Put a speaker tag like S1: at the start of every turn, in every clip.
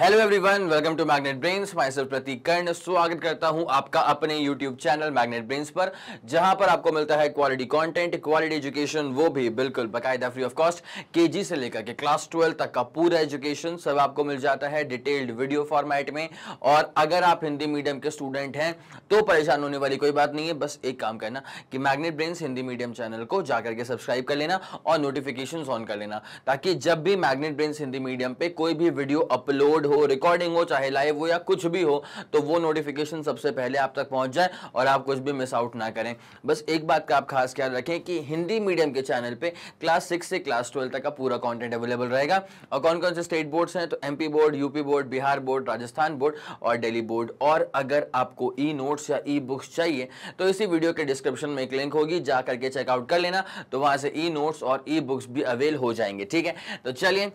S1: Hello everyone welcome to Magnet Brains माय sir Prateek Karn स्वागत करता हूं आपका अपने यूट्यूब चैनल मैग्नेट ब्रेन्स पर जहां पर आपको मिलता है क्वालिटी कंटेंट क्वालिटी एजुकेशन वो भी बिल्कुल बकायदा फ्री ऑफ कॉस्ट केजी से लेकर के क्लास ट्वेल्व तक का पूरा एजुकेशन सब आपको मिल जाता है डिटेल्ड वीडियो फॉर्मेट में और अगर आप हिंदी मीडियम के स्टूडेंट हैं तो परेशान होने वाली कोई बात नहीं है बस एक काम करना कि Magnet Brains Hindi medium channel को जाकर के सब्सक्राइब कर लेना और नोटिफिकेशन ऑन कर लेना ताकि जब भी मैग्नेट ब्रेन्स हिंदी मीडियम पर कोई भी वीडियो अपलोड अपलोड हो रिकॉर्डिंग हो चाहे लाइव हो या कुछ भी हो तो वो नोटिफिकेशन सबसे पहले आप तक पहुंच जाए और आप कुछ भी मिस आउट ना करें बस एक बात का आप खास ख्याल रखें कि हिंदी मीडियम के चैनल पे क्लास सिक्स से क्लास ट्वेल्व तक का पूरा कंटेंट अवेलेबल रहेगा और कौन कौन से स्टेट बोर्ड्स हैं तो MP board UP board Bihar board Rajasthan board और डेली बोर्ड और अगर आपको ई नोट्स या ई बुक्स चाहिए तो इसी वीडियो के डिस्क्रिप्शन में एक लिंक होगी जाकर के चेकआउट कर लेना तो वहां से ई नोट्स और ई बुक्स भी अवेल हो जाएंगे ठीक है तो चलिए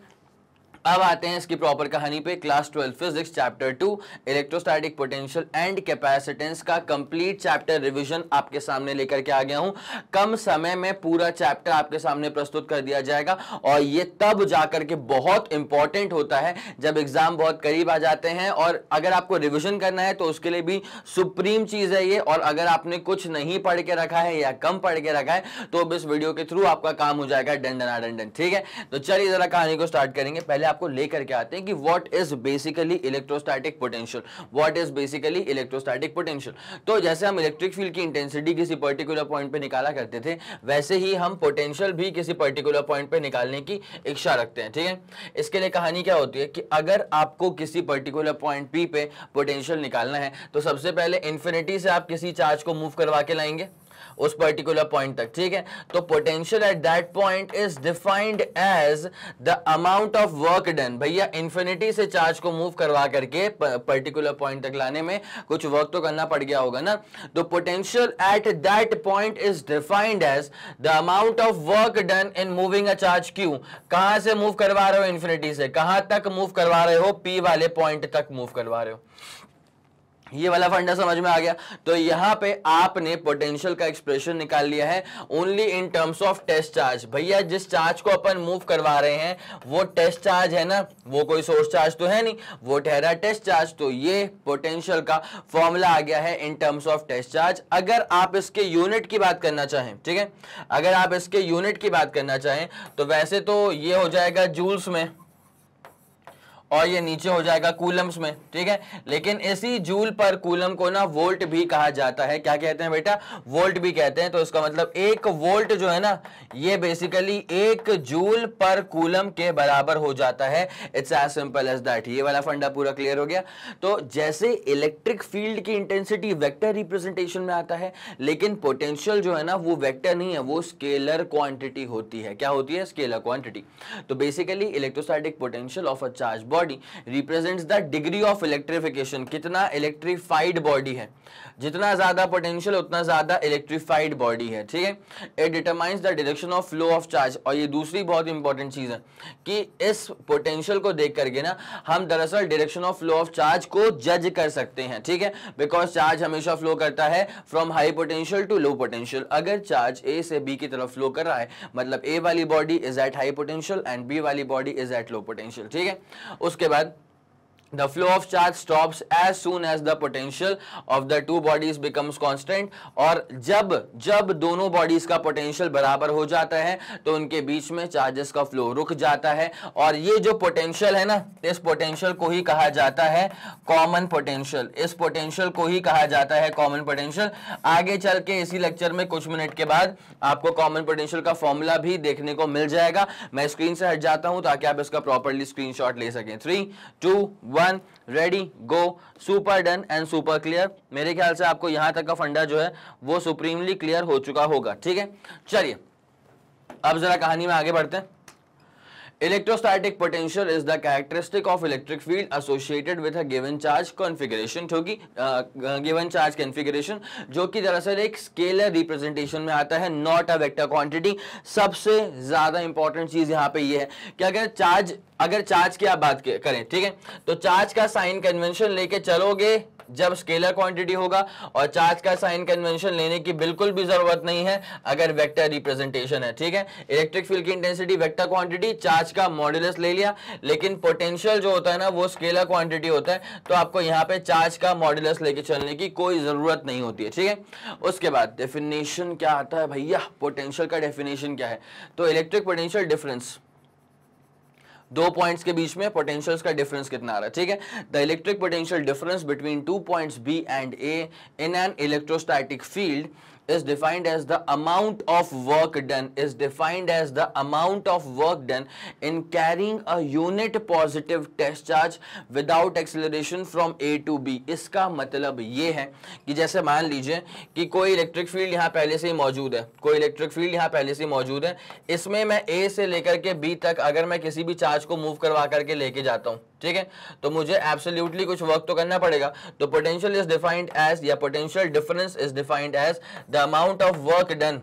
S1: अब आते हैं इसकी प्रॉपर कहानी पे class twelve physics chapter two electrostatic potential and capacitance का कंप्लीट चैप्टर रिवीजन आपके सामने लेकर के आ गया हूं कम समय में पूरा चैप्टर आपके सामने प्रस्तुत कर दिया जाएगा और ये तब जाकर के बहुत इंपॉर्टेंट होता है जब एग्जाम बहुत करीब आ जाते हैं और अगर आपको रिविजन करना है तो उसके लिए भी सुप्रीम चीज है ये और अगर आपने कुछ नहीं पढ़ के रखा है या कम पढ़ के रखा है तो अब इस वीडियो के थ्रू आपका काम हो जाएगा आ डंडन ठीक है तो चलिए जरा कहानी को स्टार्ट करेंगे पहले आपको लेकर के आते हैं कि what is basically electrostatic potential what is basically electrostatic potential तो जैसे हम इलेक्ट्रिक फील्ड की इंटेंसिटी किसी पर्टिकुलर पॉइंट पे निकाला करते थे वैसे ही हम पोटेंशियल भी किसी पर्टिकुलर पॉइंट पे निकालने की इच्छा रखते हैं ठीक है इसके लिए कहानी क्या होती है कि अगर आपको किसी पर्टिकुलर पॉइंट पी पे पोटेंशियल निकालना है तो सबसे पहले इन्फिनिटी से आप किसी चार्ज को मूव करवा के लाएंगे उस पर्टिकुलर पॉइंट तक ठीक है तो potential at that point is defined as the amount of work done भैया इंफिनिटी से चार्ज को मूव करवा करके पर्टिकुलर पॉइंट तक लाने में कुछ वर्क तो करना पड़ गया होगा ना तो potential at that point is defined as the amount of work done in moving a charge Q कहां से मूव करवा रहे हो इन्फिनिटी से कहां तक मूव करवा रहे हो पी वाले पॉइंट तक मूव करवा रहे हो ये वाला फंडा समझ में आ गया तो यहां पे आपने पोटेंशियल का एक्सप्रेशन निकाल लिया है only in terms of test charge भैया जिस चार्ज को अपन मूव करवा रहे हैं वो टेस्ट चार्ज है ना वो कोई सोर्स चार्ज तो है नहीं वो ठहरा टेस्ट चार्ज तो ये पोटेंशियल का फॉर्मूला आ गया है in terms of test charge अगर आप इसके यूनिट की बात करना चाहें ठीक है अगर आप इसके यूनिट की बात करना चाहें तो वैसे तो ये हो जाएगा जूल्स में और ये नीचे हो जाएगा कूलम्स में ठीक है लेकिन इसी जूल पर कूलम को ना वोल्ट भी कहा जाता है क्या कहते हैं बेटा वोल्ट भी कहते हैं तो इसका मतलब एक वोल्ट जो है ना ये बेसिकली एक जूल पर कूलम के बराबर हो जाता है it's as simple as that ये वाला फंडा पूरा क्लियर हो गया तो जैसे इलेक्ट्रिक फील्ड की इंटेंसिटी वेक्टर रिप्रेजेंटेशन में आता है लेकिन पोटेंशियल जो है ना वो वैक्टर नहीं है वो स्केलर क्वांटिटी होती है क्या होती है स्केलर क्वांटिटी तो basically electrostatic potential of a charge bod body represents the degree of electrification कितना इलेक्ट्रीफाइड बॉडी है जितना ज्यादा पोटेंशियल उतना ज्यादा इलेक्ट्रीफाइड बॉडी है ठीक है it determines the direction of flow of charge और ये दूसरी बहुत इंपॉर्टेंट चीज है कि इस पोटेंशियल को देख करके ना हम दरअसल direction of flow of charge को जज कर सकते हैं ठीक है बिकॉज चार्ज हमेशा फ्लो करता है from high potential to low potential अगर चार्ज ए से बी की तरफ फ्लो कर रहा है मतलब ए वाली body is at high potential and B वाली body is at low potential ठीक है उसके बाद the flow of charge stops as soon as the potential of the two bodies becomes constant or jab jab dono bodies ka potential barabar ho jata hai to unke beech mein charges ka flow ruk jata hai aur ye jo potential hai na इस potential ko hi kaha jata hai common potential is potential ko hi kaha jata hai common potential aage chal ke isi lecture mein kuch minute ke baad aapko common potential ka formula bhi dekhne ko mil jayega main screen se hat jata hu ताकि aap iska properly screenshot le sake 3 2 1 one ready go super done and super clear मेरे ख्याल से आपको यहां तक का फंडा जो है वो सुप्रीमली क्लियर हो चुका होगा ठीक है चलिए अब जरा कहानी में आगे बढ़ते हैं electrostatic potential is the characteristic of electric field associated with a given charge configuration क्योंकि गिवन चार्ज कॉन्फ़िगरेशन जो कि दरअसल एक स्केलर रिप्रेजेंटेशन में आता है नॉट अ वेक्टर क्वांटिटी सबसे ज्यादा इंपॉर्टेंट चीज यहां पे ये है कि अगर चार्ज अगर चार्ज की आप बात करें ठीक है तो चार्ज का साइन कन्वेंशन लेके चलोगे जब स्केलर क्वांटिटी होगा और चार्ज का साइन कन्वेंशन लेने की बिल्कुल भी जरूरत नहीं है अगर वेक्टर रिप्रेजेंटेशन है ठीक है इलेक्ट्रिक फील्ड की इंटेंसिटी वेक्टर क्वांटिटी चार्ज का मॉड्यूलस ले लिया लेकिन पोटेंशियल जो होता है ना वो स्केलर क्वांटिटी होता है तो आपको यहाँ पे चार्ज का मॉड्यूलस लेके चलने की कोई जरूरत नहीं होती है ठीक है उसके बाद डेफिनेशन क्या आता है भैया पोटेंशियल का डेफिनेशन क्या है तो इलेक्ट्रिक पोटेंशियल डिफरेंस दो पॉइंट्स के बीच में पोटेंशियल्स का डिफरेंस कितना आ रहा है ठीक है the electric potential difference between two points B and A in an electrostatic field is defined as the amount of work done is defined as the amount of work done in carrying a unit positive test charge without acceleration from A to B इसका मतलब ये है कि जैसे मान लीजिए कि कोई इलेक्ट्रिक फील्ड यहाँ पहले से ही मौजूद है कोई इलेक्ट्रिक फील्ड यहाँ पहले से ही मौजूद है इसमें मैं A से लेकर के B तक अगर मैं किसी भी चार्ज को मूव करवा करके लेके जाता हूँ ठीक है तो मुझे एब्सोल्युटली कुछ वर्क तो करना पड़ेगा तो पोटेंशियल इज डिफाइंड एज या potential difference is defined as the amount of work done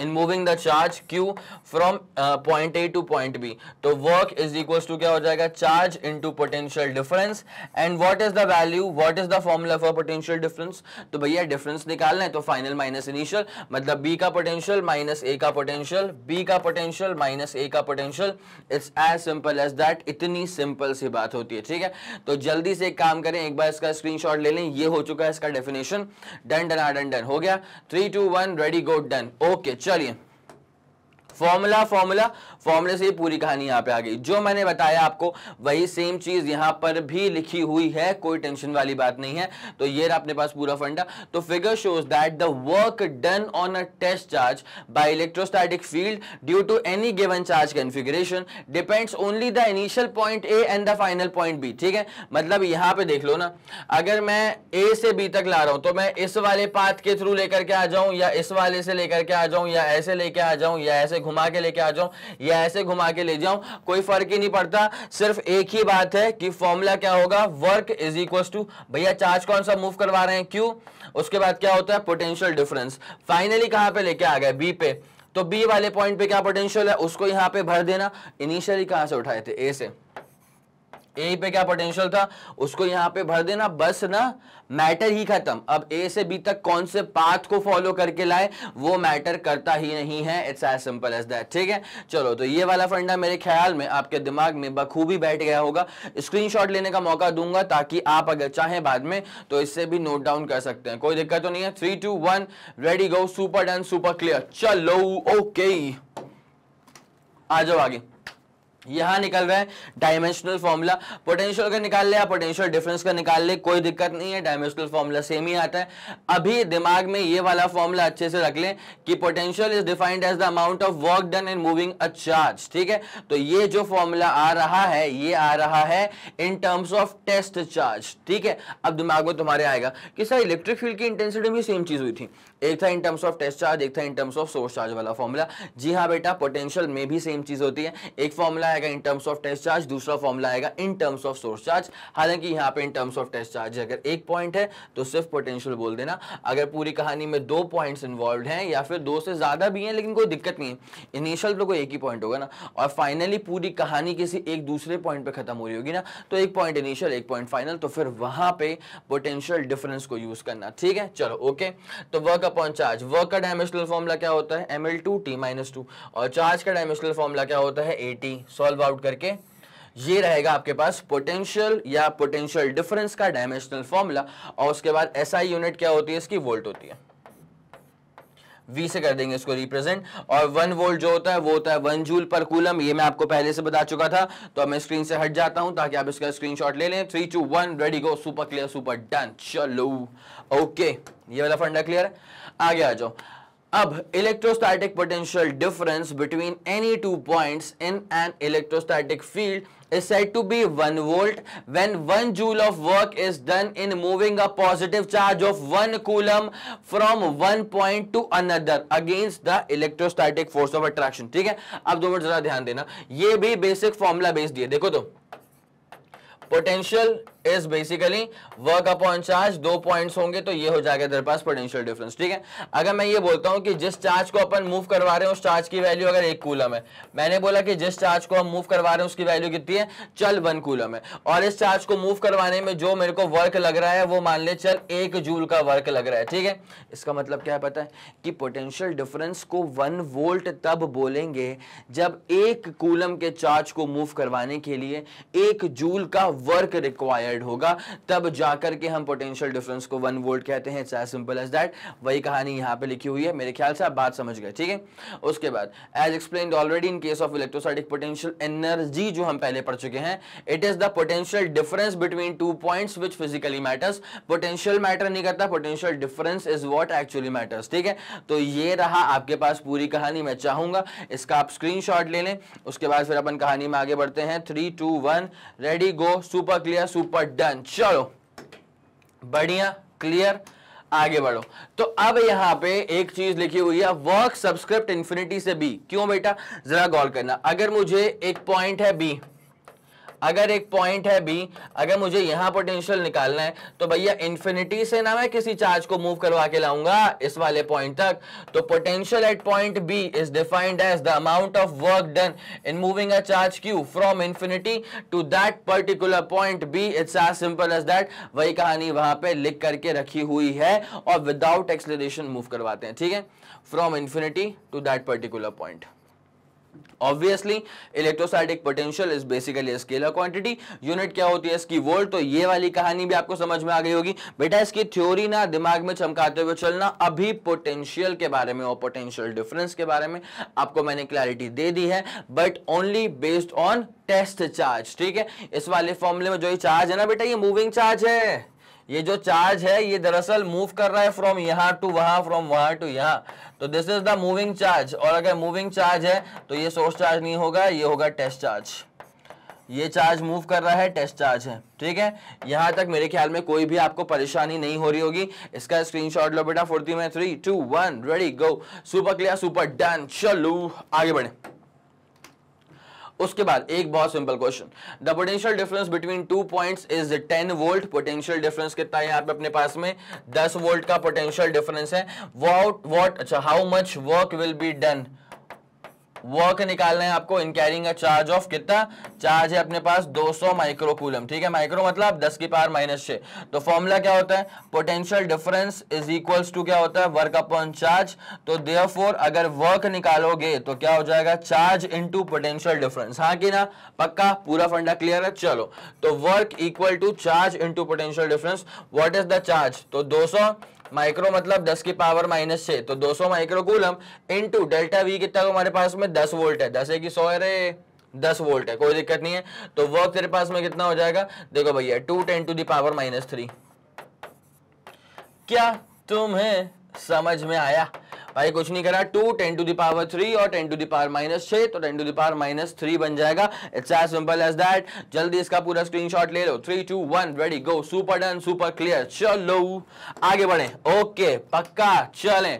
S1: in moving the charge Q from point A to point B तो वर्क इज इक्वल टू क्या हो जाएगा charge into potential difference and what is the value what is the formula for potential difference तो भैया difference निकालना है तो final minus initial मतलब बी का पोटेंशियल माइनस ए का पोटेंशियल बी का पोटेंशियल माइनस ए का potential it's as simple as that इतनी सिंपल सी बात होती है ठीक है तो जल्दी से एक काम करें एक बार इसका स्क्रीन शॉट ले लें ये हो चुका है इसका definition done done done done हो गया three two one ready go done okay चलिए फॉर्मूला फॉर्मूला फॉर्मूले से ही पूरी कहानी यहाँ पे आ गई जो मैंने बताया आपको वही सेम चीज़ यहाँ पर भी लिखी हुई है कोई टेंशन वाली बात नहीं है तो ये अपने पास पूरा फंडा तो figure shows that the work done on a test charge by electrostatic field due to any given charge configuration depends only the initial point A and the final point B ठीक है मतलब यहाँ पे देख लो ना अगर मैं ए से बी तक ला रहा हूं तो मैं इस वाले पाथ के थ्रू लेकर के आ जाऊं या इस वाले से लेकर के आ जाऊं या ऐसे लेके आ जाऊं या ऐसे घुमा के लेके आ जाऊं या ऐसे घुमा के ले जाऊं कोई फर्क ही नहीं पड़ता सिर्फ एक ही बात है कि फॉर्मूला क्या होगा वर्क इज इक्व टू भैया चार्ज कौन सा मूव करवा रहे हैं क्यू उसके बाद क्या होता है पोटेंशियल डिफरेंस फाइनली कहां पे लेके आ गए बी पे तो बी वाले पॉइंट पे क्या पोटेंशियल है उसको यहां पे भर देना इनिशियली कहां से उठाए थे ए से ए पे क्या पोटेंशियल था उसको यहाँ पे भर देना बस ना मैटर ही खत्म अब ए से बी तक कौन से पाथ को फॉलो करके लाए वो मैटर करता ही नहीं है it's as simple as that ठीक है चलो तो ये वाला फंडा मेरे ख्याल में आपके दिमाग में बखूबी बैठ गया होगा स्क्रीनशॉट लेने का मौका दूंगा ताकि आप अगर चाहें बाद में तो इससे भी नोट डाउन कर सकते हैं कोई दिक्कत तो नहीं है three two one ready go super done super clear चलो ओके आ जाओ आगे यहाँ निकल रहा है डायमेंशनल फॉर्मूला पोटेंशियल का निकाल ले या पोटेंशियल डिफरेंस का निकाल ले कोई दिक्कत नहीं है डायमेंशनल फॉर्मूला सेम ही आता है अभी दिमाग में ये वाला फॉर्मूला अच्छे से रख लें कि potential is defined as the amount of work done and moving a charge ठीक है तो ये जो फॉर्मूला आ रहा है ये आ रहा है in terms of test charge ठीक है अब दिमाग में तुम्हारे आएगा कि सर इलेक्ट्रिक फील्ड की इंटेंसिटी में सेम चीज हुई थी एक था in terms of test charge एक था in terms of source charge वाला फॉर्मूला जी हाँ बेटा पोटेंशियल में भी सेम चीज होती है एक फॉर्मूला आएगा in terms of test charge दूसरा फॉर्मूला आएगा in terms of source charge हालांकि यहाँ पे in terms of test charge अगर एक पॉइंट है तो सिर्फ पोटेंशियल बोल देना अगर पूरी कहानी में दो पॉइंट इन्वॉल्व है या फिर दो से ज्यादा भी है लेकिन कोई दिक्कत नहीं है इनिशियल तो कोई एक ही पॉइंट होगा ना और फाइनली पूरी कहानी किसी एक दूसरे पॉइंट पर खत्म हो रही होगी ना तो एक पॉइंट इनिशियल एक पॉइंट फाइनल तो फिर वहां पर पोटेंशियल डिफरेंस को यूज करना ठीक है चलो ओके तो वर्क अपॉन चार्ज वर्क का डायमेंशनल फॉर्मूला क्या होता है M L two T minus two और चार्ज का डायमेंशनल फॉर्मूला क्या होता है ए टी सॉल्व आउट करके ये रहेगा आपके पास पोटेंशियल या पोटेंशियल डिफरेंस का डायमेंशनल फॉर्मूला और उसके बाद एसआई यूनिट क्या होती है इसकी वोल्ट होती है V से कर देंगे इसको रिप्रेजेंट और वन वोल्ट जो होता है वो होता है वन जूल पर कूलम ये मैं आपको पहले से बता चुका था तो अब मैं स्क्रीन से हट जाता हूं ताकि आप इसका स्क्रीनशॉट ले लें three two one ready go super clear super done चलो ओके ये वाला फंडा क्लियर है आगे आ जाओ अब electrostatic potential difference between any two points in an electrostatic field is said to be one volt when one joule of work is done in moving a positive charge of one coulomb from one point to another against the electrostatic force of attraction ठीक है अब दो minute जरा ध्यान देना यह भी basic formula base दिए देखो तो potential is basically work upon charge दो पॉइंट्स होंगे तो ये हो जाएगा तेरे पास पोटेंशियल डिफरेंस ठीक है अगर मैं ये बोलता हूं कि जिस चार्ज को अपन मूव करवा रहे हैं उस चार्ज की वैल्यू अगर एक कूलम है मैंने बोला कि जिस चार्ज को हम मूव करवा रहे हैं उसकी वैल्यू कितनी है चल वन कूलम है और इस चार्ज को मूव करवाने में जो मेरे को वर्क लग रहा है वो मान ले चल एक जूल का वर्क लग रहा है ठीक है इसका मतलब क्या है पता है कि पोटेंशियल डिफरेंस को वन वोल्ट तब बोलेंगे जब एक कूलम के चार्ज को मूव करवाने के लिए एक जूल का वर्क रिक्वायर्ड ऐड होगा तब जाकर के हम पोटेंशियल डिफरेंस को वन वोल्ट कहते हैं it's as simple as that वही कहानी यहाँ पे लिखी हुई है मेरे ख्याल से आप बात समझ गए ठीक है उसके बाद as explain already in case of electrostatic potential energy जो हम पहले पढ़ चुके हैं it is the potential difference between two points which physically matters potential matter नहीं करता potential difference is what actually matters ठीक है तो ये रहा आपके पास पूरी कहानी मैं चाहूंगा इसका आप स्क्रीन शॉट ले लें उसके बाद फिर अपन कहानी में आगे बढ़ते हैं three two one ready go super clear super और डन चलो बढ़िया क्लियर आगे बढ़ो तो अब यहां पे एक चीज लिखी हुई है वर्क सब्सक्रिप्ट इंफिनिटी से बी क्यों बेटा जरा गौर करना अगर मुझे एक पॉइंट है बी अगर एक पॉइंट है बी अगर मुझे यहाँ पोटेंशियल निकालना है तो भैया इंफिनिटी से ना मैं किसी चार्ज को मूव करवा के लाऊंगा इस वाले पॉइंट तक तो potential at point B is defined as the amount of work done in moving a charge Q from infinity to that particular point B it's as simple as that वही कहानी वहां पर लिख करके रखी हुई है और विदाउट एक्सलेशन मूव करवाते हैं ठीक है from infinity to that particular point obviously electrostatic potential is basically scalar quantity unit क्या होती है इसकी वोल्ट तो ये वाली कहानी भी आपको समझ में आ गई होगी बेटा इसकी थ्योरी ना दिमाग में चमकाते हुए चलना अभी पोटेंशियल के बारे में और पोटेंशियल डिफरेंस के बारे में आपको मैंने क्लैरिटी दे दी है but only based on test charge ठीक है इस वाले फॉर्मुले में जो ये चार्ज है ना बेटा ये मूविंग चार्ज है ये जो चार्ज है ये दरअसल मूव कर रहा है फ्रॉम यहां टू वहां फ्रॉम वहां टू यहां तो this is the moving charge और अगर मूविंग चार्ज है तो ये सोर्स चार्ज नहीं होगा ये होगा टेस्ट चार्ज ये चार्ज मूव कर रहा है टेस्ट चार्ज है ठीक है यहां तक मेरे ख्याल में कोई भी आपको परेशानी नहीं हो रही होगी इसका स्क्रीनशॉट लो बेटा फोर्टी में three two one ready go super clear super done चलो आगे बढ़े उसके बाद एक बहुत simple question the potential difference between two points is 10 volt potential difference कितना है पे अपने पास में 10 वोल्ट का पोटेंशियल डिफरेंस है वॉट वॉट अच्छा how much work will be done work निकालना है आपको इन कैरिंग चार्ज ऑफ कितना चार्ज है अपने पास 200 सौ माइक्रोकूलम ठीक है माइक्रो मतलब 10 की पावर माइनस छे तो फॉर्मूला क्या होता है potential difference is equals to क्या होता है वर्क अपॉन चार्ज तो देयरफॉर अगर वर्क निकालोगे तो क्या हो जाएगा चार्ज इंटू पोटेंशियल डिफरेंस हाँ कि ना पक्का पूरा फंडा क्लियर है चलो तो work equal to charge into potential difference what is the charge तो दो माइक्रो मतलब 10 की पावर माइनस छे तो 200 micro coulomb to delta V कितना हमारे पास में 10 वोल्ट है 10 है कि 100 है रे 10 वोल्ट है कोई दिक्कत नहीं है तो वर्क तेरे पास में कितना हो जाएगा देखो भैया two ten to the power minus three क्या तुम्हें समझ में आया भाई कुछ नहीं करा two ten to the power three और टेन टू दावर माइनस छः तो ten to the power minus three बन जाएगा it's as simple as that जल्दी इसका पूरा स्क्रीनशॉट ले लो three two one ready go super done super clear चलो आगे बढ़े ओके पक्का चलें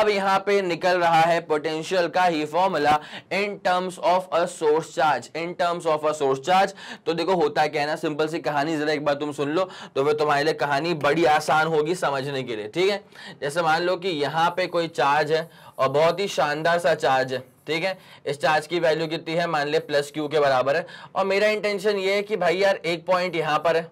S1: अब यहां पे निकल रहा है पोटेंशियल का ही formula in terms of a source charge in terms of a source charge तो देखो होता क्या है ना सिंपल सी कहानी जरा एक बार तुम सुन लो तो फिर तुम्हारे लिए कहानी बड़ी आसान होगी समझने के लिए ठीक है जैसे मान लो कि यहां पे कोई चार्ज है और बहुत ही शानदार सा चार्ज है ठीक है इस चार्ज की वैल्यू कितनी है मान ले प्लस क्यू के बराबर है और मेरा इंटेंशन ये है कि भाई यार एक पॉइंट यहाँ पर है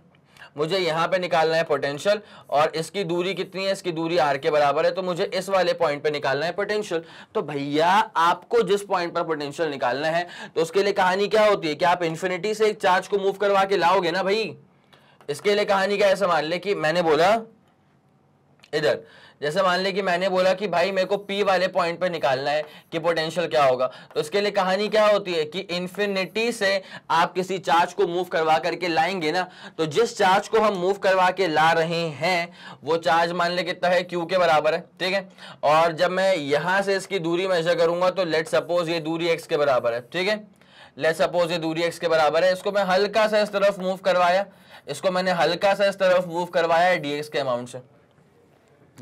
S1: मुझे यहाँ पे निकालना है पोटेंशियल और इसकी दूरी कितनी है इसकी दूरी आर के बराबर है तो मुझे इस वाले पॉइंट पे निकालना है पोटेंशियल तो भैया आपको जिस पॉइंट पर पोटेंशियल निकालना है तो उसके लिए कहानी क्या होती है कि आप इन्फिनिटी से एक चार्ज को मूव करवा के लाओगे ना भाई इसके लिए कहानी क्या है समझ ले कि मैंने बोला इधर जैसे मान ली कि मैंने बोला कि भाई मेरे को पी वाले पॉइंट पे निकालना है कि पोटेंशियल क्या होगा तो इसके लिए कहानी क्या होती है कि इन्फिनिटी से आप किसी चार्ज को मूव करवा करके लाएंगे ना तो जिस चार्ज को हम मूव करवा के ला रहे हैं वो चार्ज मान ले कितना है क्यू के बराबर है ठीक है और जब मैं यहाँ से इसकी दूरी मेजर करूंगा तो लेट सपोज ये दूरी एक्स के बराबर है ठीक है लेट सपोज ये दूरी एक्स के बराबर है इसको मैं हल्का सा इस तरफ मूव करवाया इसको मैंने हल्का सा इस तरफ मूव करवाया है डी के अमाउंट से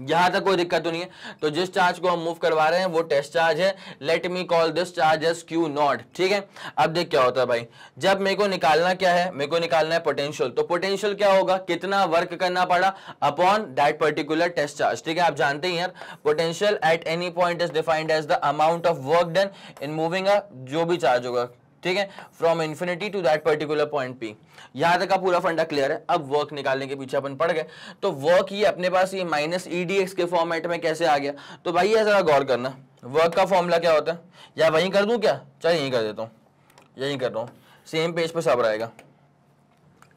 S1: यहां तक कोई दिक्कत तो नहीं है तो जिस चार्ज को हम मूव करवा रहे हैं वो टेस्ट चार्ज है let me call this charge as Q naught ठीक है अब देख क्या होता है भाई जब मेरे को निकालना क्या है मेरे को निकालना है पोटेंशियल तो पोटेंशियल क्या होगा कितना वर्क करना पड़ा upon that particular test charge ठीक है आप जानते हैं यार potential at any point is defined as the amount of work done in moving जो भी चार्ज होगा ठीक है from infinity to that particular point P यहाँ तक का पूरा फंडा क्लियर है अब वर्क निकालने के पीछे अपन पड़ गए तो वर्क ये अपने पास ये माइनस ई डी एक्स के फॉर्मेट में कैसे आ गया तो भाई ये ज़रा गौर करना वर्क का फॉर्मूला क्या होता है या वहीं कर दूं क्या चल यहीं कर देता हूँ यहीं कर रहा हूँ सेम पेज पर सब रहेगा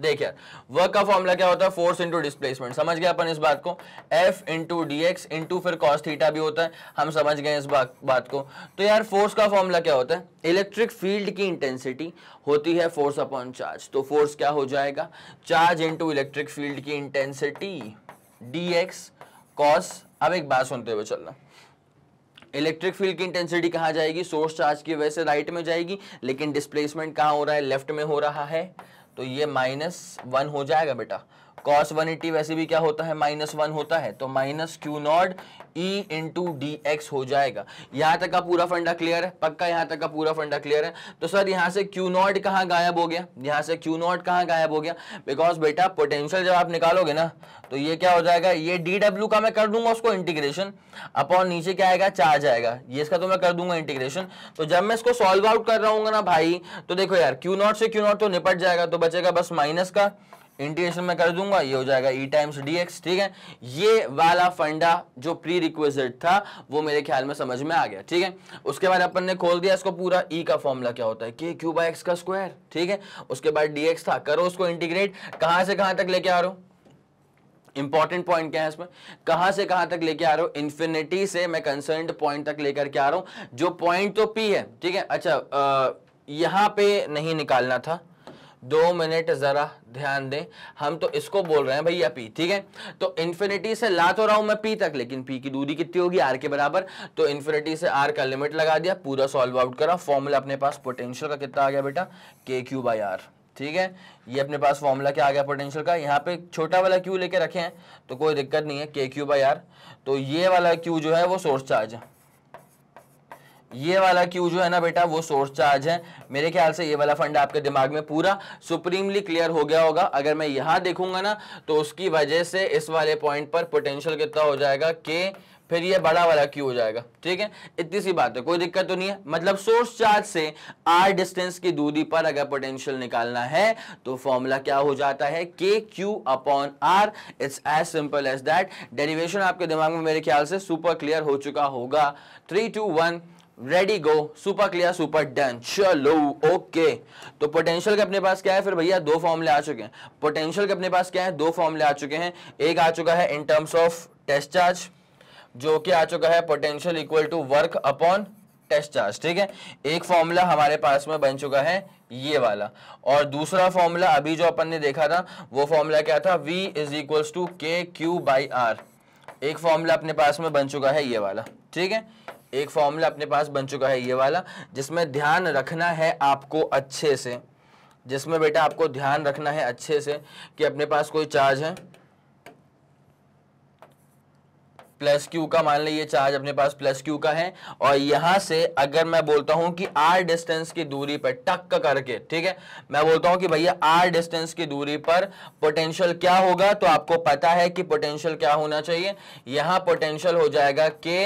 S1: देख यार वर्क का फॉर्मूला क्या होता है फोर्स इंटू डिस्प्लेसमेंट समझ गए अपन इस बात को F into D X into फिर कॉस थीटा भी होता है हम समझ गए इस बात बात को तो यार फोर्स का फॉर्मूला क्या होता है इलेक्ट्रिक फील्ड की इंटेंसिटी होती है फोर्स अपॉन चार्ज तो फोर्स क्या हो जाएगा चार्ज इंटू इलेक्ट्रिक फील्ड की इंटेंसिटी डी एक्स कॉस अब एक बात सुनते हुए चलना इलेक्ट्रिक फील्ड की इंटेंसिटी कहाँ जाएगी सोर्स चार्ज की वजह से राइट में जाएगी लेकिन डिस्प्लेसमेंट कहाँ हो रहा है लेफ्ट में हो रहा है तो ये माइनस वन हो जाएगा बेटा कॉस वन एटी वैसे भी क्या होता है माइनस वन होता है तो minus Q naught E into D X हो जाएगा यहाँ तक का पूरा फंडा क्लियर है पक्का यहां तक का पूरा फंडा क्लियर है तो सर यहाँ से क्यू नॉट कहां गायब हो गया यहां से क्यू नॉट कहां गायब हो गया बिकॉज बेटा पोटेंशियल जब आप निकालोगे ना तो ये क्या हो जाएगा ये डी डब्ल्यू का मैं कर दूंगा उसको इंटीग्रेशन अपॉन नीचे क्या आएगा चार्ज आएगा ये इसका तो मैं कर दूंगा इंटीग्रेशन तो जब मैं इसको सॉल्व आउट कर रहा हूँ ना भाई तो देखो यार क्यू नॉट से क्यू नॉट तो निपट जाएगा तो बचेगा बस माइनस का इंटीग्रेशन में कर दूंगा ये हो जाएगा ई टाइम्स डी एक्स ठीक है ये वाला फंडा जो प्री रिक्वेजिट था वो मेरे ख्याल में समझ में आ गया ठीक है उसके बाद अपन ने खोल दिया इसको पूरा ई e का फॉर्मूला क्या होता है के क्यू बाई एक्स का स्क्वायर ठीक है उसके बाद डी था करो उसको इंटीग्रेट कहां से कहां तक लेके आ रहा हूँ इंपॉर्टेंट पॉइंट क्या है इसमें कहां से कहां तक लेके आ रहा हूं इंफिनिटी से मैं कंसर्न पॉइंट तक लेकर के आ रहा हूं जो पॉइंट तो पी है ठीक है अच्छा आ, यहां पे नहीं निकालना था दो मिनट ज़रा ध्यान दें हम तो इसको बोल रहे हैं भैया पी ठीक है तो इन्फिनिटी से ला तो रहा हूं मैं पी तक लेकिन पी की दूरी कितनी होगी आर के बराबर तो इन्फिनिटी से आर का लिमिट लगा दिया पूरा सॉल्व आउट करा फॉर्मूला अपने पास पोटेंशियल का कितना आ गया बेटा के क्यू बाई आर ठीक है ये अपने पास फॉर्मूला क्या आ गया पोटेंशियल का यहाँ पे छोटा वाला क्यू लेके रखे हैं तो कोई दिक्कत नहीं है के क्यू बाई आर तो ये वाला क्यू जो है वो सोर्स चार्ज है ये वाला क्यू जो है ना बेटा वो सोर्स चार्ज है मेरे ख्याल से ये वाला फंड आपके दिमाग में पूरा सुप्रीमली क्लियर हो गया होगा अगर मैं यहां देखूंगा ना तो उसकी वजह से इस वाले पॉइंट पर पोटेंशियल कितना हो जाएगा के फिर ये बड़ा वाला क्यू हो जाएगा ठीक है इतनी सी बात है कोई दिक्कत तो नहीं है मतलब सोर्स चार्ज से आर डिस्टेंस की दूरी पर अगर पोटेंशियल निकालना है तो फॉर्मूला क्या हो जाता है के q upon r it's as simple as that derivation आपके दिमाग में मेरे ख्याल से सुपर क्लियर हो चुका होगा three two one ready go super clear super done चलो ओके तो पोटेंशियल के अपने पास क्या है फिर भैया दो फॉर्मले आ चुके हैं पोटेंशियल के अपने पास क्या है दो फॉर्मले आ चुके हैं एक आ चुका है in terms of test charge जो कि आ चुका है potential equal to work upon test charge ठीक है एक फॉर्मूला हमारे पास में बन चुका है ये वाला और दूसरा फॉर्मूला अभी जो अपन ने देखा था वो फॉर्मूला क्या था वी इज इक्वल टू के क्यू बाई आर एक फॉर्मूला अपने पास में बन चुका है ये वाला ठीक है एक फॉर्मूला अपने पास बन चुका है ये वाला जिसमें ध्यान रखना है आपको अच्छे से जिसमें बेटा आपको ध्यान रखना है अच्छे से कि अपने पास कोई चार्ज है प्लस क्यू का मान लीजिए चार्ज अपने पास प्लस क्यू का है और यहां से अगर मैं बोलता हूं कि आर डिस्टेंस की दूरी पर टक करके ठीक है मैं बोलता हूं कि भैया आर डिस्टेंस की दूरी पर पोटेंशियल क्या होगा तो आपको पता है कि पोटेंशियल क्या होना चाहिए यहां पोटेंशियल हो जाएगा के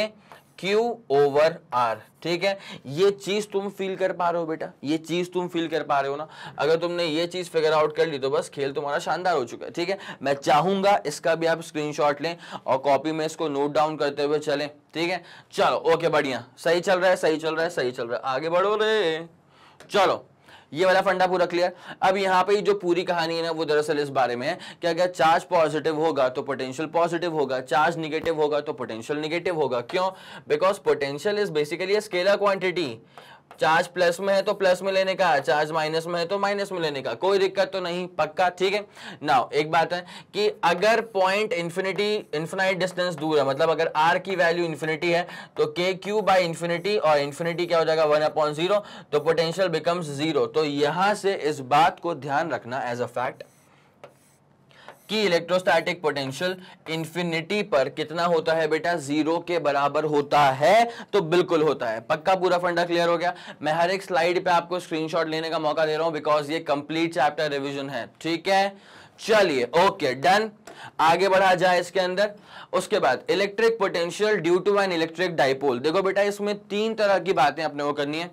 S1: क्यू ओवर आर ठीक है ये चीज तुम फील कर पा रहे हो बेटा ये चीज तुम फील कर पा रहे हो ना अगर तुमने ये चीज फिगर आउट कर ली तो बस खेल तुम्हारा शानदार हो चुका है ठीक है मैं चाहूंगा इसका भी आप स्क्रीनशॉट लें और कॉपी में इसको नोट डाउन करते हुए चलें ठीक है चलो ओके बढ़िया सही चल रहा है सही चल रहा है सही चल रहा है आगे बढ़ो रे चलो ये वाला फंडा पूरा क्लियर अब यहाँ पे जो पूरी कहानी है ना वो दरअसल इस बारे में है कि अगर चार्ज पॉजिटिव होगा तो पोटेंशियल पॉजिटिव होगा चार्ज निगेटिव होगा तो पोटेंशियल निगेटिव होगा क्यों because potential is basically scalar quantity charge plus में है तो प्लस में लेने का चार्ज माइनस में है तो माइनस में लेने का कोई दिक्कत तो नहीं पक्का ठीक है नाउ एक बात है कि अगर पॉइंट इन्फिनिटी इन्फिनाइट डिस्टेंस दूर है मतलब अगर आर की वैल्यू इन्फिनिटी है तो के क्यू बाई इन्फिनिटी और इन्फिनिटी क्या हो जाएगा वन अपॉइंट जीरो तो पोटेंशियल बिकम्स जीरो तो यहां से इस बात को ध्यान रखना एज अ फैक्ट कि इलेक्ट्रोस्टैटिक पोटेंशियल इंफिनिटी पर कितना होता है बेटा जीरो के बराबर होता है तो बिल्कुल होता है पक्का पूरा फंडा क्लियर हो गया मैं हर एक स्लाइड पे आपको स्क्रीनशॉट लेने का मौका दे रहा हूं बिकॉज ये कंप्लीट चैप्टर रिविजन है ठीक है चलिए ओके डन आगे बढ़ा जाए इसके अंदर उसके बाद electric potential due to an electric dipole देखो बेटा इसमें तीन तरह की बातें अपने वो करनी है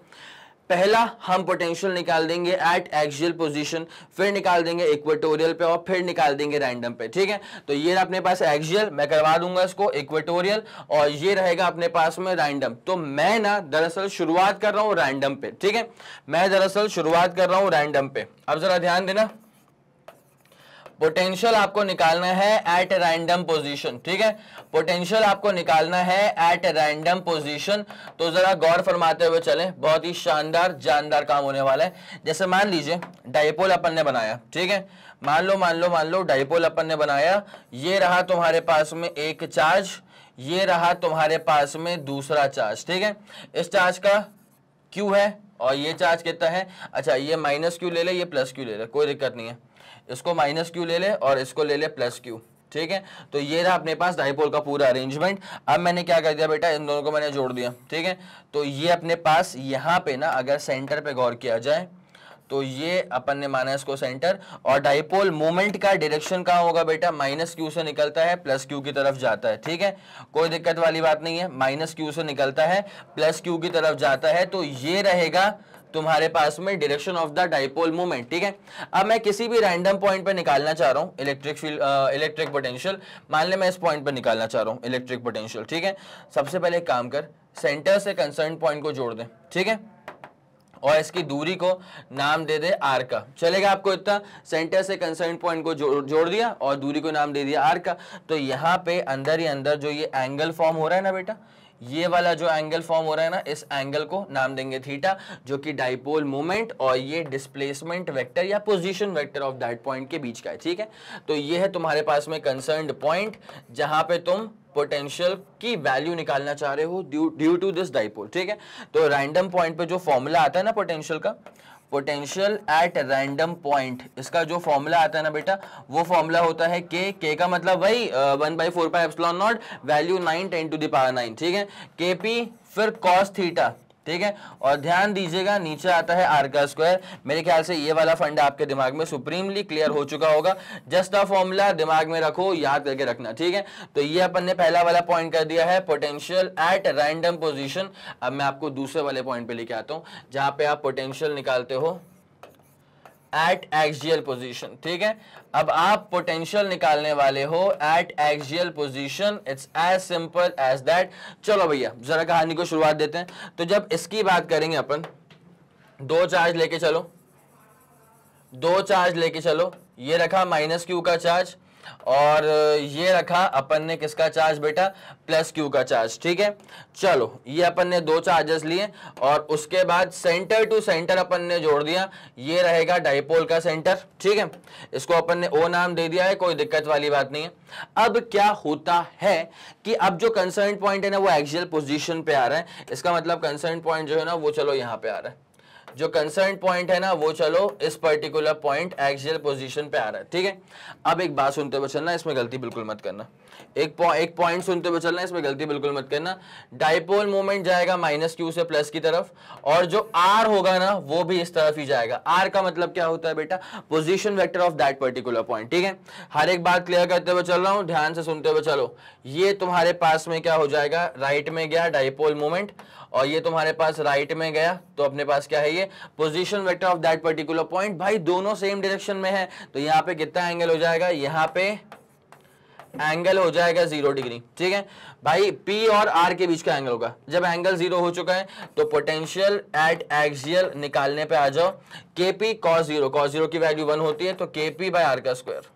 S1: पहला हम पोटेंशियल निकाल देंगे एट एक्सियल पोजीशन फिर निकाल देंगे इक्वेटोरियल पे और फिर निकाल देंगे रैंडम पे ठीक है तो ये अपने पास एक्सियल मैं करवा दूंगा इसको इक्वेटोरियल और ये रहेगा अपने पास में रैंडम तो मैं ना दरअसल शुरुआत कर रहा हूं रैंडम पे ठीक है मैं दरअसल शुरुआत कर रहा हूं रैंडम पे अब जरा ध्यान देना पोटेंशियल आपको निकालना है एट रैंडम पोजीशन ठीक है पोटेंशियल आपको निकालना है एट रैंडम पोजीशन तो जरा गौर फरमाते हुए चले बहुत ही शानदार जानदार काम होने वाला है जैसे मान लीजिए डाइपोल अपन ने बनाया ठीक है मान लो मान लो मान लो डाइपोल अपन ने बनाया ये रहा तुम्हारे पास में एक चार्ज ये रहा तुम्हारे पास में दूसरा चार्ज ठीक है इस चार्ज का क्यू है और ये चार्ज कितना है अच्छा ये माइनस क्यू ले ले ये प्लस क्यू ले ले कोई दिक्कत नहीं है इसको माइनस क्यू ले ले और इसको ले ले प्लस क्यू ठीक है तो ये रहा अपने पास डाइपोल का पूरा अरेंजमेंट अब मैंने क्या कर दिया बेटा इन दोनों को मैंने जोड़ दिया ठीक है तो ये अपने पास यहाँ पे ना अगर सेंटर पे गौर किया जाए तो ये अपन ने माना इसको सेंटर और डाइपोल मोमेंट का डायरेक्शन कहाँ होगा बेटा माइनस क्यू से निकलता है प्लस क्यू की तरफ जाता है ठीक है कोई दिक्कत वाली बात नहीं है माइनस क्यू से निकलता है प्लस क्यू की तरफ जाता है तो ये रहेगा तुम्हारे पास में direction of the dipole movement ठीक है अब मैं किसी भी रैंडम पॉइंट पर निकालना चाह रहा हूँ इलेक्ट्रिक फील्ड इलेक्ट्रिक पोटेंशियल मान लें मैं इस पॉइंट पर निकालना चाह रहा हूँ इलेक्ट्रिक पोटेंशियल ठीक है सबसे पहले एक काम कर सेंटर से कंसर्न पॉइंट को जोड़ दें ठीक है और इसकी दूरी को नाम दे दे आर का चलेगा आपको इतना सेंटर से कंसर्न पॉइंट को जोड़ जोड़ दिया और दूरी को नाम दे दिया आर का तो यहाँ पे अंदर ही अंदर जो ये एंगल फॉर्म हो रहा है ना बेटा ये वाला जो एंगल फॉर्म हो रहा है ना इस एंगल को नाम देंगे थीटा जो कि डाइपोल मोमेंट और ये डिस्प्लेसमेंट वेक्टर या position vector of that point के बीच का है ठीक है तो ये है तुम्हारे पास में कंसर्न पॉइंट जहां पे तुम पोटेंशियल की वैल्यू निकालना चाह रहे हो ड्यू टू दिस डाइपोल ठीक है तो रैंडम पॉइंट पे जो फॉर्मूला आता है ना पोटेंशियल का पोटेंशियल एट रैंडम पॉइंट इसका जो फॉर्मूला आता है ना बेटा वो फॉर्मूला होता है के के का मतलब वही one by four pi epsilon not value nine ten to the power nine ठीक है के पी फिर कॉस थीटा ठीक है और ध्यान दीजिएगा नीचे आता है आर का स्क्वायर मेरे ख्याल से ये वाला फंड आपके दिमाग में सुप्रीमली क्लियर हो चुका होगा जस्ट द फॉर्मूला दिमाग में रखो याद करके रखना ठीक है तो ये अपन ने पहला वाला पॉइंट कर दिया है पोटेंशियल एट रैंडम पोजिशन अब मैं आपको दूसरे वाले पॉइंट पे लेके आता हूं जहां पे आप पोटेंशियल निकालते हो एट एक्सियल पोजिशन ठीक है अब आप पोटेंशियल निकालने वाले हो at axial position it's as simple as that चलो भैया जरा कहानी को शुरुआत देते हैं तो जब इसकी बात करेंगे अपन दो चार्ज लेके चलो दो चार्ज लेके चलो ये रखा माइनस क्यू का चार्ज और ये रखा अपन ने किसका चार्ज बेटा प्लस क्यू का चार्ज ठीक है चलो ये अपन ने दो चार्जेस लिए और उसके बाद सेंटर टू सेंटर अपन ने जोड़ दिया ये रहेगा डाइपोल का सेंटर ठीक है इसको अपन ने ओ नाम दे दिया है कोई दिक्कत वाली बात नहीं है अब क्या होता है कि अब जो कंसर्न पॉइंट है ना वो एक्सियल पोजिशन पे आ रहा है इसका मतलब कंसर्न पॉइंट जो है ना वो चलो यहां पर आ रहा है जो कंसर्न पॉइंट है ना वो चलो इस पर्टिकुलर पॉइंट एक्सियल पोजीशन पे आ रहा है ठीक है अब एक बात सुनते हुए चलना इसमें गलती बिल्कुल मत करना एक पॉइंट एक पॉइंट सुनते हुए चलना इसमें गलती बिल्कुल मत करना डाइपोल मोमेंट जाएगा माइनस क्यू से प्लस की तरफ और जो आर होगा ना वो भी इस तरफ ही जाएगा आर का मतलब क्या होता है बेटा position vector of that particular point ठीक है हर एक बात क्लियर करते हुए चल रहा हूँ ध्यान से सुनते हुए चलो ये तुम्हारे पास में क्या हो जाएगा राइट में गया डाइपोल मूवमेंट और ये तुम्हारे पास राइट में गया तो अपने पास क्या है ये position vector of that particular point भाई दोनों सेम डायरेक्शन में है तो यहाँ पे कितना एंगल हो जाएगा यहाँ पे एंगल हो जाएगा जीरो डिग्री ठीक है भाई पी और आर के बीच का एंगल होगा जब एंगल जीरो हो चुका है तो पोटेंशियल एट एक्सियल निकालने पे आ जाओ k p cos zero cos zero की वैल्यू वन होती है तो के पी बाय आर का स्क्वायर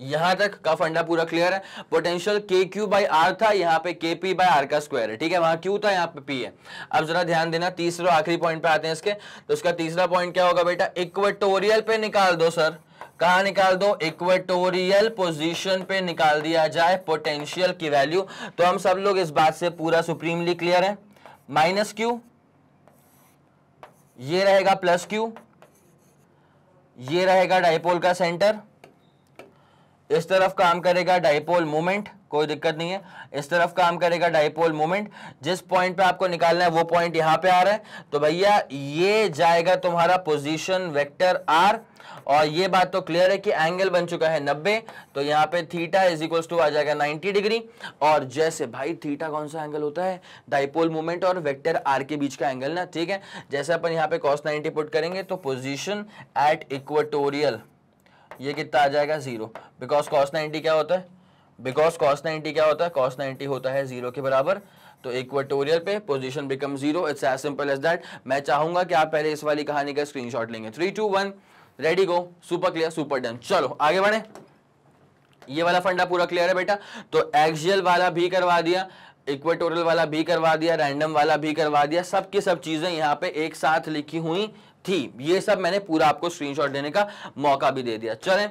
S1: यहां तक का फंडा पूरा क्लियर है पोटेंशियल के क्यू बाई आर था यहां पे के पी बाई आर का स्क्वायर है ठीक है वहां क्यू था यहां पे पी है अब जरा ध्यान देना तीसरा आखिरी पॉइंट पे आते हैं इसके तो उसका तीसरा पॉइंट क्या होगा बेटा इक्वेटोरियल पे निकाल दो सर कहा निकाल दो इक्वेटोरियल पोजीशन पे निकाल दिया जाए पोटेंशियल की वैल्यू तो हम सब लोग इस बात से पूरा सुप्रीमली क्लियर है माइनस क्यू ये रहेगा प्लस क्यू ये रहेगा डाइपोल का सेंटर इस तरफ काम करेगा डाइपोल मोमेंट कोई दिक्कत नहीं है इस तरफ काम करेगा डाइपोल मोमेंट जिस पॉइंट पे आपको निकालना है वो पॉइंट यहां पे आ रहा है तो भैया ये जाएगा तुम्हारा पोजीशन वेक्टर आर और ये बात तो क्लियर है कि एंगल बन चुका है 90 तो यहाँ पे थीटा इज इक्वल टू आ जाएगा 90 डिग्री और जैसे भाई थीटा कौन सा एंगल होता है डाइपोल मूवमेंट और वेक्टर आर के बीच का एंगल ना ठीक है जैसे अपन यहाँ पे कॉस 90 पुट करेंगे तो पोजिशन एट इक्वेटोरियल ये कितना आ जाएगा जीरो बिकॉज कॉस नाइनटी क्या होता है बिकॉज कॉस नाइनटी क्या होता है कॉस नाइनटी होता है जीरो के बराबर तो इक्वेटोरियल पे position become zero it's as simple as that मैं चाहूंगा कि आप पहले इस वाली कहानी का स्क्रीनशॉट लेंगे three two one ready go super clear super done चलो आगे बढ़े ये वाला फंडा पूरा क्लियर है बेटा तो एक्सियल वाला भी करवा दिया इक्वेटोरियल वाला भी करवा दिया रैंडम वाला भी करवा दिया सब की सब चीजें यहाँ पे एक साथ लिखी हुई थी ये सब मैंने पूरा आपको स्क्रीनशॉट देने का मौका भी दे दिया चलें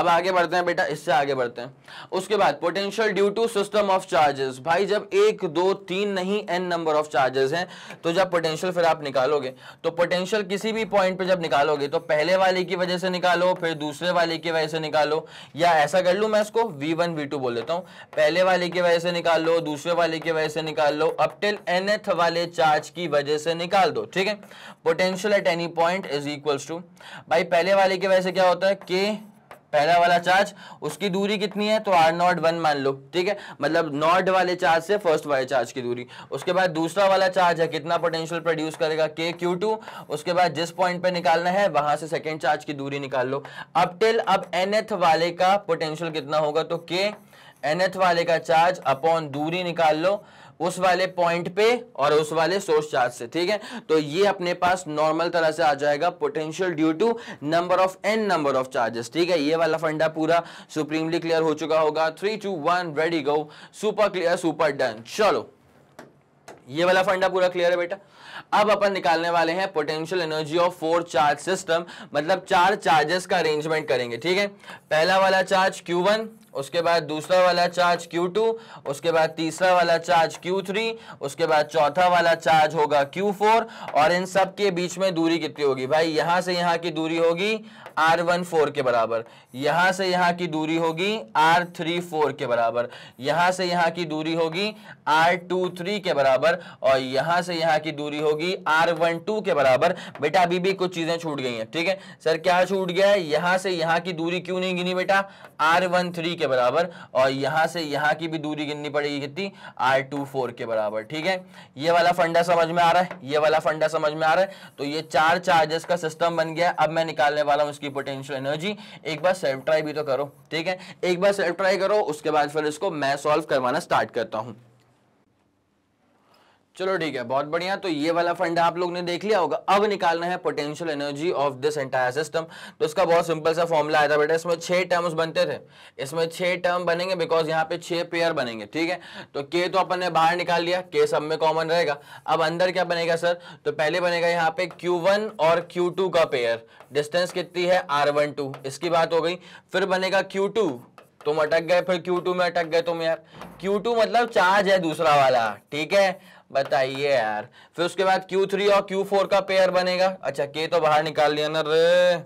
S1: अब आगे बढ़ते हैं बेटा इससे आगे बढ़ते हैं उसके बाद potential due to system of charges भाई जब एक दो तीन नहीं एन नंबर ऑफ चार्जेस हैं तो जब पोटेंशियल फिर आप निकालोगे तो पोटेंशियल किसी भी पॉइंट पर जब निकालोगे तो पहले वाले की वजह से निकालो फिर दूसरे वाले की वजह से निकालो या ऐसा कर लू मैं इसको वी वन वी टू बोल देता हूँ पहले वाले की वजह से निकाल लो दूसरे वाले की वजह से निकाल लो अपटिल एनएथ वाले चार्ज की वजह से निकाल दो ठीक है potential at any point is equals to भाई पहले वाले की वजह से क्या होता है के पहला वाला चार्ज उसकी दूरी कितनी है तो आर नॉट वन मान लो ठीक है मतलब नॉट वाले चार्ज से फर्स्ट वाले चार्ज की दूरी उसके बाद दूसरा वाला चार्ज है कितना पोटेंशियल प्रोड्यूस करेगा के क्यू टू उसके बाद जिस पॉइंट पे निकालना है वहां से सेकेंड चार्ज की दूरी निकाल लो अब टिल अब एनएथ वाले का पोटेंशियल कितना होगा तो के एनएथ वाले का चार्ज अपॉन दूरी निकाल लो उस वाले पॉइंट पे और उस वाले सोर्स चार्ज से ठीक है तो ये अपने पास नॉर्मल तरह से आ जाएगा potential due to number of n number of charges ठीक है ये वाला फंडा पूरा सुप्रीमली क्लियर हो चुका होगा three two one ready go super clear super done चलो ये वाला फंडा पूरा क्लियर है बेटा अब अपन निकालने वाले हैं potential energy of four charge system मतलब चार चार्जेस का अरेंजमेंट करेंगे ठीक है पहला वाला चार्ज Q1 उसके बाद दूसरा वाला चार्ज Q2 उसके बाद तीसरा वाला चार्ज Q3 उसके बाद चौथा वाला चार्ज होगा Q4 और इन सब के बीच में दूरी कितनी होगी भाई यहां से यहां की दूरी होगी आर वन फोर के बराबर यहां से यहां की दूरी होगी आर थ्री फोर के बराबर यहां से यहां की दूरी होगी आर टू थ्री के बराबर और यहां से यहां की दूरी होगी आर वन टू के बराबर बेटा अभी भी कुछ चीज़ें छूट गई हैं ठीक है सर क्या छूट गया है यहां से यहां की दूरी क्यों नहीं गिनी बेटा आर वन थ्री के बराबर और यहां से यहां की भी दूरी गिननी पड़ेगी कितनी आर टू फोर के बराबर ठीक है ये वाला फंडा समझ में आ रहा है ये वाला फंडा समझ में आ रहा है तो ये चार चार्जेस का सिस्टम बन गया अब मैं निकालने वाला हूं उसकी इसकी पोटेंशियल एनर्जी एक बार सेल्फ ट्राई भी तो करो ठीक है एक बार सेल्फ ट्राई करो उसके बाद फिर इसको मैं सॉल्व करवाना स्टार्ट करता हूँ चलो ठीक है बहुत बढ़िया तो ये वाला फंड आप लोग ने देख लिया होगा अब निकालना है potential energy of this entire system तो इसका बहुत सिंपल सा फॉर्मूला आया था बेटा इसमें छह टर्म्स बनते थे इसमें छह टर्म बनेंगे बिकॉज यहाँ पे छह पेयर बनेंगे ठीक है तो के तो अपन ने बाहर निकाल लिया के सब में कॉमन रहेगा अब अंदर क्या बनेगा सर तो पहले बनेगा यहाँ पे क्यू और क्यू का पेयर डिस्टेंस कितनी है आर इसकी बात हो गई फिर बनेगा क्यू तुम अटक गए फिर Q2 में अटक गए तुम यार Q2 मतलब चार्ज है दूसरा वाला ठीक है बताइए यार फिर उसके बाद Q3 और Q4 का पेयर बनेगा अच्छा के तो बाहर निकाल लिया ना रे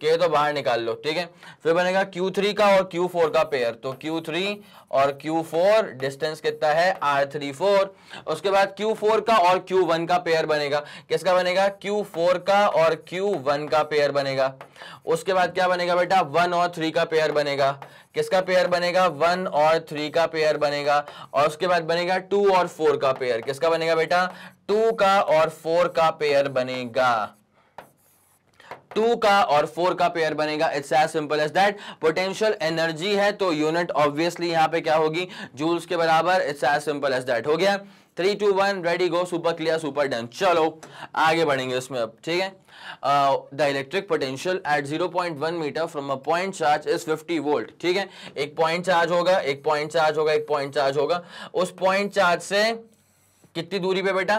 S1: के तो बाहर निकाल लो ठीक है फिर बनेगा Q3 का और Q4 का पेयर तो Q3 और Q4 डिस्टेंस कितना है R34 उसके बाद Q4 का और Q1 का पेयर बनेगा किसका बनेगा Q4 का और Q1 का पेयर बनेगा उसके बाद क्या बनेगा बेटा वन और थ्री का पेयर बनेगा किसका पेयर बनेगा वन और थ्री का पेयर बनेगा और उसके बाद बनेगा टू और फोर का पेयर किसका बनेगा बेटा टू का और फोर का पेयर बनेगा टू का और फोर का पेयर बनेगा it's as simple as that potential energy है तो यूनिट ऑब्वियसली यहां पे क्या होगी जूल्स के बराबर it's as simple as that हो गया three two one ready go super clear super done चलो आगे बढ़ेंगे उसमें अब ठीक है the electric potential at zero point one metre from a point charge is fifty volt ठीक है एक पॉइंट चार्ज होगा एक पॉइंट चार्ज होगा एक पॉइंट चार्ज होगा उस पॉइंट चार्ज से कितनी दूरी पे बेटा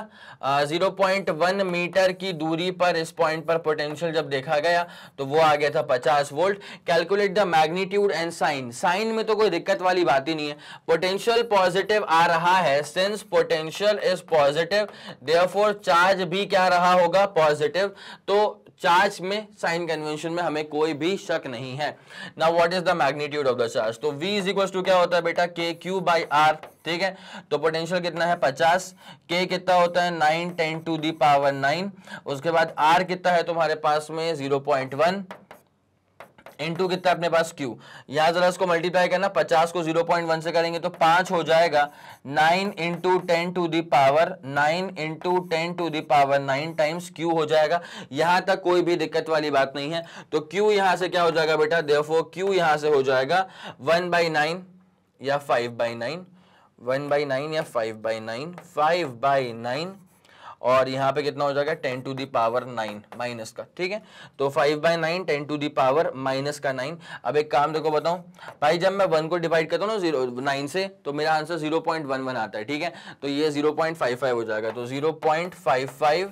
S1: जीरो पॉइंट वन मीटर की दूरी पर इस पॉइंट पर पोटेंशियल जब देखा गया तो वो आ गया था पचास volt calculate the magnitude and sign sign में तो कोई दिक्कत वाली बात ही नहीं है पोटेंशियल पॉजिटिव आ रहा है since potential is positive therefore charge भी क्या रहा होगा पॉजिटिव तो चार्ज में साइन कन्वेंशन में हमें कोई भी शक नहीं है ना what is the magnitude of the charge तो वी इज इक्वल टू क्या होता है बेटा के क्यू बाई आर ठीक है तो पोटेंशियल कितना है 50 के कितना होता है 9 10 टू दी पावर 9 उसके बाद आर कितना है तुम्हारे पास में 0.1 टू कितना अपने पास क्यू यहाँ जरा इसको मल्टीप्लाई करना पचास को जीरो पॉइंट वन से करेंगे तो पांच हो जाएगा nine into ten to the power nine into ten to the power nine times q हो जाएगा यहाँ तक कोई भी दिक्कत वाली बात नहीं है तो क्यू यहाँ से क्या हो जाएगा बेटा देखो क्यू यहाँ से हो जाएगा वन बाई नाइन या five by nine one by nine या five by nine five by nine और यहाँ पे कितना हो जाएगा ten to the power nine minus का ठीक है तो five by nine ten to the power minus का नाइन अब एक काम देखो बताऊं भाई जब मैं वन को डिवाइड करता हूँ ना जीरो नाइन से तो मेरा answer zero point one one आता है ठीक है तो ये जीरो पॉइंट फाइव फाइव हो जाएगा तो zero point five five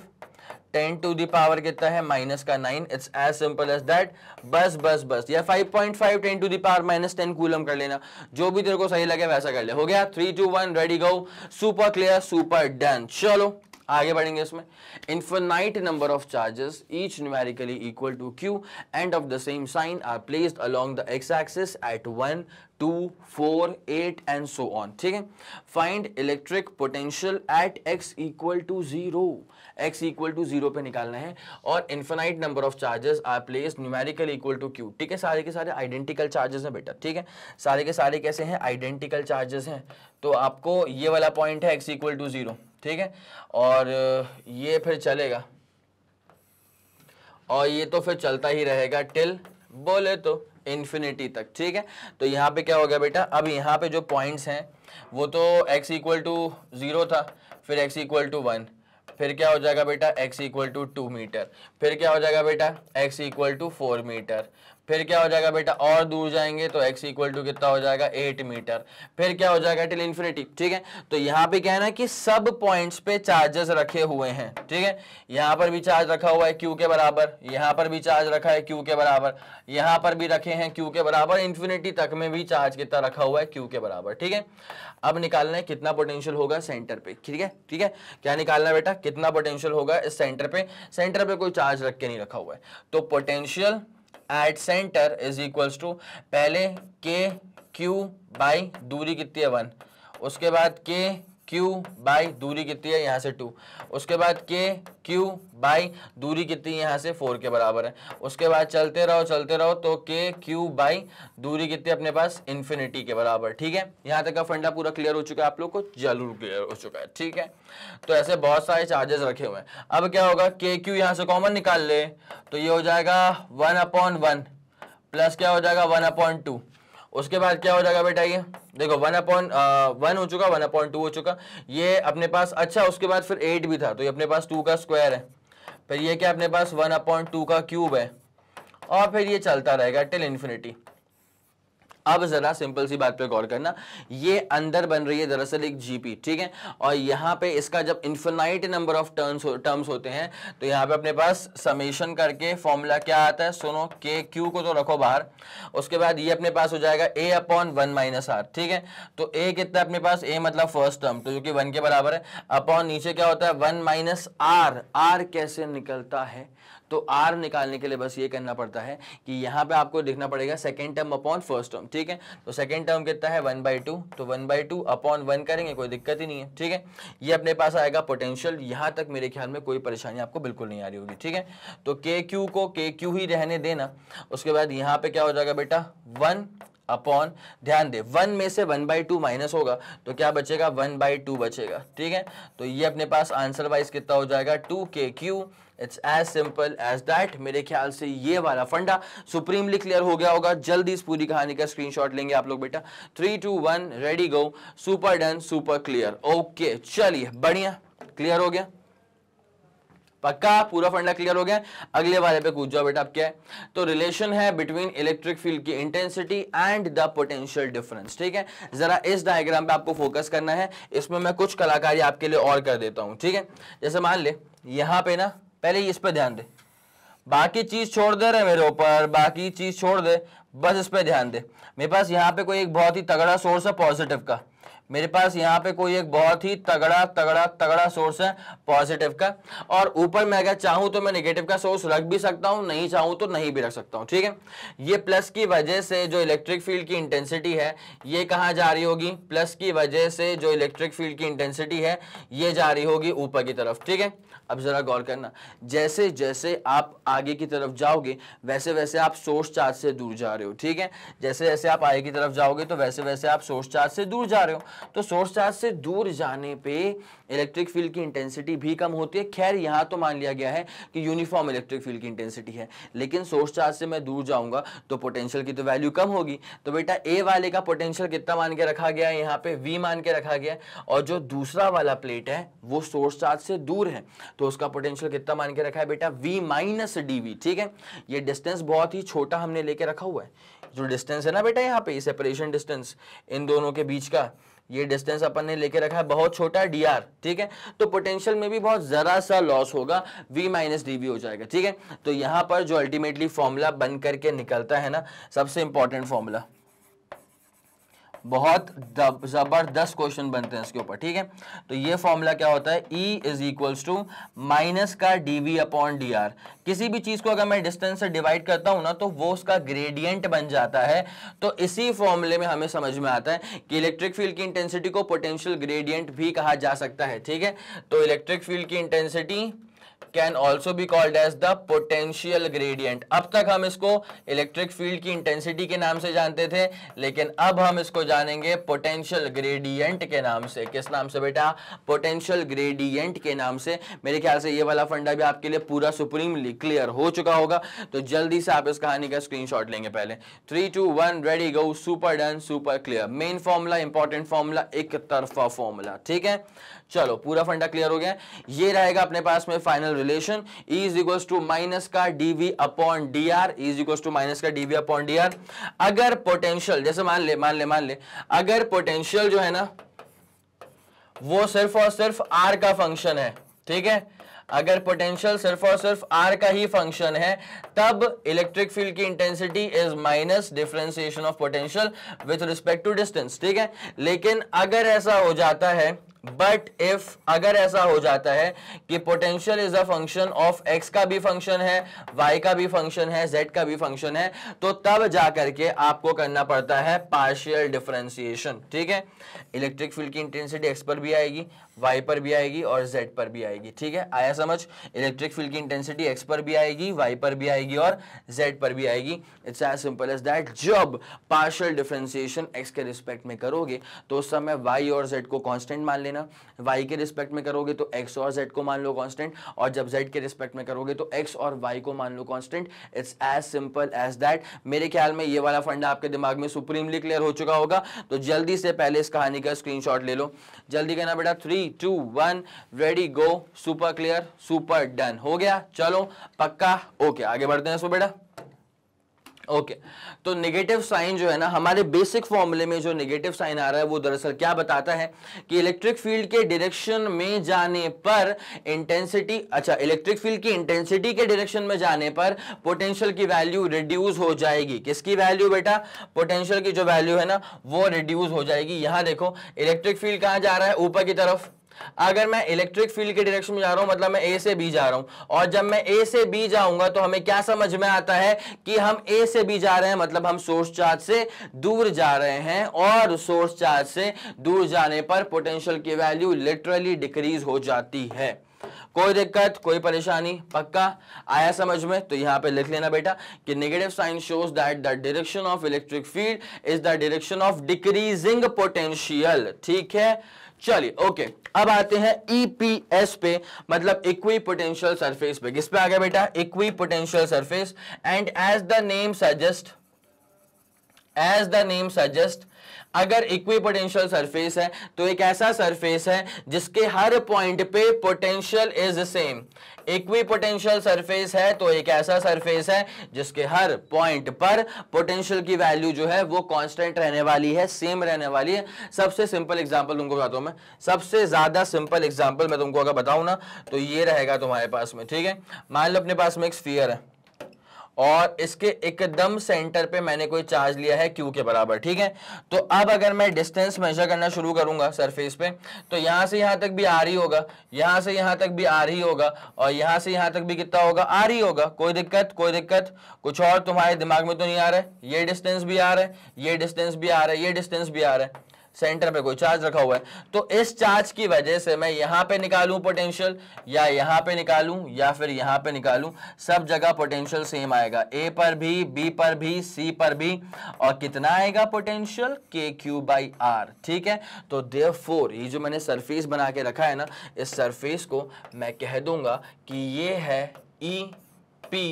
S1: ten to the power कितना है माइनस का nine it's as simple as that बस बस बस या five point five ten to the power minus ten coulomb कर लेना जो भी तेरे को सही लगे वैसा कर ले हो गया three two one ready go super clear super done चलो आगे बढ़ेंगे इसमें infinite number of charges each numerically equal to q and of the same sign are placed along the x axis at one two four eight and so on ठीक है find electric potential at x equal to zero x equal to zero पे निकालना है और infinite number of charges are place numerical equal to q ठीक है सारे के सारे आइडेंटिकल चार्जेस हैं बेटा ठीक है सारे के सारे कैसे हैं आइडेंटिकल चार्जेस हैं तो आपको ये वाला पॉइंट है एक्स इक्वल टू जीरो ठीक है और ये फिर चलेगा और ये तो फिर चलता ही रहेगा टिल बोले तो इन्फिनिटी तक ठीक है तो यहाँ पे क्या हो गया बेटा अब यहाँ पे जो पॉइंट्स हैं वो तो x इक्वल टू ज़ीरो था फिर x इक्वल टू वन फिर क्या हो जाएगा बेटा x equal to two metre फिर क्या हो जाएगा बेटा x equal to four metre फिर क्या हो जाएगा बेटा और दूर जाएंगे तो x इक्वल टू कितना हो जाएगा एट मीटर फिर क्या हो जाएगा टिल इन्फिनिटी ठीक है तो यहां पे क्या है ना कि सब पॉइंट्स पे चार्जेस रखे हुए हैं ठीक है यहां पर भी चार्ज रखा हुआ है क्यू के बराबर यहां पर भी चार्ज रखा है क्यू के बराबर यहां पर भी रखे हैं क्यू के बराबर इन्फिनिटी तक में भी चार्ज कितना रखा हुआ है क्यू के बराबर ठीक है अब निकालना है कितना पोटेंशियल होगा सेंटर पे ठीक है ठीक है क्या निकालना है बेटा कितना पोटेंशियल होगा इस सेंटर पे सेंटर पे कोई चार्ज रख के नहीं रखा हुआ है तो potential at centre is equals to पहले के क्यू बाई दूरी कितनी है वन उसके बाद के क्यू बाई दूरी कितनी है यहाँ से टू उसके बाद के क्यू बाई दूरी कितनी यहाँ से फोर के बराबर है उसके बाद चलते रहो चलते रहो तो के क्यू बाई दूरी कितनी अपने पास इन्फिनिटी के बराबर ठीक है यहाँ तक का फंडा पूरा क्लियर हो चुका है आप लोग को जरूर क्लियर हो चुका है ठीक है तो ऐसे बहुत सारे चार्जेस रखे हुए हैं अब क्या होगा के क्यू यहाँ से कॉमन निकाल ले तो ये हो जाएगा वन अपॉन वन प्लस क्या हो जाएगा वन अपॉइंट टू उसके बाद क्या हो जाएगा बेटा ये देखो वन अपॉइंट वन हो चुका वन अपॉइंट टू हो चुका ये अपने पास अच्छा उसके बाद फिर एट भी था तो ये अपने पास टू का स्क्वायर है फिर ये क्या अपने पास वन अपॉइंट टू का क्यूब है और फिर ये चलता रहेगा टिल इन्फिनिटी अब जरा सिंपल सी बात पे गौर करना ये अंदर बन रही है दरअसल एक जीपी ठीक है और यहां पे इसका जब infinite number of terms terms होते हैं तो यहां पे अपने पास समेशन करके फॉर्मूला क्या आता है सुनो के क्यू को तो रखो बाहर उसके बाद ये अपने पास हो जाएगा a upon one minus r ठीक है तो ए कितना अपने पास ए मतलब फर्स्ट टर्म तो जो कि वन के बराबर है अपॉन नीचे क्या होता है वन माइनस आर आर कैसे निकलता है तो आर निकालने के लिए बस ये करना पड़ता है कि यहाँ पे आपको देखना पड़ेगा second term upon first term ठीक है तो सेकेंड टर्म कितना है वन बाई टू तो one by two upon one करेंगे कोई दिक्कत ही नहीं है ठीक है ये अपने पास आएगा पोटेंशियल यहाँ तक मेरे ख्याल में कोई परेशानी आपको बिल्कुल नहीं आ रही होगी ठीक है तो के क्यू को के क्यू ही रहने देना उसके बाद यहाँ पे क्या हो जाएगा बेटा वन अपॉन ध्यान दे वन में से वन बाई टू माइनस होगा तो क्या बचेगा वन बाई टू बचेगा ठीक है तो ये अपने पास आंसर वाइज कितना हो जाएगा टू के q it's as simple as that मेरे ख्याल से ये वाला फंडा सुप्रीमली क्लियर हो गया होगा जल्दी इस पूरी कहानी का स्क्रीनशॉट लेंगे आप लोग बेटा three two one ready go super done super clear okay चलिए बढ़िया क्लियर हो गया पक्का पूरा फंडा क्लियर हो गया अगले वाले पे कूद जाओ बेटा अब क्या है तो रिलेशन है बिटवीन इलेक्ट्रिक फील्ड की intensity and the potential difference ठीक है जरा इस डायग्राम पे आपको फोकस करना है इसमें मैं कुछ कलाकारी आपके लिए और कर देता हूँ ठीक है जैसे मान ले यहाँ पे ना पहले इस पर ध्यान दे बाकी चीज छोड़ दे रहे मेरे ऊपर बाकी चीज छोड़ दे बस इस पर ध्यान दे मेरे पास यहाँ पे कोई एक बहुत ही तगड़ा सोर्स है पॉजिटिव का मेरे पास यहाँ पे कोई एक बहुत ही तगड़ा तगड़ा तगड़ा सोर्स है पॉजिटिव का और ऊपर मैं अगर चाहूँ तो मैं निगेटिव का सोर्स रख भी सकता हूँ नहीं चाहूँ तो नहीं भी रख सकता हूँ ठीक है ये प्लस की वजह से जो इलेक्ट्रिक फील्ड की इंटेंसिटी है ये कहाँ जा रही होगी प्लस की वजह से जो इलेक्ट्रिक फील्ड की इंटेंसिटी है ये जा रही होगी ऊपर की तरफ ठीक है अब ज़रा गौर करना जैसे जैसे आप आगे की तरफ जाओगे वैसे वैसे आप सोर्स चार्ज से दूर जा रहे हो ठीक है जैसे जैसे आप आगे की तरफ जाओगे तो वैसे वैसे आप सोर्स चार्ज से दूर जा रहे हो तो सोर्स चार्ज से दूर जाने पे इलेक्ट्रिक फील्ड की इंटेंसिटी भी कम होती है खैर यहाँ तो मान लिया गया है कि यूनिफॉर्म इलेक्ट्रिक फील्ड की इंटेंसिटी है लेकिन सोर्स चार्ज से मैं दूर जाऊँगा तो पोटेंशियल की तो वैल्यू कम होगी तो बेटा ए वाले का पोटेंशियल कितना मान के रखा गया है यहाँ पे वी मान के रखा गया है और जो दूसरा वाला प्लेट है वो सोर्स चार्ज से दूर है तो उसका पोटेंशियल कितना मान के रखा है बेटा वी माइनस डी ठीक है ये डिस्टेंस बहुत ही छोटा हमने लेके रखा हुआ है जो डिस्टेंस है ना बेटा यहाँ पे सेपरेशन डिस्टेंस इन दोनों के बीच का ये डिस्टेंस अपन ने लेके रखा है बहुत छोटा डी आर ठीक है तो पोटेंशियल में भी बहुत ज़रा सा लॉस होगा वी माइनस डी हो जाएगा ठीक है तो यहाँ पर जो अल्टीमेटली फॉर्मूला बन करके निकलता है ना सबसे इंपॉर्टेंट फॉर्मूला बहुत ज़बरदस्त क्वेश्चन बनते हैं इसके ऊपर ठीक है तो ये फॉर्मूला क्या होता है E is equals to minus का d V upon d r किसी भी चीज़ को अगर मैं डिस्टेंस से डिवाइड करता हूँ ना तो वो उसका ग्रेडियंट बन जाता है तो इसी फॉर्मूले में हमें समझ में आता है कि इलेक्ट्रिक फील्ड की इंटेंसिटी को पोटेंशियल ग्रेडियंट भी कहा जा सकता है ठीक है तो इलेक्ट्रिक फील्ड की intensity can also be called as the potential gradient अब तक हम इसको इलेक्ट्रिक फील्ड की इंटेंसिटी के नाम से जानते थे लेकिन अब हम इसको जानेंगे पोटेंशियल ग्रेडियंट के नाम से किस नाम से बेटा पोटेंशियल ग्रेडियंट के नाम से मेरे ख्याल से ये वाला फंडा भी आपके लिए पूरा सुप्रीमली क्लियर हो चुका होगा तो जल्दी से आप इस कहानी का स्क्रीनशॉट लेंगे पहले three two one ready go super done super clear main formula important formula एक तरफा फॉर्मूला ठीक है चलो पूरा फंडा क्लियर हो गया ये रहेगा अपने पास में final relation is equal to minus का d V upon d r is equal to minus का डीवी अपॉन डी आर अगर पोटेंशियल जैसे मान ले मान ले मान ले अगर पोटेंशियल जो है ना वो सिर्फ और सिर्फ आर का फंक्शन है ठीक है अगर पोटेंशियल सिर्फ और सिर्फ आर का ही फंक्शन है तब इलेक्ट्रिक फील्ड की intensity is minus differentiation of potential with respect to distance ठीक है लेकिन अगर ऐसा हो जाता है बट इफ अगर ऐसा हो जाता है कि potential is a function of x का भी फंक्शन है वाई का भी फंक्शन है जेड का भी फंक्शन है तो तब जा करके आपको करना पड़ता है पार्शियल डिफ्रेंसिएशन ठीक है इलेक्ट्रिक फील्ड की इंटेंसिटी एक्स पर भी आएगी वाई पर भी आएगी और जेड पर भी आएगी ठीक है आया समझ इलेक्ट्रिक फील्ड की इंटेंसिटी एक्स पर भी आएगी वाई पर भी आएगी और जेड पर भी आएगी it's as simple as that जब पार्शियल डिफ्रेंसिएशन एक्स के रिस्पेक्ट में करोगे तो उस समय वाई और जेड को कॉन्स्टेंट मान लेना वाई के रिस्पेक्ट में करोगे तो एक्स और जेड को मान लो कॉन्स्टेंट और जब जेड के रिस्पेक्ट में करोगे तो एक्स और वाई को मान लो constant it's as simple as that मेरे ख्याल में ये वाला फंडा आपके दिमाग में सुप्रीमली क्लियर हो चुका होगा तो जल्दी से पहले इस कहानी का स्क्रीनशॉट ले लो जल्दी कहना बेटा three three two one ready go super clear super done हो गया चलो पक्का ओके आगे बढ़ते हैं सो बेटा ओके okay. तो नेगेटिव साइन जो है ना हमारे बेसिक फॉर्मूले में जो नेगेटिव साइन आ रहा है वो दरअसल क्या बताता है कि इलेक्ट्रिक फील्ड के डायरेक्शन में जाने पर इंटेंसिटी अच्छा इलेक्ट्रिक फील्ड की इंटेंसिटी के डायरेक्शन में जाने पर पोटेंशियल की वैल्यू रिड्यूस हो जाएगी किसकी वैल्यू बेटा पोटेंशियल की जो वैल्यू है ना वो रिड्यूस हो जाएगी यहां देखो इलेक्ट्रिक फील्ड कहां जा रहा है ऊपर की तरफ अगर मैं इलेक्ट्रिक फील्ड के डायरेक्शन में जा रहा हूं मतलब मैं ए से बी जा रहा हूं और जब मैं ए से बी जाऊंगा तो हमें क्या समझ में आता है कि हम ए से बी जा रहे हैं मतलब हम सोर्स चार्ज से दूर जा रहे हैं और सोर्स चार्ज से दूर जाने पर पोटेंशियल की वैल्यू लिटरली डिक्रीज हो जाती है कोई दिक्कत कोई परेशानी पक्का आया समझ में तो यहां पे लिख लेना बेटा कि negative sign shows that the direction of electric field is the direction of decreasing potential ठीक है चलिए ओके अब आते हैं ईपीएस e पे मतलब इक्वी पोटेंशियल सरफेस पे किस पे आ गया बेटा equipotential surface and as the name suggest as the name suggest अगर इक्विपोटेंशियल सरफेस है तो एक ऐसा सरफेस है जिसके हर पॉइंट पे potential is same equipotential surface है तो एक ऐसा सरफेस है जिसके हर पॉइंट पर पोटेंशियल की वैल्यू जो है वो कांस्टेंट रहने वाली है सेम रहने वाली है सबसे सिंपल एग्जांपल तुमको बताता हूँ मैं सबसे ज्यादा सिंपल एग्जाम्पल मैं तुमको अगर बताऊँ ना तो ये रहेगा तुम्हारे पास में ठीक है मान लो अपने पास में एक फियर है और इसके एकदम सेंटर पे मैंने कोई चार्ज लिया है क्यू के बराबर ठीक है तो अब अगर मैं डिस्टेंस मेजर करना शुरू करूंगा सरफेस पे तो यहां से यहां तक भी आ रही होगा यहां से यहां तक भी आ रही होगा और यहां से यहां तक भी कितना होगा आ रही होगा कोई दिक्कत कोई दिक्कत कुछ और तुम्हारे दिमाग में तो नहीं आ रहा है ये डिस्टेंस भी आ रहा है ये डिस्टेंस भी आ रहा है ये डिस्टेंस भी आ रहा है सेंटर पे कोई चार्ज रखा हुआ है तो इस चार्ज की वजह से मैं यहाँ पे निकालूं पोटेंशियल या यहाँ पे निकालूं या फिर यहाँ पे निकालूं सब जगह पोटेंशियल सेम आएगा ए पर भी बी पर भी सी पर भी और कितना आएगा पोटेंशियल के क्यू बाई आर ठीक है तो फोर ये जो मैंने सरफेस बना के रखा है ना इस सरफेस को मैं कह दूंगा कि ये है ई पी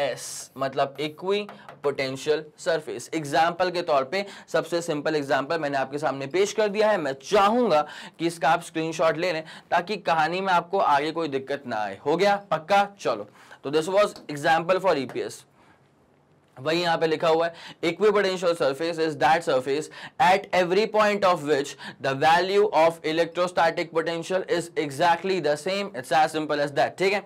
S1: एस मतलब इक्वी पोटेंशियल सरफेस एग्जाम्पल के तौर पे सबसे सिंपल एग्जाम्पल मैंने आपके सामने पेश कर दिया है मैं चाहूंगा कि इसका आप स्क्रीनशॉट ले लें ताकि कहानी में आपको आगे कोई दिक्कत ना आए हो गया पक्का चलो तो this was example for EPS वही यहां पे लिखा हुआ है equipotential surface is that surface at every point of which the value of electrostatic potential is exactly the same it's as simple as that ठीक है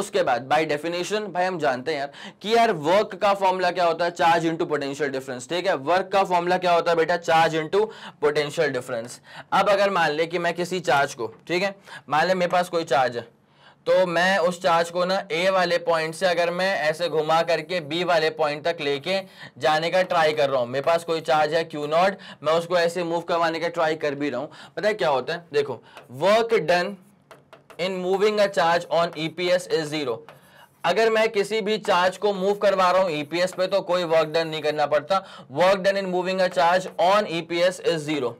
S1: उसके बाद बाय डेफिनेशन भाई हम जानते हैं यार कि यार वर्क का फॉर्मूला क्या होता है चार्ज इंटू पोटेंशियल डिफरेंस ठीक है वर्क का फॉर्मूला क्या होता है बेटा चार्ज इंटू पोटेंशियल डिफरेंस अब अगर मान ले कि मैं किसी चार्ज को ठीक है मान ले मेरे पास कोई चार्ज है तो मैं उस चार्ज को ना ए वाले पॉइंट से अगर मैं ऐसे घुमा करके बी वाले पॉइंट तक लेके जाने का ट्राई कर रहा हूँ मेरे पास कोई चार्ज है क्यू नॉट मैं उसको ऐसे मूव करवाने का ट्राई कर भी रहा हूँ पता है क्या होता है देखो work done in moving a charge on E P S is zero अगर मैं किसी भी चार्ज को मूव करवा रहा हूँ ईपीएस e पे तो कोई वर्क डन नहीं करना पड़ता work done in moving a charge on EPS is zero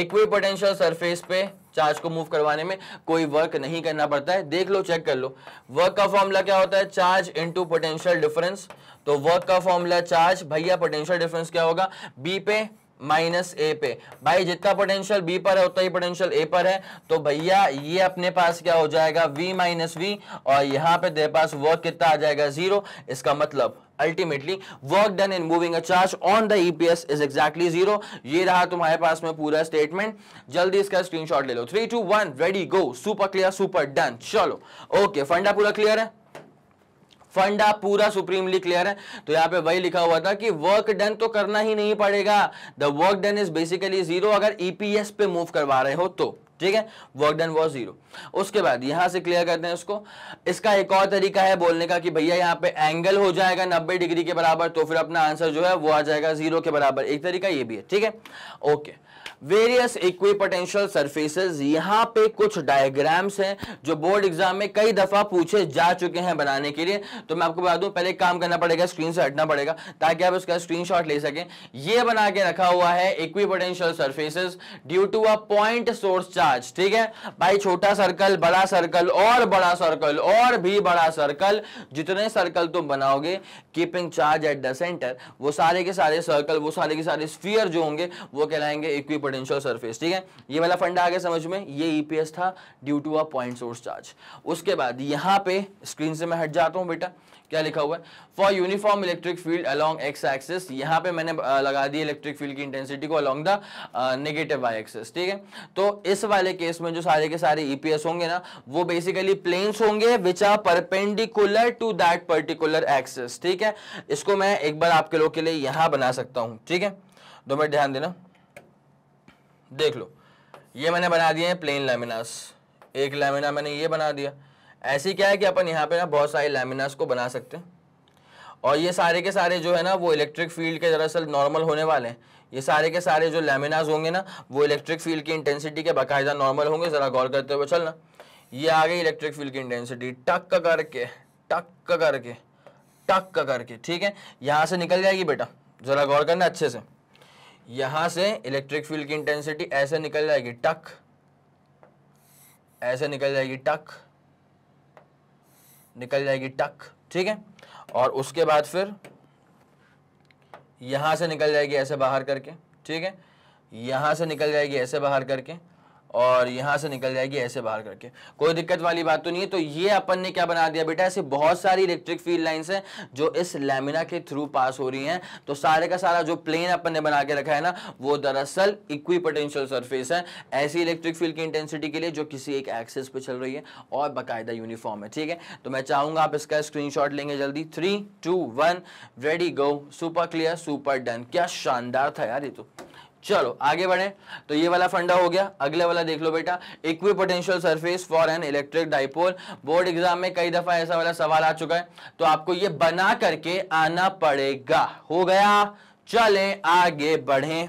S1: equipotential surface पे चार्ज को मूव करवाने में कोई वर्क नहीं करना पड़ता है देख लो चेक कर लो वर्क का फॉर्मूला क्या होता है चार्ज इंटू पोटेंशियल डिफरेंस तो वर्क का फॉर्मूला चार्ज भैया पोटेंशियल डिफरेंस क्या होगा बी पे माइनस ए पे भाई जितना पोटेंशियल बी पर है उतना ही पोटेंशियल ए पर है तो भैया ये अपने पास क्या हो जाएगा वी माइनस वी और यहां पे दे पास वर्क कितना आ जाएगा जीरो इसका मतलब ultimately work done in moving a charge on the EPS is exactly zero ये रहा तुम्हारे पास में पूरा स्टेटमेंट जल्दी इसका स्क्रीनशॉट ले लो three two one ready go super clear super done चलो ओके फंडा पूरा क्लियर है फंडा पूरा लीग क्लियर है तो यहाँ पे वही लिखा हुआ था कि वर्क डन तो करना ही नहीं पड़ेगा the work done is basically zero अगर ईपीएस e पे मूव करवा रहे हो तो ठीक है वर्क डन वॉज जीरो उसके बाद यहां से क्लियर करते हैं उसको इसका एक और तरीका है बोलने का कि भैया यहां पे एंगल हो जाएगा नब्बे डिग्री के बराबर तो फिर अपना आंसर जो है वो आ जाएगा जीरो के बराबर एक तरीका ये भी है ठीक है okay okay. Various equipotential surfaces यहां पे कुछ डायग्राम्स हैं जो बोर्ड एग्जाम में कई दफा पूछे जा चुके हैं बनाने के लिए तो मैं आपको बता दू पहले काम करना पड़ेगा स्क्रीन से हटना पड़ेगा ताकि आप उसका स्क्रीनशॉट ले सकें ये बना के रखा हुआ है equipotential surfaces due to a point source charge ठीक है भाई छोटा सर्कल बड़ा सर्कल और बड़ा सर्कल और भी बड़ा सर्कल जितने सर्कल तुम बनाओगे keeping charge at the centre वो सारे के सारे सर्कल वो सारे के सारे स्पीयर जो होंगे वो कहलाएंगे इक्विपोटेंशियल पोटेंशियल सरफेस ठीक है ये वाला फंडा आगे समझ में ये ईपीएस e था due to a point source charge उसके बाद यहाँ पे स्क्रीन से मैं हट जाता हूँ बेटा क्या लिखा हुआ है for uniform electric field along X axis यहाँ पे मैंने लगा दी इलेक्ट्रिक फील्ड की इंटेंसिटी को along the negative Y axis ठीक है तो इस वाले केस में जो सारे के सारे ईपीएस e होंगे ना वो बेसिकली प्लेन्स होंगे which are perpendicular to that particular axis ठीक है इसको मैं एक बार आपके लोग के लिए यहां बना सकता हूं ठीक है दो तो मिनट ध्यान देना देख लो ये मैंने बना दिए हैं प्लेन लेमिनास एक लेमिना मैंने ये बना दिया ऐसी क्या है कि अपन यहाँ पे ना बहुत सारे लेमिनास को बना सकते हैं और ये सारे के सारे जो है ना वो इलेक्ट्रिक फील्ड के दरअसल नॉर्मल होने वाले हैं ये सारे के सारे जो लेमिनाज होंगे ना वो इलेक्ट्रिक फील्ड की इंटेंसिटी के बाकायदा नॉर्मल होंगे ज़रा गौर करते हुए चलना ये आ गई इलेक्ट्रिक फील्ड की इंटेंसिटी टक करके टक करके टक करके ठीक है यहाँ से निकल जाएगी बेटा ज़रा गौर करना अच्छे से यहां से इलेक्ट्रिक फील्ड की इंटेंसिटी ऐसे निकल जाएगी टक ऐसे निकल जाएगी टक निकल जाएगी टक ठीक है और उसके बाद फिर यहां से निकल जाएगी ऐसे बाहर करके ठीक है यहां से निकल जाएगी ऐसे बाहर करके और यहाँ से निकल जाएगी ऐसे बाहर करके कोई दिक्कत वाली बात तो नहीं है तो ये अपन ने क्या बना दिया बेटा ऐसी बहुत सारी इलेक्ट्रिक फील्ड लाइन्स हैं जो इस लेमिना के थ्रू पास हो रही हैं तो सारे का सारा जो प्लेन अपन ने बना के रखा है ना वो दरअसल इक्वी पोटेंशियल सरफेस है ऐसी इलेक्ट्रिक फील्ड की इंटेंसिटी के लिए जो किसी एक एक्सेस पे चल रही है और बाकायदा यूनिफॉर्म है ठीक है तो मैं चाहूँगा आप इसका स्क्रीन लेंगे जल्दी three two one ready go super clear super done क्या शानदार था यार ये तो चलो आगे बढ़े तो ये वाला फंडा हो गया अगला वाला देख लो बेटा equipotential surface for an electric dipole board exam में कई दफा ऐसा वाला सवाल आ चुका है तो आपको ये बना करके आना पड़ेगा हो गया चले आगे बढ़े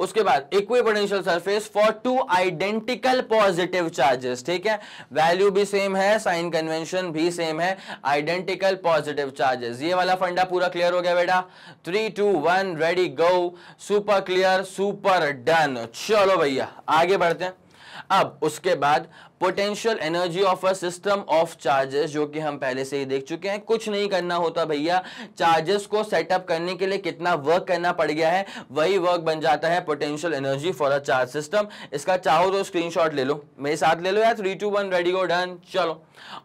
S1: उसके बाद equipotential surface for two identical positive charges ठीक है वैल्यू भी सेम है साइन कन्वेंशन भी सेम है आइडेंटिकल पॉजिटिव चार्जेस ये वाला फंडा पूरा क्लियर हो गया बेटा three two one ready go super clear super done चलो भैया आगे बढ़ते हैं अब उसके बाद potential energy of a system of charges जो कि हम पहले से ही देख चुके हैं कुछ नहीं करना होता भैया चार्जेस को सेटअप करने के लिए कितना वर्क करना पड़ गया है वही वर्क बन जाता है potential energy for a charge system इसका चाहो तो स्क्रीन ले लो मेरे साथ ले लो यार three two one ready go done चलो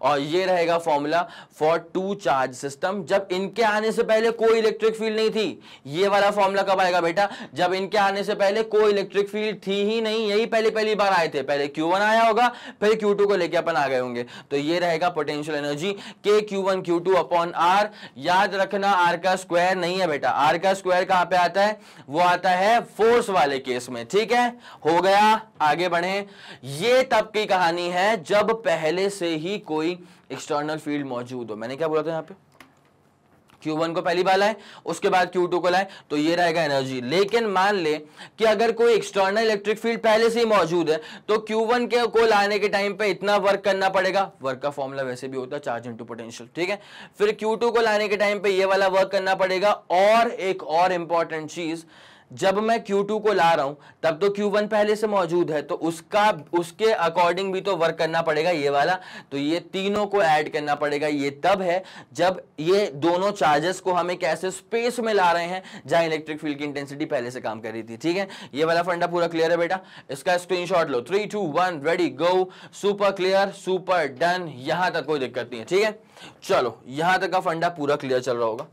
S1: और ये रहेगा formula for two charge system जब इनके आने से पहले कोई इलेक्ट्रिक फील्ड नहीं थी ये वाला फॉर्मूला कब आएगा बेटा जब इनके आने से पहले कोई इलेक्ट्रिक फील्ड थी ही नहीं यही पहले पहली बार आए थे पहले क्यू आया होगा फिर फिर Q2 को लेके अपन आ गए होंगे तो ये रहेगा potential energy K Q one Q two upon R याद रखना आर का स्क्वायर नहीं है बेटा आर का स्क्वायर कहां पे आता है वो आता है फोर्स वाले केस में ठीक है हो गया आगे बढ़े ये तब की कहानी है जब पहले से ही कोई एक्सटर्नल फील्ड मौजूद हो मैंने क्या बोला था यहाँ पे Q1 को पहली बार लाए उसके बाद Q2 को लाए तो ये रहेगा एनर्जी लेकिन मान ले कि अगर कोई एक्सटर्नल इलेक्ट्रिक फील्ड पहले से ही मौजूद है तो Q1 के को लाने के टाइम पे इतना वर्क करना पड़ेगा वर्क का फॉर्मूला वैसे भी होता है चार्ज इंटू पोटेंशियल ठीक है फिर Q2 को लाने के टाइम पे ये वाला वर्क करना पड़ेगा और एक और इंपॉर्टेंट चीज़ जब मैं Q2 को ला रहा हूं तब तो Q1 पहले से मौजूद है तो उसका उसके अकॉर्डिंग भी तो वर्क करना पड़ेगा ये वाला तो ये तीनों को ऐड करना पड़ेगा ये तब है जब ये दोनों चार्जेस को हमें कैसे स्पेस में ला रहे हैं जहां इलेक्ट्रिक फील्ड की इंटेंसिटी पहले से काम कर रही थी ठीक है ये वाला फंडा पूरा क्लियर है बेटा इसका स्क्रीन लो three two one ready go super clear super done यहां तक कोई दिक्कत नहीं है ठीक है चलो यहां तक का फंडा पूरा क्लियर चल रहा होगा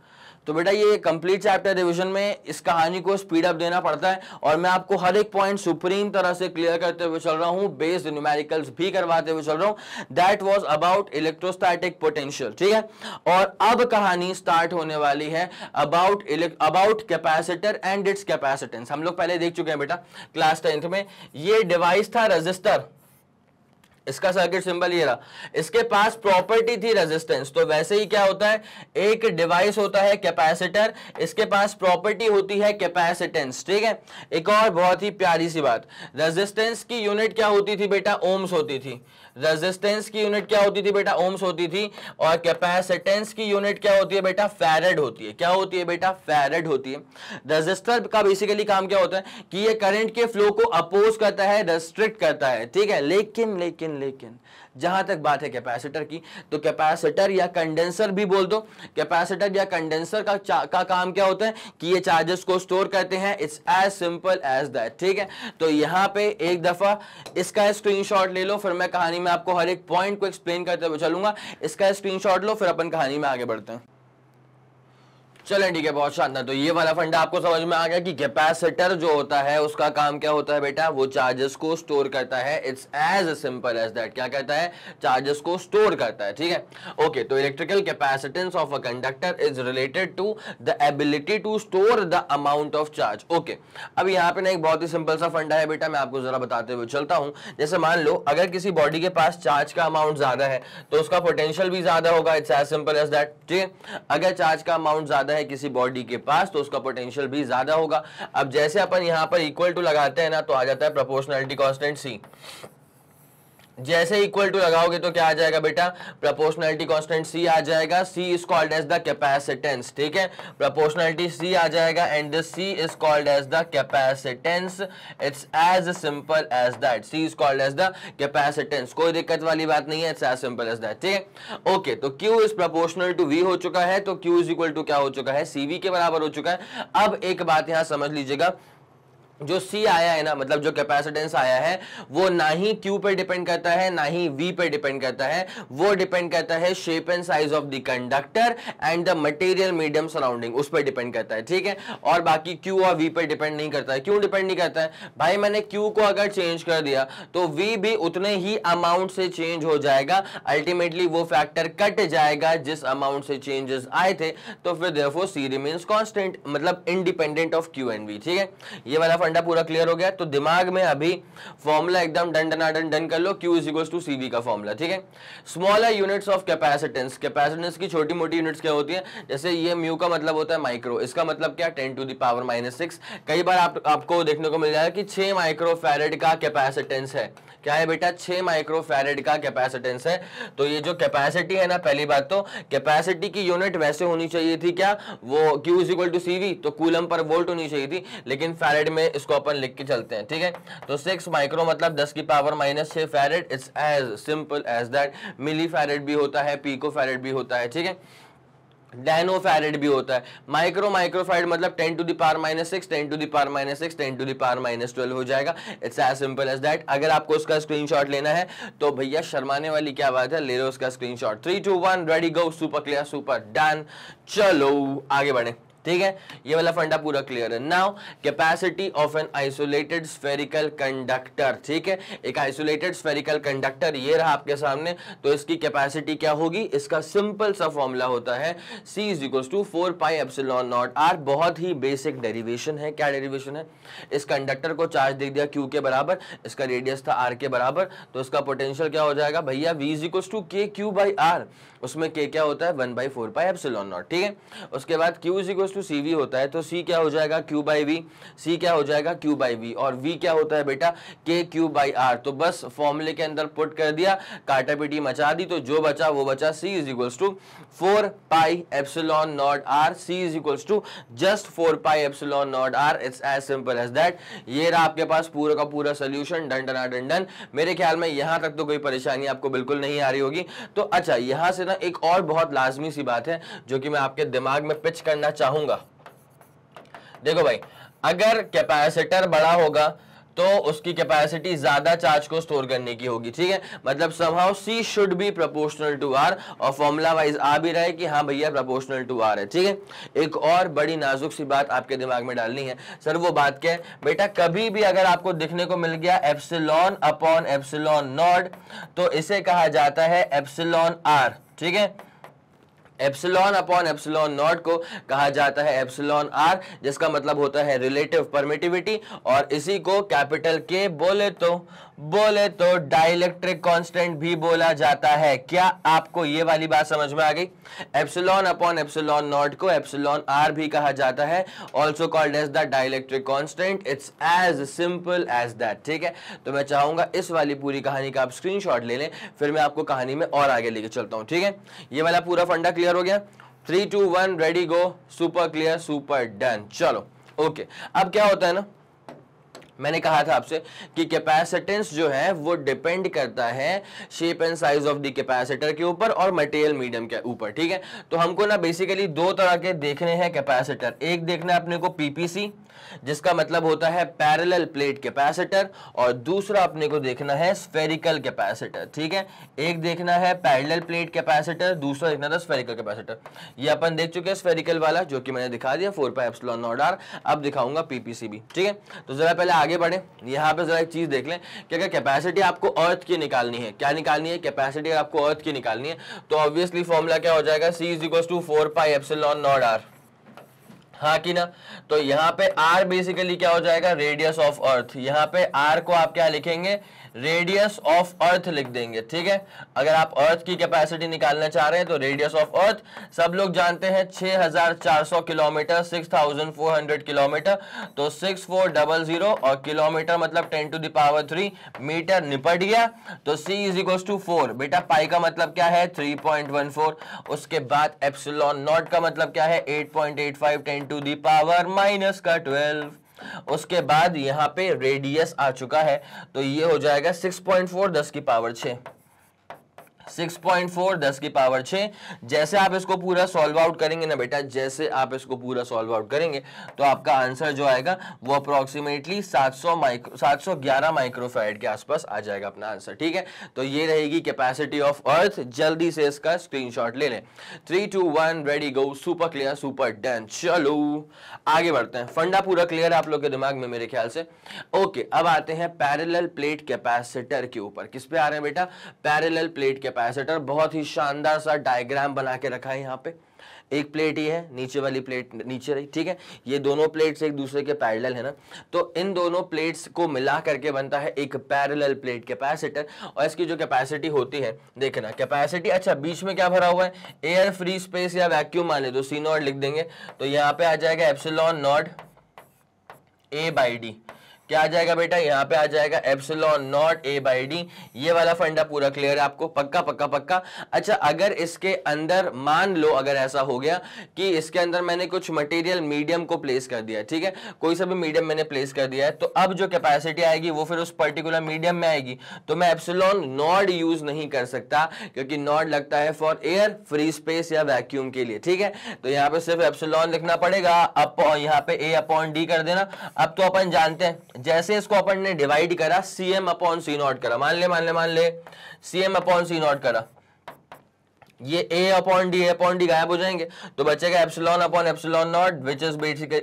S1: तो बेटा ये कंप्लीट चैप्टर रिविजन में इस कहानी को स्पीड अप देना पड़ता है और मैं आपको हर एक पॉइंट सुप्रीम तरह से क्लियर करते हुए चल रहा हूँ बेस्ड न्यूमेरिकल्स भी करवाते हुए चल रहा हूँ that was about electrostatic potential ठीक है और अब कहानी स्टार्ट होने वाली है about about capacitor and its capacitance हम लोग पहले देख चुके हैं बेटा क्लास टेंथ में ये डिवाइस था रजिस्टर इसका सर्किट सिंबल ये रहा इसके पास प्रॉपर्टी थी रेजिस्टेंस तो वैसे ही क्या होता है एक डिवाइस होता है कैपेसिटर इसके पास प्रॉपर्टी होती है कैपेसिटेंस ठीक है एक और बहुत ही प्यारी सी बात रेजिस्टेंस की यूनिट क्या होती थी बेटा ओम्स होती थी रेजिस्टेंस की यूनिट क्या होती थी बेटा ओम्स होती थी और कैपेसिटेंस की यूनिट क्या होती है बेटा फेरेड होती है क्या होती है बेटा फेरेड होती है रजिस्टर का बेसिकली काम क्या होता है कि ये करंट के फ्लो को अपोज करता है रेस्ट्रिक्ट करता है ठीक है लेकिन लेकिन लेकिन जहां तक बात है कैपेसिटर की तो कैपेसिटर या कंडेंसर भी बोल दो कैपेसिटर या कंडेंसर का, का का काम क्या होता है कि ये चार्जेस को स्टोर करते हैं it's as simple as that ठीक है तो यहाँ पे एक दफा इसका स्क्रीनशॉट ले लो फिर मैं कहानी में आपको हर एक पॉइंट को एक्सप्लेन करते हुए चलूंगा इसका स्क्रीनशॉट लो फिर अपन कहानी में आगे बढ़ते हैं चलें ठीक है बहुत शानदार तो ये वाला फंडा आपको समझ में आ गया कि कैपेसिटर जो होता है उसका काम क्या होता है बेटा वो चार्जेस को स्टोर करता है it's as simple as that क्या कहता है चार्जेस को स्टोर करता है ठीक है ओके तो electrical capacitance of a conductor is related to the ability to store the amount of charge okay अब यहाँ पे ना एक बहुत ही सिंपल सा फंडा है बेटा मैं आपको जरा बताते हुए चलता हूँ जैसे मान लो अगर किसी बॉडी के पास चार्ज का अमाउंट ज्यादा है तो उसका पोटेंशियल भी ज्यादा होगा it's as simple as that ठीक है अगर चार्ज का अमाउंट ज्यादा ज्यादा है किसी बॉडी के पास तो उसका पोटेंशियल भी ज्यादा होगा अब जैसे अपन यहां पर इक्वल टू लगाते हैं ना तो आ जाता है प्रोपोर्शनलिटी कॉन्स्टेंट सी जैसे इक्वल टू लगाओगे तो क्या आ जाएगा बेटा प्रपोर्शनलिटी कांस्टेंट सी आ जाएगा C is called as the capacitance ठीक है प्रपोर्शनलिटी सी आ जाएगा and C is called as the capacitance it's as simple as that C is called as the capacitance कोई दिक्कत वाली बात नहीं है it's as simple as that ठीक है ओके तो Q is proportional to V हो चुका है तो क्यू इज इक्वल टू क्या हो चुका है सीवी के बराबर हो चुका है अब एक बात यहां समझ लीजिएगा जो C आया है ना मतलब जो कैपेसिटेंस आया है वो ना ही Q पे डिपेंड करता है ना ही V पे डिपेंड करता है वो डिपेंड करता है shape and size of the conductor and the material medium surrounding उस पर डिपेंड करता है ठीक है और बाकी Q और V पे डिपेंड नहीं करता है क्यों डिपेंड नहीं करता है भाई मैंने Q को अगर चेंज कर दिया तो V भी उतने ही अमाउंट से चेंज हो जाएगा अल्टीमेटली वो फैक्टर कट जाएगा जिस अमाउंट से चेंजेस आए थे तो फिर देयरफॉर C रिमेंस कांस्टेंट मतलब independent of Q and V ठीक है ये वाला फंडा पूरा क्लियर हो गया तो दिमाग में अभी फॉर्मुला एकदम डन डना डन डन कर लो Q is equal to CV का फॉर्मूला ठीक है smaller units of capacitance capacitance की छोटी मोटी यूनिट्स क्या होती है जैसे ये म्यू का मतलब होता है माइक्रो इसका मतलब क्या ten to the power minus six कई बार आप, आपको देखने को मिल जाएगा कि छह माइक्रो फेरेड का कैपेसिटेंस है क्या है बेटा छह माइक्रो फेरेड का कैपेसिटेंस है तो ये जो कैपेसिटी है ना पहली बात तो कैपेसिटी की यूनिट वैसे होनी चाहिए थी क्या वो Q is equal to CV तो कूलम पर वोल्ट होनी चाहिए थी लेकिन फेरेड में इसको अपन लिख के चलते हैं ठीक है तो सिक्स माइक्रो मतलब दस की पावर माइनस छह farad it's as simple as that millifarad भी होता है पीको फेरेट भी होता है ठीक है डैनो फेरेट भी होता है माइक्रो माइक्रोफाइड मतलब ten to the power minus six ten to the power minus six ten to the power minus twelve हो जाएगा it's as simple as that अगर आपको उसका स्क्रीनशॉट लेना है तो भैया शर्माने वाली क्या बात है ले लो उसका screenshot three two one ready go super clear super done चलो आगे बढ़े ठीक है ये वाला फंडा पूरा क्लियर है now capacity of an isolated spherical conductor ठीक है एक आइसोलेटेड स्फेरिकल कंडक्टर ये रहा आपके सामने तो इसकी कैपेसिटी क्या होगी इसका सिंपल सा फॉर्मूला होता है C is equals to four pi epsilon naught R बहुत ही बेसिक डेरिवेशन है क्या डेरिवेशन है इस कंडक्टर को चार्ज दे दिया क्यू के बराबर इसका रेडियस था आर के बराबर तो इसका पोटेंशियल क्या हो जाएगा भैया वी इज इक्वल्स टू के क्यू बाई आर उसमें के क्या होता है one by four pi epsilon naught ठीक है उसके बाद Q is equals to C V होता है तो सी क्या हो जाएगा क्यू बाई वी सी क्या हो जाएगा क्यू बाई वी और वी क्या होता है बेटा के क्यू बाई आर तो बस फॉर्मूले के अंदर पुट कर दिया काटा पीटी मचा दी तो जो बचा वो बचा C is equals to four pi epsilon naught R C is equals to just four pi epsilon naught R it's as simple as that ये रहा आपके पास पूरा का पूरा सोल्यूशन डन डना डन डन मेरे ख्याल में यहां तक तो कोई परेशानी आपको बिल्कुल नहीं आ रही होगी तो अच्छा यहां से ना एक और बहुत लाजमी सी बात है जो कि मैं आपके दिमाग में पिच करना चाहूंगा बताऊंगा देखो भाई अगर कैपेसिटर बड़ा होगा तो उसकी कैपेसिटी ज्यादा चार्ज को स्टोर करने की होगी ठीक है मतलब somehow C should be proportional to R और फॉर्मूला वाइज आ भी रहा है कि हाँ भैया प्रोपोर्शनल टू आर है ठीक है एक और बड़ी नाजुक सी बात आपके दिमाग में डालनी है सर वो बात क्या है बेटा कभी भी अगर आपको दिखने को मिल गया एप्सिलॉन अपॉन एप्सिलॉन नॉट तो इसे कहा जाता है एप्सिलॉन आर ठीक है एप्सिलॉन अपॉन एप्सिलॉन नॉट को कहा जाता है एप्सिलॉन आर जिसका मतलब होता है रिलेटिव परमिटिविटी और इसी को कैपिटल के बोले तो बोले तो डाइलेक्ट्रिक कांस्टेंट भी बोला जाता है क्या आपको ये वाली बात समझ में आ गई एप्सिलॉन अपॉन एप्सिलॉन नॉट को एप्सिलॉन आर भी कहा जाता है also called as the dielectric constant it's as simple as that ठीक है तो मैं चाहूंगा इस वाली पूरी कहानी का आप शॉट ले लें फिर मैं आपको कहानी में और आगे लेके चलता हूँ ठीक है ये वाला पूरा फंडा क्लियर हो गया three two one ready go super clear super done चलो ओके okay. अब क्या होता है ना मैंने कहा था आपसे कि कैपेसिटेंस जो है वो डिपेंड करता है shape and size of the capacitor के ऊपर और मटेरियल मीडियम के ऊपर ठीक है तो हमको ना बेसिकली दो तरह के देखने हैं कैपेसिटर एक देखना है अपने को पीपीसी जिसका मतलब होता है पैरेलल प्लेट कैपेसिटर और दूसरा अपने को देखना है स्फेरिकल कैपेसिटर ठीक है एक देखना है पैरेलल प्लेट कैपेसिटर दूसरा देखना था स्फेरिकल कैपेसिटर ये अपन देख चुके हैं स्फेरिकल वाला जो कि मैंने दिखा दिया four pi epsilon naught R अब दिखाऊंगा पीपीसीबी ठीक है तो जरा पहले आगे बढ़े यहाँ पे जरा एक चीज देख लें कि अगर कैपेसिटी आपको अर्थ की निकालनी है क्या निकालनी है कैपेसिटी आपको अर्थ की निकालनी है तो ऑब्वियसली फॉर्मूला क्या हो जाएगा C is equal to four pi epsilon naught R हाँ कि ना तो यहाँ पे आर बेसिकली क्या हो जाएगा रेडियस ऑफ अर्थ यहाँ पे आर को आप क्या लिखेंगे रेडियस ऑफ अर्थ लिख देंगे ठीक है अगर आप अर्थ की कैपेसिटी निकालना चाह रहे हैं तो रेडियस ऑफ अर्थ सब लोग जानते हैं 6400 किलोमीटर 6400 किलोमीटर तो 6400 और किलोमीटर मतलब 10 टू दावर थ्री मीटर निपट गया तो c is equal to four बेटा पाई का मतलब क्या है 3.14 उसके बाद एप्सिलॉन नॉट का मतलब क्या है एट 10 टू दावर माइनस का ट्वेल्व उसके बाद यहाँ पे रेडियस आ चुका है तो ये हो जाएगा 6.4 10 की पावर 6 6.4 10 की पावर 6 जैसे आप इसको पूरा सॉल्व आउट करेंगे ना बेटा जैसे आप इसको पूरा सॉल्व आउट करेंगे तो आपका आंसर जो आएगा वो अप्रोक्सीमेटली सात सौ माइक्रो 711 माइक्रोफाइड के आसपास आ जाएगा अपना आंसर ठीक है तो ये रहेगी कैपेसिटी ऑफ अर्थ जल्दी से इसका स्क्रीन ले लें three two one ready go super clear super done चलो आगे बढ़ते हैं फंडा पूरा क्लियर आप लोग के दिमाग में मेरे ख्याल से ओके अब आते हैं पैरेलल प्लेट कैपेसिटर के ऊपर किस पे आ रहे हैं बेटा पैरेलल प्लेट के कैपेसिटर बहुत ही शानदार सा डायग्राम बना के रखा है यहाँ पे एक प्लेट ये है नीचे वाली प्लेट नीचे रही ठीक है ये दोनों प्लेट्स एक दूसरे के पैरेलल है ना तो इन दोनों प्लेट्स को मिला करके बनता है एक पैरेलल प्लेट कैपेसिटर और इसकी जो कैपेसिटी होती है देखना कैपेसिटी अच्छा बीच में क्या भरा हुआ है एयर फ्री स्पेस या वैक्यूम माने ले तो सी नॉट लिख देंगे तो यहाँ पे आ जाएगा epsilon naught A by D क्या आ जाएगा बेटा यहाँ पे आ जाएगा epsilon naught A by D ये वाला फंडा पूरा क्लियर है आपको पक्का पक्का पक्का अच्छा अगर इसके अंदर मान लो अगर ऐसा हो गया कि इसके अंदर मैंने कुछ मटेरियल मीडियम को प्लेस कर दिया ठीक है कोई सा भी मीडियम मैंने प्लेस कर दिया है तो अब जो कैपेसिटी आएगी वो फिर उस पर्टिकुलर मीडियम में आएगी तो मैं एप्सिलॉन नॉड यूज नहीं कर सकता क्योंकि नॉड लगता है फॉर एयर फ्री स्पेस या वैक्यूम के लिए ठीक है तो यहाँ पे सिर्फ एप्सिलॉन लिखना पड़ेगा अब यहाँ पे ए अपॉन डी कर देना अब तो अपन जानते हैं जैसे इसको अपन ने डिवाइड करा C M upon C naught करा मान ले मान ले मान ले C M upon C naught करा ये A upon D upon D गायब हो जाएंगे तो बचेगा epsilon upon epsilon naught which is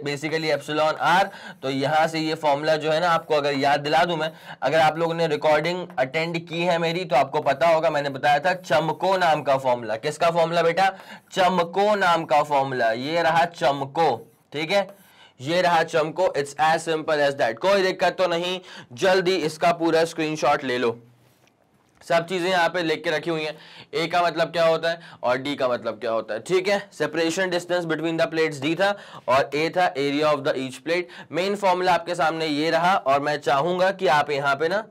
S1: basically epsilon R तो यहां से ये फॉर्मूला जो है ना आपको अगर याद दिला दू मैं अगर आप लोगों ने रिकॉर्डिंग अटेंड की है मेरी तो आपको पता होगा मैंने बताया था चमको नाम का फॉर्मूला किसका फॉर्मूला बेटा चमको नाम का फॉर्मूला ये रहा चमको ठीक है ये रहा चमको it's as simple as that कोई दिक्कत तो नहीं जल्दी इसका पूरा स्क्रीनशॉट ले लो सब चीज़ें यहाँ पे लिख के रखी हुई हैं ए का मतलब क्या होता है और डी का मतलब क्या होता है ठीक है separation distance between the plates D था और ए था area of the each plate main formula आपके सामने ये रहा और मैं चाहूंगा कि आप यहाँ पे ना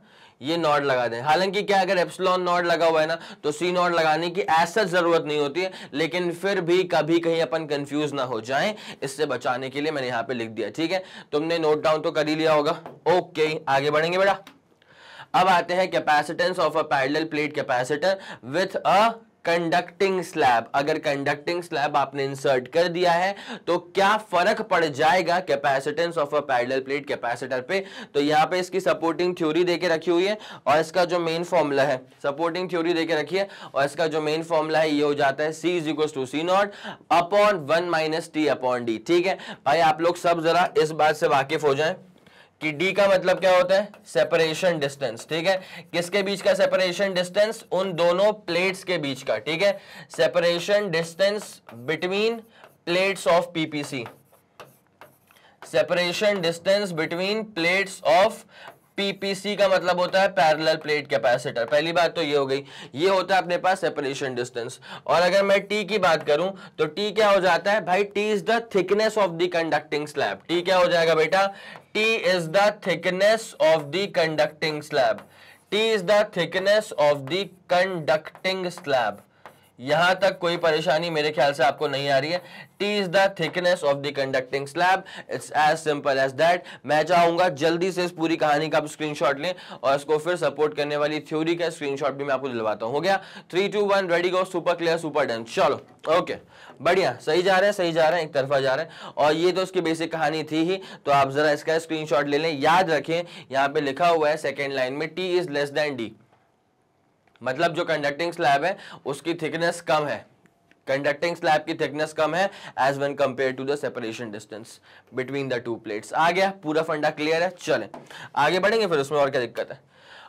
S1: ये नॉट लगा दें हालांकि क्या अगर एप्सलॉन नॉट लगा हुआ है ना तो सी नॉट लगाने की ऐसा जरूरत नहीं होती है लेकिन फिर भी कभी कहीं अपन कंफ्यूज ना हो जाए इससे बचाने के लिए मैंने यहां पे लिख दिया ठीक है तुमने नोट डाउन तो कर ही लिया होगा ओके आगे बढ़ेंगे बेटा अब आते हैं capacitance of a parallel plate capacitor with a conducting slab अगर कंडक्टिंग स्लैब आपने इंसर्ट कर दिया है तो क्या फर्क पड़ जाएगा capacitance of a parallel plate capacitor पे तो यहाँ पे इसकी सपोर्टिंग थ्योरी देके रखी हुई है और इसका जो मेन फॉर्मूला है सपोर्टिंग थ्योरी देके रखी है और इसका जो मेन फॉर्मूला है ये हो जाता है C is equal to C naught upon one minus T upon D ठीक है भाई आप लोग सब जरा इस बात से वाकिफ हो जाए कि d का मतलब क्या होता है सेपरेशन डिस्टेंस ठीक है किसके बीच का सेपरेशन डिस्टेंस उन दोनों प्लेट्स के बीच का ठीक है separation distance between plates of PPC separation distance between plates of PPC का मतलब होता है पैरेलल प्लेट कैपेसिटर पहली बात तो ये हो गई ये होता है अपने पास सेपरेशन डिस्टेंस और अगर मैं टी की बात करूं तो टी क्या हो जाता है भाई T is the thickness of the conducting slab T क्या हो जाएगा बेटा T is the thickness of the conducting slab T is the thickness of the conducting slab यहां तक कोई परेशानी मेरे ख्याल से आपको नहीं आ रही है T is the thickness of the conducting slab it's as simple as that मैं चाहूंगा जल्दी से इस पूरी कहानी का आप स्क्रीनशॉट लें और इसको फिर सपोर्ट करने वाली थ्योरी का स्क्रीनशॉट भी मैं आपको दिलवाता हूं हो गया three two one ready go super clear super done चलो ओके okay. बढ़िया सही जा रहे हैं सही जा रहे हैं एक तरफा जा रहे हैं और ये तो उसकी बेसिक कहानी थी ही तो आप जरा इसका स्क्रीनशॉट ले लें याद रखें यहाँ पे लिखा हुआ है सेकेंड लाइन में T is less than D मतलब जो कंडक्टिंग स्लैब है उसकी थिकनेस कम है कंडक्टिंग स्लैब की थिकनेस कम है as one compare to the separation distance between the two plates आ गया पूरा फंडा क्लियर है चलें आगे बढ़ेंगे फिर उसमें और क्या दिक्कत है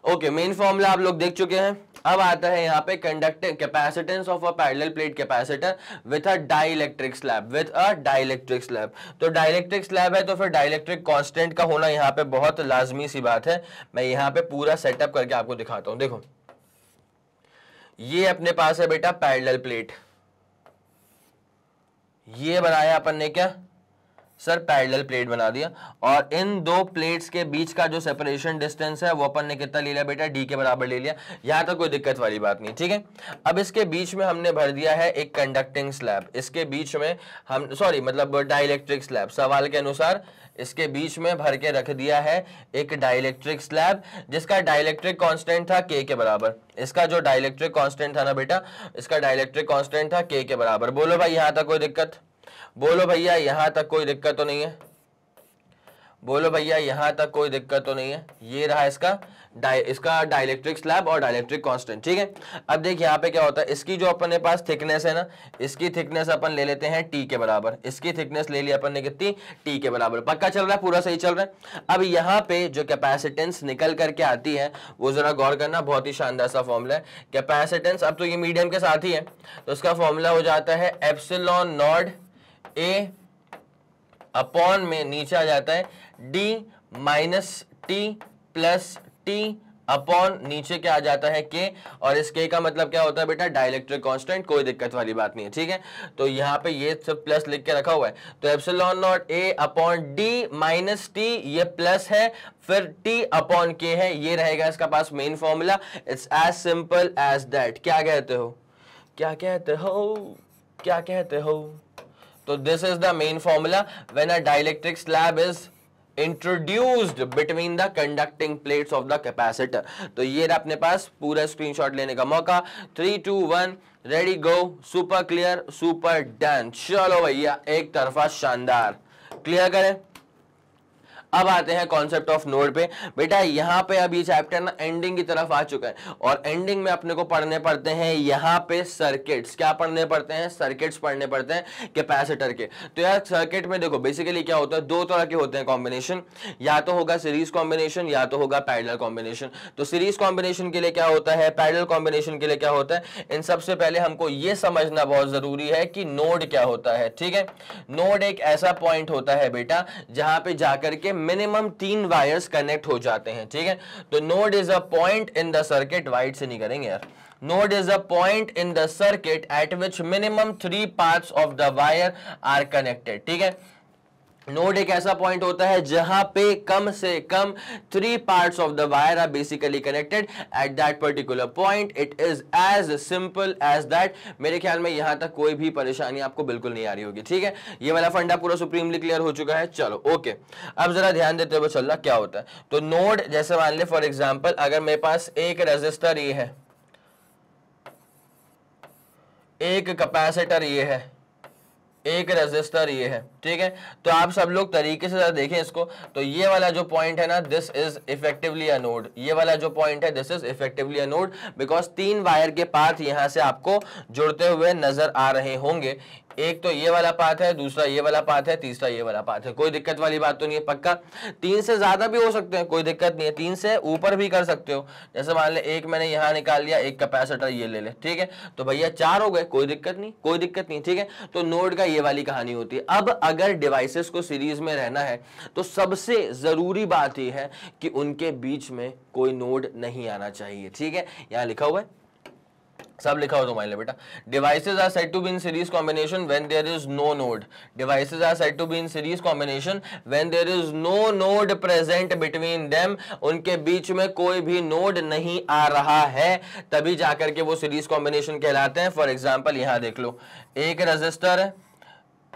S1: ओके मेन फॉर्मूला आप लोग देख चुके हैं अब आता है यहाँ पे conductive capacitance of a parallel plate capacitor with a dielectric slab with a dielectric slab तो डाइलेक्ट्रिक स्लैब है तो फिर डाइलेक्ट्रिक कांस्टेंट का होना यहाँ पे बहुत लाजमी सी बात है मैं यहाँ पे पूरा सेटअप करके आपको दिखाता हूं देखो ये अपने पास है बेटा पैरेलल प्लेट ये बनाया अपन ने क्या सर पैरेलल प्लेट बना दिया और इन दो प्लेट्स के बीच का जो सेपरेशन डिस्टेंस है वो अपन ने कितना ले लिया बेटा डी के बराबर ले लिया यहां तक कोई दिक्कत वाली बात नहीं ठीक है अब इसके बीच में हमने भर दिया है एक कंडक्टिंग स्लैब इसके बीच में हम सॉरी मतलब डायलैक्ट्रिक स्लैब सवाल के अनुसार इसके बीच में भर के रख दिया है एक डायलेक्ट्रिक स्लैब जिसका डायलेक्ट्रिक कांस्टेंट था के के बराबर इसका जो डायलैक्ट्रिक कांस्टेंट था ना बेटा इसका डायलेक्ट्रिक कांस्टेंट था के के बराबर बोलो भाई यहां तक कोई दिक्कत बोलो भैया यहाँ तक कोई दिक्कत तो नहीं है बोलो भैया यहाँ तक कोई दिक्कत तो नहीं है ये रहा इसका डाइ इसका डायलेक्ट्रिक स्लैब और डायलेक्ट्रिक कांस्टेंट ठीक है अब देखिए यहाँ पे क्या होता है इसकी जो अपने पास थिकनेस है ना इसकी थिकनेस अपन ले लेते हैं टी के बराबर इसकी थिकनेस ले ली अपन ने कितनी टी के बराबर पक्का चल रहा है पूरा सही चल रहा है अब यहाँ पे जो कैपेसिटेंस निकल करके आती है वो जरा गौर करना बहुत ही शानदार सा फॉर्मूला है कैपेसिटेंस अब तो ये मीडियम के साथ ही है तो उसका फॉर्मूला हो जाता है एप्सिलॉन नॉड ए अपॉन में नीचे आ जाता है D minus T plus T upon नीचे क्या आ जाता है के और इस के का मतलब क्या होता है बेटा डायलेक्ट्रिक कांस्टेंट कोई दिक्कत वाली बात नहीं है ठीक है तो यहाँ पे ये सब प्लस लिख के रखा हुआ है तो epsilon naught A upon D minus T ये प्लस है फिर टी अपॉन के है ये रहेगा इसका पास main formula it's as simple as that क्या कहते हो क्या कहते हो क्या कहते हो तो this is the main formula when a dielectric slab is introduced between the conducting plates of the capacitor तो ये अपने पास पूरा स्क्रीनशॉट लेने का मौका three two one ready go super clear super done चलो भैया एक तरफा शानदार क्लियर करें अब आते हैं कॉन्सेप्ट ऑफ नोड पे बेटा यहाँ पे अभी चैप्टर ना एंडिंग की तरफ आ चुका है और एंडिंग में अपने को पढ़ने पड़ते हैं यहाँ पे सर्किट्स क्या पढ़ने पड़ते हैं सर्किट्स पढ़ने पड़ते हैं कैपेसिटर के तो यार सर्किट में देखो बेसिकली क्या होता है दो तरह के होते हैं कॉम्बिनेशन या तो होगा सीरीज कॉम्बिनेशन या तो होगा पैडल कॉम्बिनेशन तो सीरीज कॉम्बिनेशन के लिए क्या होता है पैडल कॉम्बिनेशन के लिए क्या होता है इन सबसे पहले हमको ये समझना बहुत जरूरी है कि नोड क्या होता है ठीक है नोड एक ऐसा पॉइंट होता है बेटा जहां पर जाकर के मिनिमम तीन वायर्स कनेक्ट हो जाते हैं ठीक है तो node is a point in the circuit वाइट से नहीं करेंगे यार node is a point in the circuit at which minimum three parts of the wire are connected ठीक है नोड एक ऐसा पॉइंट होता है जहां पे कम से कम three parts of the wire are basically connected at that particular point it is as simple as that मेरे ख्याल में यहां तक कोई भी परेशानी आपको बिल्कुल नहीं आ रही होगी ठीक है ये वाला फंडा पूरा सुप्रीमली क्लियर हो चुका है चलो ओके अब जरा ध्यान देते हुए चल रहा क्या होता है तो नोड जैसे मान ले फॉर एग्जाम्पल अगर मेरे पास एक रजिस्टर ये है एक कैपेसिटर ये है एक रजिस्टर ये है ठीक है तो आप सब लोग तरीके से जरा देखें इसको तो ये वाला जो पॉइंट है ना दिस इज इफेक्टिवली अनोड ये वाला जो पॉइंट है this is effectively a node because तीन वायर के पार्थ यहां से आपको जुड़ते हुए नजर आ रहे होंगे एक तो ये वाला पाथ है दूसरा ये वाला पाथ है तीसरा ये वाला पाथ है कोई दिक्कत वाली बात तो नहीं है पक्का तीन से ज्यादा भी हो सकते हैं कोई दिक्कत नहीं है तीन से ऊपर भी कर सकते हो जैसे मान ले एक मैंने यहाँ निकाल लिया एक कैपेसिटर ये ले ले ठीक है तो भैया चार हो गए कोई दिक्कत नहीं कोई दिक्कत नहीं ठीक है तो नोड का ये वाली कहानी होती है अब अगर डिवाइसेस को सीरीज में रहना है तो सबसे जरूरी बात यह है कि उनके बीच में कोई नोड नहीं आना चाहिए ठीक है यहाँ लिखा हुआ है सब लिखा हो तुम्हारे लिए बेटा devices are set to be in series combination when there is no node devices are set to be in series combination when there is no node present between them उनके बीच में कोई भी नोड नहीं आ रहा है तभी जाकर के वो सीरीज कॉम्बिनेशन कहलाते हैं फॉर एग्जाम्पल यहां देख लो एक रजिस्टर है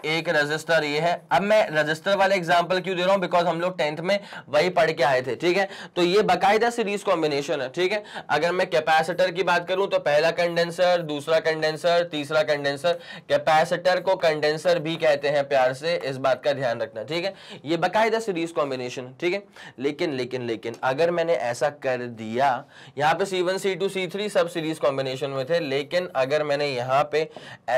S1: एक रजिस्टर ये है अब मैं रजिस्टर वाले एग्जांपल क्यों दे रहा हूं बिकॉज हम लोग टेंथ में वही पढ़ के आए थे ठीक है तो ये बकायदा सीरीज कॉम्बिनेशन है ठीक है अगर मैं कैपेसिटर की बात करूं तो पहला कंडेंसर दूसरा कंडेंसर तीसरा कंडेंसर कैपेसिटर को कंडेंसर भी कहते हैं प्यार से इस बात का ध्यान रखना ठीक है ये बकायदा सीरीज कॉम्बिनेशन ठीक है लेकिन लेकिन लेकिन अगर मैंने ऐसा कर दिया यहाँ पे C one C two C three सब सीरीज कॉम्बिनेशन में थे लेकिन अगर मैंने यहाँ पे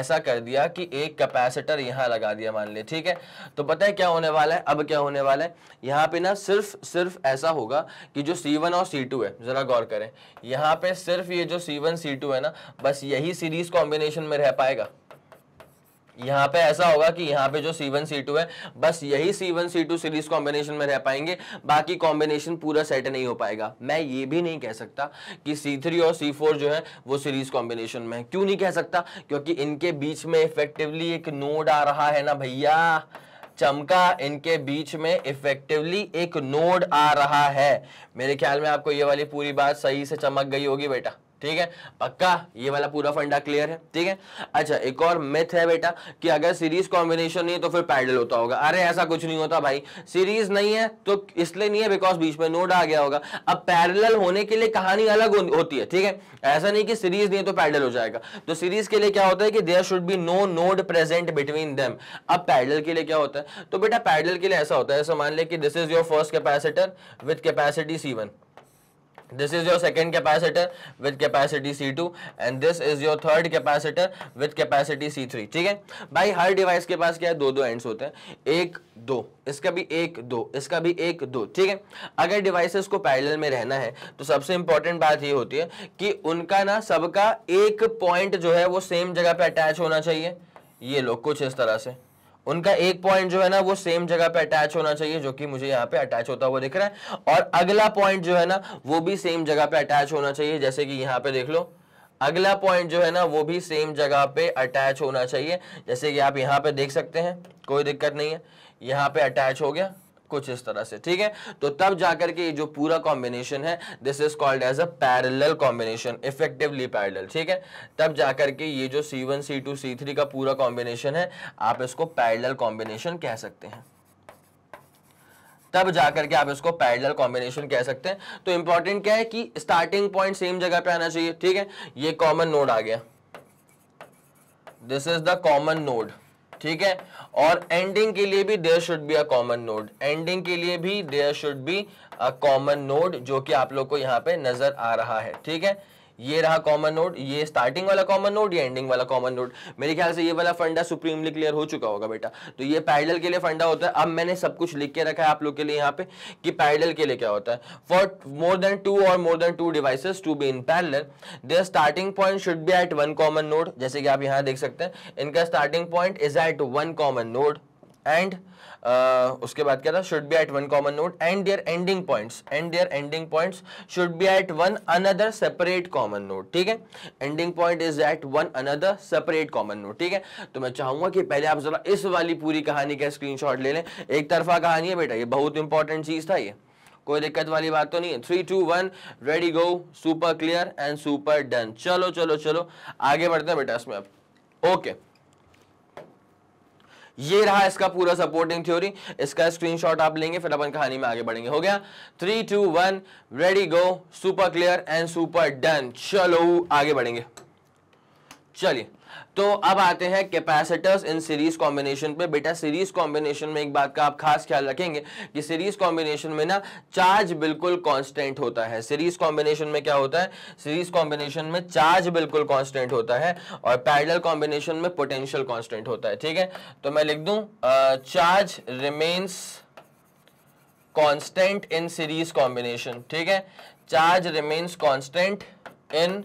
S1: ऐसा कर दिया कि एक कैपेसिटर यहाँ लगा दिया मान लिया ठीक है तो पता है क्या होने वाला है अब क्या होने वाला है यहाँ पे ना सिर्फ सिर्फ ऐसा होगा कि जो C1 और C2 है ज़रा गौर करें यहाँ पे सिर्फ ये जो C1 C2 है ना बस यही सीरीज कॉम्बिनेशन में रह पाएगा यहाँ पे ऐसा होगा कि यहाँ पे जो सी वन सी टू है बस यही C one C two series combination में रह पाएंगे बाकी कॉम्बिनेशन पूरा सेट नहीं हो पाएगा मैं ये भी नहीं कह सकता कि सी थ्री और सी फोर जो है वो सीरीज कॉम्बिनेशन में है क्यों नहीं कह सकता क्योंकि इनके बीच में इफेक्टिवली एक नोड आ रहा है ना भैया चमका इनके बीच में इफेक्टिवली एक नोड आ रहा है मेरे ख्याल में आपको ये वाली पूरी बात सही से चमक गई होगी बेटा ठीक है पक्का ये वाला पूरा फंडा क्लियर है ठीक है अच्छा एक और मिथ है बेटा कि अगर सीरीज कॉम्बिनेशन नहीं है तो फिर पैडल होता होगा अरे ऐसा कुछ नहीं होता भाई सीरीज नहीं है तो इसलिए नहीं है बिकॉज बीच में नोड आ गया होगा अब पैरेलल होने के लिए कहानी अलग होती है ठीक है ऐसा नहीं कि सीरीज नहीं है तो पैडल हो जाएगा तो सीरीज के लिए क्या होता है कि there should be no node present between them अब पैडल के लिए क्या होता है तो बेटा पैडल के लिए ऐसा होता है ऐसा मान ले कि this is your first capacitor with capacity C one this is your second capacitor with capacity C2 and this is your third capacitor with capacity C3 ठीक है भाई हर डिवाइस के पास क्या है दो दो एंड्स होते हैं एक दो इसका भी एक दो इसका भी एक दो ठीक है अगर डिवाइसेस को पैरेलल में रहना है तो सबसे इंपॉर्टेंट बात ये होती है कि उनका ना सबका एक पॉइंट जो है वो सेम जगह पे अटैच होना चाहिए ये लोग कुछ इस तरह से उनका एक पॉइंट जो है ना वो सेम जगह पे अटैच होना चाहिए जो कि मुझे यहाँ पे अटैच होता हुआ दिख रहा है और अगला पॉइंट जो है ना वो भी सेम जगह पे अटैच होना चाहिए जैसे कि यहाँ पे देख लो अगला पॉइंट जो है ना वो भी सेम जगह पे अटैच होना चाहिए जैसे कि आप यहाँ पे देख सकते हैं कोई दिक्कत नहीं है यहाँ पे अटैच हो गया कुछ इस तरह से ठीक है तो तब जाकर के ये जो पूरा कॉम्बिनेशन है this is called as a parallel combination effectively parallel ठीक है तब जाकर के ये जो C one C two C three का पूरा कॉम्बिनेशन है आप इसको पैरेलल कॉम्बिनेशन कह सकते हैं तब जाकर के आप इसको पैरेलल कॉम्बिनेशन कह सकते हैं तो इंपॉर्टेंट क्या है कि स्टार्टिंग पॉइंट सेम जगह पे आना चाहिए ठीक है ये कॉमन नोड आ गया this is the common node ठीक है और एंडिंग के लिए भी there should be a common node ending के लिए भी there should be a common node जो कि आप लोग को यहां पे नजर आ रहा है ठीक है ये रहा कॉमन नोड ये स्टार्टिंग वाला कॉमन नोड या एंडिंग वाला कॉमन नोड मेरे ख्याल से ये वाला फंडा सुप्रीमली क्लियर हो चुका होगा बेटा तो ये पैडल के लिए फंडा होता है अब मैंने सब कुछ लिख के रखा है आप लोग के लिए यहाँ पे कि पैडल के लिए क्या होता है फॉर मोर देन टू और more than two device to be in parallel their starting point should be at one common node जैसे कि आप यहाँ देख सकते हैं इनका starting point is at one common node and उसके बाद क्या था should be at one common node and their ending points and their ending points should be at one another separate common node ठीक है ending point is at one another separate common node ठीक है तो मैं चाहूंगा कि पहले आप जरा इस वाली पूरी कहानी का स्क्रीनशॉट ले लें एक तरफा कहानी है बेटा ये बहुत इंपॉर्टेंट चीज था ये कोई दिक्कत वाली बात तो नहीं है three two one ready go super clear and super done चलो चलो चलो आगे बढ़ते हैं बेटा इसमें अब ओके okay. ये रहा इसका पूरा सपोर्टिंग थ्योरी इसका स्क्रीनशॉट आप लेंगे फिर अपन कहानी में आगे बढ़ेंगे हो गया three two one ready go super clear and super done चलो आगे बढ़ेंगे चलिए तो अब आते हैं कैपेसिटर्स इन सीरीज कॉम्बिनेशन पे बेटा सीरीज कॉम्बिनेशन में एक बात का आप खास ख्याल रखेंगे कि सीरीज कॉम्बिनेशन में ना चार्ज बिल्कुल कांस्टेंट होता है सीरीज कॉम्बिनेशन में क्या होता है सीरीज कॉम्बिनेशन में चार्ज बिल्कुल कांस्टेंट होता है और पैरेलल कॉम्बिनेशन में पोटेंशियल कॉन्स्टेंट होता है ठीक है तो मैं लिख दू charge remains constant in series combination ठीक है चार्ज रिमेन्स कॉन्स्टेंट इन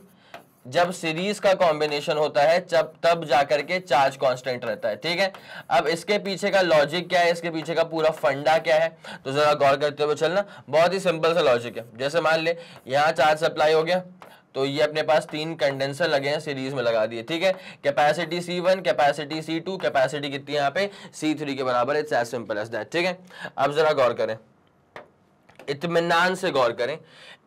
S1: जब सीरीज का कॉम्बिनेशन होता है जब तब जाकर के चार्ज कांस्टेंट रहता है ठीक है अब इसके पीछे का लॉजिक क्या है इसके पीछे का पूरा फंडा क्या है तो जरा गौर करते हुए चलना बहुत ही सिंपल सा लॉजिक है जैसे मान ले यहाँ चार्ज सप्लाई हो गया तो ये अपने पास तीन कंडेंसर लगे हैं सीरीज में लगा दिए ठीक है capacity C one capacity C two capacity कितनी यहाँ पे सी थ्री के बराबर it's as simple as that ठीक है अब जरा गौर करें इतमान से गौर करें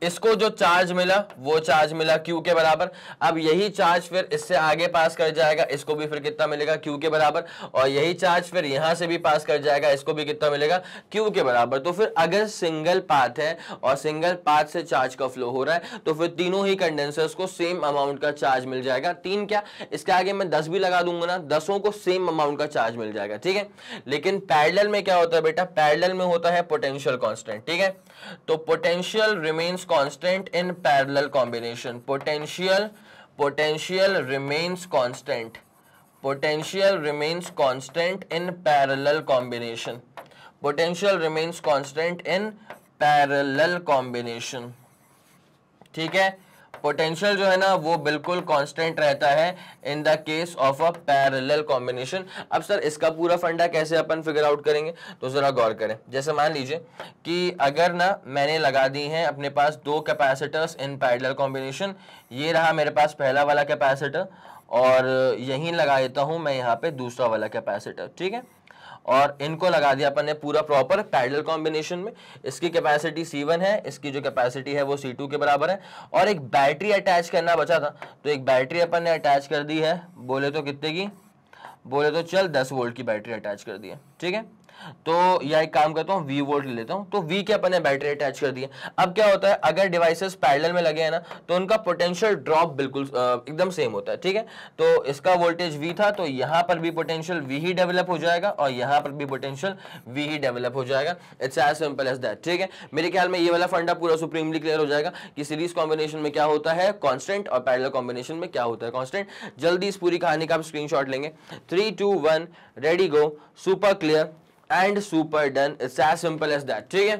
S1: इसको जो चार्ज मिला वो चार्ज मिला क्यू के बराबर अब यही चार्ज फिर इससे आगे पास कर जाएगा इसको भी फिर कितना मिलेगा क्यू के बराबर और यही चार्ज फिर यहां से भी पास कर जाएगा इसको भी कितना मिलेगा क्यू के बराबर तो फिर अगर सिंगल पाथ है और सिंगल पाथ से चार्ज का फ्लो हो रहा है तो फिर तीनों ही कंडेंसर्स को सेम अमाउंट का चार्ज मिल जाएगा तीन क्या इसके आगे मैं दस भी लगा दूंगा ना दसों को सेम अमाउंट का चार्ज मिल जाएगा ठीक है लेकिन पैडल में क्या होता है बेटा पैडल में होता है पोटेंशियल कॉन्स्टेंट ठीक है तो potential remains constant in parallel combination potential potential remains constant potential remains constant in parallel combination potential remains constant in parallel combination ठीक है पोटेंशियल जो है ना वो बिल्कुल कांस्टेंट रहता है in the case of a parallel combination अब सर इसका पूरा फंडा कैसे अपन फिगर आउट करेंगे तो ज़रा गौर करें जैसे मान लीजिए कि अगर ना मैंने लगा दी हैं अपने पास दो कैपेसिटर्स इन पैरेलल कॉम्बिनेशन ये रहा मेरे पास पहला वाला कैपेसिटर और यहीं लगा देता हूँ मैं यहाँ पे दूसरा वाला कैपेसिटर ठीक है और इनको लगा दिया अपन ने पूरा प्रॉपर पैडल कॉम्बिनेशन में इसकी कैपेसिटी C1 है इसकी जो कैपेसिटी है वो C2 के बराबर है और एक बैटरी अटैच करना बचा था तो एक बैटरी अपन ने अटैच कर दी है बोले तो कितने की बोले तो चल 10 वोल्ट की बैटरी अटैच कर दी है ठीक है तो या एक काम करता हूँ वी वोल्ट ले लेता हूँ तो वी के अपन ने बैटरी अटैच कर दिए अब क्या होता है अगर डिवाइसेस पैरेलल में लगे हैं ना तो उनका पोटेंशियल ड्रॉप बिल्कुल एकदम सेम होता है ठीक है तो इसका वोल्टेज वी था तो यहाँ पर भी पोटेंशियल वी ही डेवलप हो जाएगा और यहाँ पर भी पोटेंशियल वी ही डेवलप हो जाएगा it's as simple as that ठीक है मेरे ख्याल में ये वाला फंडा पूरा सुप्रीमली क्लियर हो जाएगा कि सीरीज कॉम्बिनेशन में क्या होता है कॉन्स्टेंट और पैरेलल कॉम्बिनेशन में क्या होता है कॉन्स्टेंट जल्दी इस पूरी कहानी का आप स्क्रीनशॉट लेंगे three two one ready go super clear and super done it's as simple as that ठीक है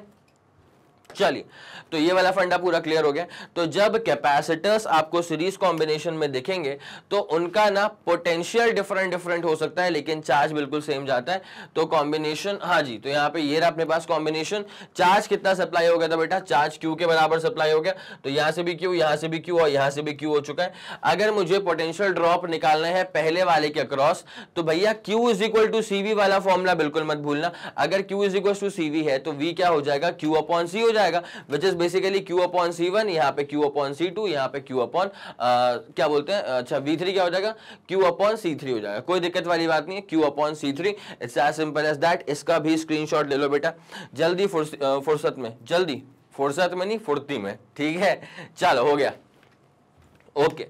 S1: चलिए तो ये वाला फंडा पूरा क्लियर हो गया तो जब कैपेसिटर्स आपको सीरीज कॉम्बिनेशन में दिखेंगे तो उनका ना पोटेंशियल डिफरेंट डिफरेंट हो सकता है लेकिन चार्ज बिल्कुल सेम जाता है तो कॉम्बिनेशन हाँ जी तो यहाँ पे ये रहा अपने पास कॉम्बिनेशन चार्ज कितना सप्लाई हो गया था बेटा चार्ज क्यू के बराबर सप्लाई हो गया तो यहाँ से भी क्यू यहाँ से भी क्यू और यहाँ से भी क्यू हो चुका है अगर मुझे पोटेंशियल ड्रॉप निकालना है पहले वाले के अक्रॉस तो भैया Q is equal to CV वाला फॉर्मुला बिल्कुल मत भूलना अगर Q is equal to CV है तो वी क्या हो जाएगा क्यू अपॉन सी हो जाएगा आएगा which is basically Q upon C one यहाँ पे क्यू अपॉन सी टू यहाँ पे क्यू अपॉन क्या बोलते हैं अच्छा वी थ्री क्या हो जाएगा क्यू अपॉन सी थ्री हो जाएगा कोई दिक्कत वाली बात नहीं है Q upon C three it's as simple as that इसका भी स्क्रीनशॉट ले लो बेटा जल्दी फुर्सत में जल्दी फुर्सत में नहीं फुर्ती में ठीक है चलो हो गया ओके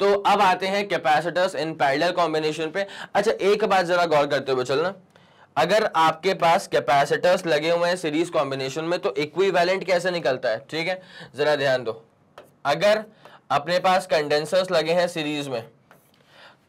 S1: तो अब आते हैं कैपेसिटर्स इन पैरेलल कॉम्बिनेशन पे अच्छा एक बात जरा गौर करते हुए चलना अगर आपके पास कैपेसिटर्स लगे हुए हैं सीरीज कॉम्बिनेशन में तो इक्विवेलेंट कैसे निकलता है ठीक है जरा ध्यान दो अगर अपने पास कंडेंसर्स लगे हैं सीरीज में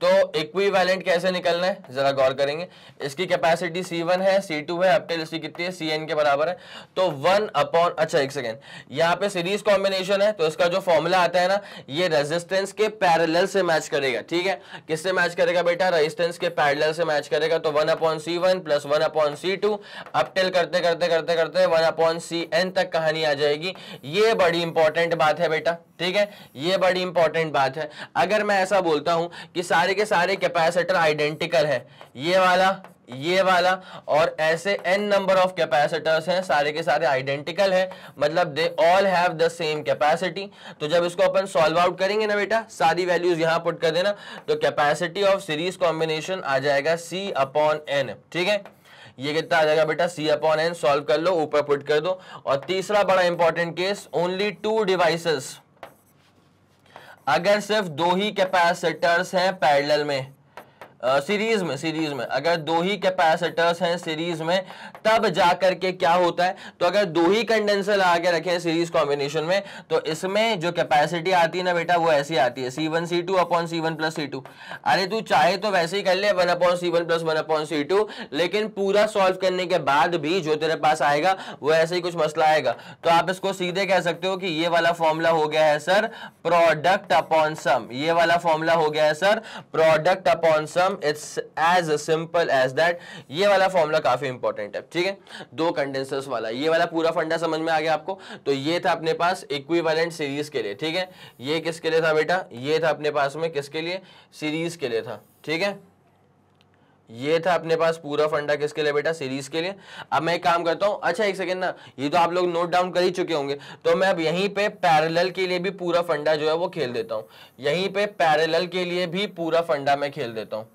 S1: तो इक्विवेलेंट कैसे निकलना है जरा गौर करेंगे इसकी कैपेसिटी C1 है C2 है अपटेल इसकी कितनी है Cn के बराबर है तो वन अपॉन अच्छा एक सेकेंड यहाँ पे सीरीज कॉम्बिनेशन है तो इसका जो फॉर्मूला आता है ना ये रेजिस्टेंस के पैरेलल से मैच करेगा ठीक है किससे मैच करेगा बेटा रेजिस्टेंस के पैरेलल से मैच करेगा तो one upon C one plus one upon C two अपटेल करते करते करते करते वन अपॉन सी एन तक कहानी आ जाएगी ये बड़ी इंपॉर्टेंट बात है बेटा ठीक है ये बड़ी इंपॉर्टेंट बात है अगर मैं ऐसा बोलता हूं कि सारे सारे के सारे कैपेसिटर आइडेंटिकल है ये वाला ये वाला और ऐसे एन नंबर ऑफ कैपेसिटर्स हैं सारे के सारे आइडेंटिकल है मतलब they all have the same capacity तो जब इसको अपन सॉल्व आउट करेंगे ना बेटा सारी वैल्यूज यहां पुट कर देना तो कैपेसिटी ऑफ सीरीज कॉम्बिनेशन आ जाएगा सी अपॉन एन ठीक है ये कितना आ जाएगा बेटा सी अपॉन एन सॉल्व कर लो ऊपर पुट कर दो और तीसरा बड़ा important case only two devices अगर सिर्फ दो ही कैपेसिटर्स हैं पैरेलल में सीरीज में सीरीज में अगर दो ही कैपेसिटर्स हैं सीरीज में तब जा करके क्या होता है तो अगर दो ही कंडेंसर आगे रखे सीरीज कॉम्बिनेशन में तो इसमें जो कैपेसिटी आती है ना बेटा वो ऐसी आती है C one C two upon C one plus C two अरे तू चाहे तो वैसे ही कर ले one upon C one plus one upon C two लेकिन पूरा सॉल्व करने के बाद भी जो तेरे पास आएगा वो ऐसे ही कुछ मसला आएगा तो आप इसको सीधे कह सकते हो कि ये वाला फॉर्मूला हो गया है सर प्रोडक्ट अपॉन सम ये वाला फॉर्मूला हो गया है sir product upon sum sum it's as simple as that ये वाला फॉर्मूला काफी इंपॉर्टेंट है ठीक है दो कंडेंसर्स वाला ये वाला पूरा फंडा समझ में आ गया आपको तो ये था अपने पास इक्विवेलेंट सीरीज के लिए ठीक है ये किसके लिए था बेटा ये था अपने पास में किसके लिए सीरीज के लिए था ठीक है ये था अपने पास पूरा फंडा किसके लिए बेटा सीरीज के लिए अब मैं एक काम करता हूं अच्छा एक सेकेंड ना ये तो आप लोग नोट डाउन कर ही चुके होंगे तो मैं अब यहीं पे पैरेलल के लिए भी पूरा फंडा जो है वो खेल देता हूं यहीं पे पैरेलल के लिए भी पूरा फंडा मैं खेल देता हूं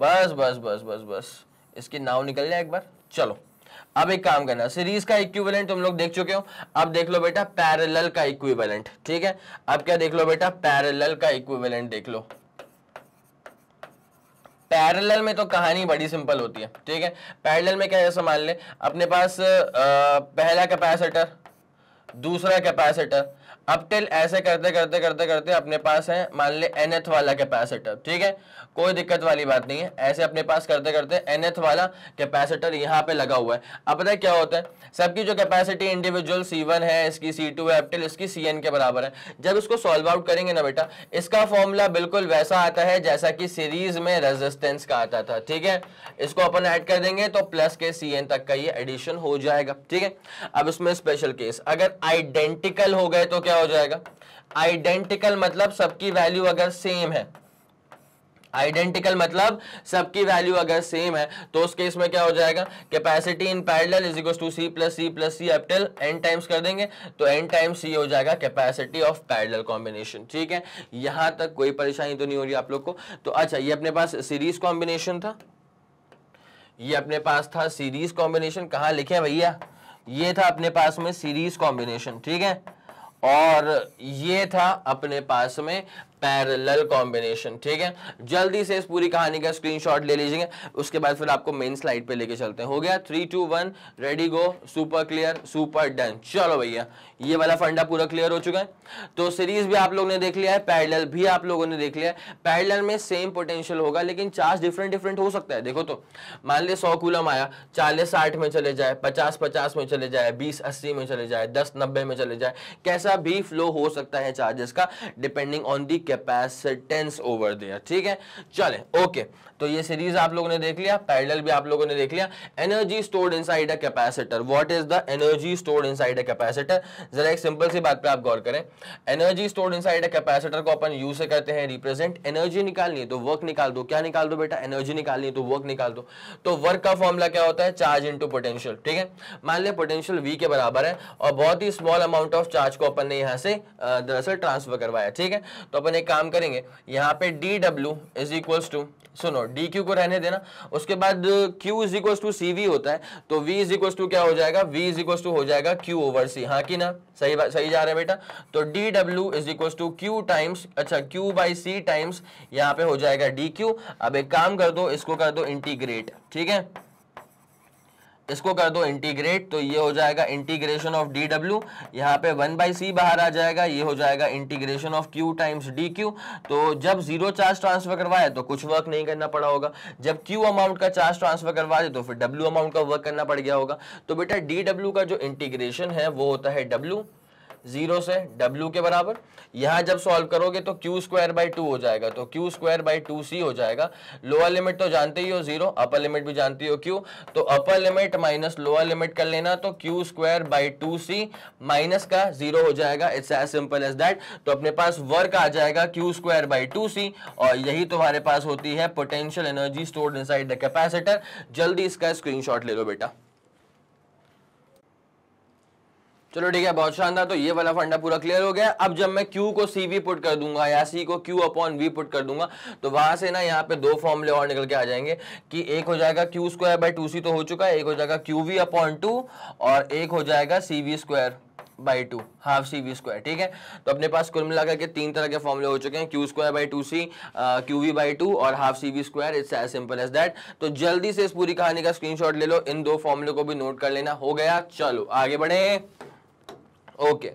S1: बस बस बस बस बस इसके नाव निकल जाए एक बार चलो अब एक काम करना सीरीज का इक्विवेलेंट तुम लोग देख चुके हो अब देख लो बेटा पैरेलल का इक्विवेलेंट ठीक है अब क्या देख लो बेटा पैरेलल का इक्विवेलेंट देख लो पैरेलल में तो कहानी बड़ी सिंपल होती है ठीक है पैरेलल में क्या जैसा मान ले अपने पास आ, पहला कैपेसिटर दूसरा कैपेसिटर अब टिल ऐसे करते करते करते करते अपने पास है मान ले एनएथ वाला कैपेसिटर ठीक है कोई दिक्कत वाली बात नहीं है ऐसे अपने पास करते करते एनएथ वाला कैपेसिटर यहाँ पे लगा हुआ है अब पता क्या होता है सबकी जो कैपेसिटी इंडिविजुअल सी वन है इसकी सी टू है अपटिल इसकी सी एन के बराबर है जब इसको सॉल्व आउट करेंगे ना बेटा इसका फॉर्मूला बिल्कुल वैसा आता है जैसा कि सीरीज में रेजिस्टेंस का आता था ठीक है इसको अपन ऐड कर देंगे तो प्लस के सी एन तक का ये एडिशन हो जाएगा ठीक है अब इसमें स्पेशल केस अगर आइडेंटिकल हो गए तो क्या क्या हो जाएगा आइडेंटिकल मतलब सबकी वैल्यू अगर सेम है आइडेंटिकल मतलब सबकी वैल्यू अगर सेम है तो उस केस में क्या हो जाएगा capacity in parallel is equal to C plus C plus C एप्टल एन टाइम्स कर देंगे तो एन टाइम्स सी हो जाएगा कैपेसिटी ऑफ पैरेलल कॉम्बिनेशन ठीक है यहां तक कोई परेशानी तो नहीं हो रही आप लोग को तो अच्छा ये अपने पास सीरीज कॉम्बिनेशन था ये अपने पास था सीरीज कॉम्बिनेशन कहा लिखे भैया ये था अपने पास में सीरीज कॉम्बिनेशन ठीक है और ये था अपने पास में पैरेलल कॉम्बिनेशन ठीक है जल्दी से इस पूरी कहानी का स्क्रीनशॉट ले लीजिएगा उसके बाद फिर आपको मेन स्लाइड पे लेके चलते हैं हो गया three two one ready go super clear super done चलो भैया ये वाला फंडा पूरा क्लियर हो चुका है तो सीरीज भी आप लोगों ने देख लिया है पैरेलल भी आप लोगों ने देख लिया है पैरेलल में सेम पोटेंशियल होगा लेकिन चार्ज डिफरेंट डिफरेंट हो सकता है देखो तो मान लिया सौ कूलम आया चालीस साठ में चले जाए पचास पचास में चले जाए बीस अस्सी में चले जाए दस नब्बे में चले जाए कैसा भी फ्लो हो सकता है चार्जेस का depending on the capacitance over there ठीक है चले ओके तो ये सीरीज आप लोगों ने देख लिया पैरेलल भी आप लोगों ने देख लिया energy stored inside a capacitor what is the energy stored inside a capacitor जरा एक सिंपल सी बात पे आप गौर करें energy stored inside a capacitor को अपन यू से करते हैं रिप्रेजेंट एनर्जी निकालनी है तो वर्क निकाल दो क्या निकाल दो बेटा एनर्जी निकालनी है तो वर्क निकाल दो तो वर्क का फॉर्मूला क्या होता है चार्ज इंटू पोटेंशियल ठीक है मान लिया पोटेंशियल वी के बराबर है और बहुत ही स्मॉल अमाउंट ऑफ चार्ज को अपन ने यहाँ से दरअसल ट्रांसफर करवाया ठीक है तो अपन एक काम करेंगे यहाँ पे D W is equals to सुनो डी क्यू को रहने देना उसके बाद Q is equal to C V होता है तो V इज इक्वल टू क्या हो जाएगा V इज इक्वल टू हो जाएगा Q ओवर C हाँ कि ना सही बात सही जा रहा है बेटा तो D W is equal to Q times अच्छा Q बाई सी टाइम्स यहाँ पे हो जाएगा डी क्यू अब एक काम कर दो इसको कर दो इंटीग्रेट ठीक है इसको कर दो इंटीग्रेट तो ये हो जाएगा इंटीग्रेशन ऑफ डी डब्ल्यू यहाँ पे वन बाई सी बाहर आ जाएगा ये हो जाएगा integration of Q times D Q तो जब जीरो चार्ज ट्रांसफर करवाया तो कुछ वर्क नहीं करना पड़ा होगा जब क्यू अमाउंट का चार्ज ट्रांसफर करवा दे तो फिर डब्ल्यू अमाउंट का वर्क करना पड़ गया होगा तो बेटा डी डब्ल्यू का जो इंटीग्रेशन है वो होता है डब्ल्यू जीरो से डब्ल्यू के बराबर यहां जब सॉल्व करोगे तो क्यू स्क्वायर बाई टू हो जाएगा तो Q square by two C हो जाएगा लोअर लिमिट तो जानते ही हो जीरो अपर लिमिट भी जानती हो क्यू तो upper limit minus lower limit कर लेना तो Q square by two C minus का जीरो हो जाएगा it's as simple as that तो अपने पास वर्क आ जाएगा Q square by two C और यही तुम्हारे पास होती है potential energy stored in the capacitor जल्दी इसका स्क्रीनशॉट ले लो बेटा चलो ठीक है बहुत शानदार तो ये वाला फंडा पूरा क्लियर हो गया अब जब मैं Q को वी पुट कर दूंगा या C को Q अपॉन वी पुट कर दूंगा तो वहां से ना यहाँ पे दो फॉर्मले और निकल के आ जाएंगे कि एक हो जाएगा क्यू स्क्वायर बाई टू तो हो चुका है एक हो जाएगा क्यू वी अपॉन टू और एक हो जाएगा C V square by two half C V square ठीक है तो अपने पास कुल मिलाकर के तीन तरह के फॉर्मुले हो चुके हैं Q square by two C Q V by two और half C V square it's as simple as that तो जल्दी से इस पूरी कहानी का स्क्रीनशॉट ले लो इन दो फॉर्मुले को भी नोट कर लेना हो गया चलो आगे बढ़े ओके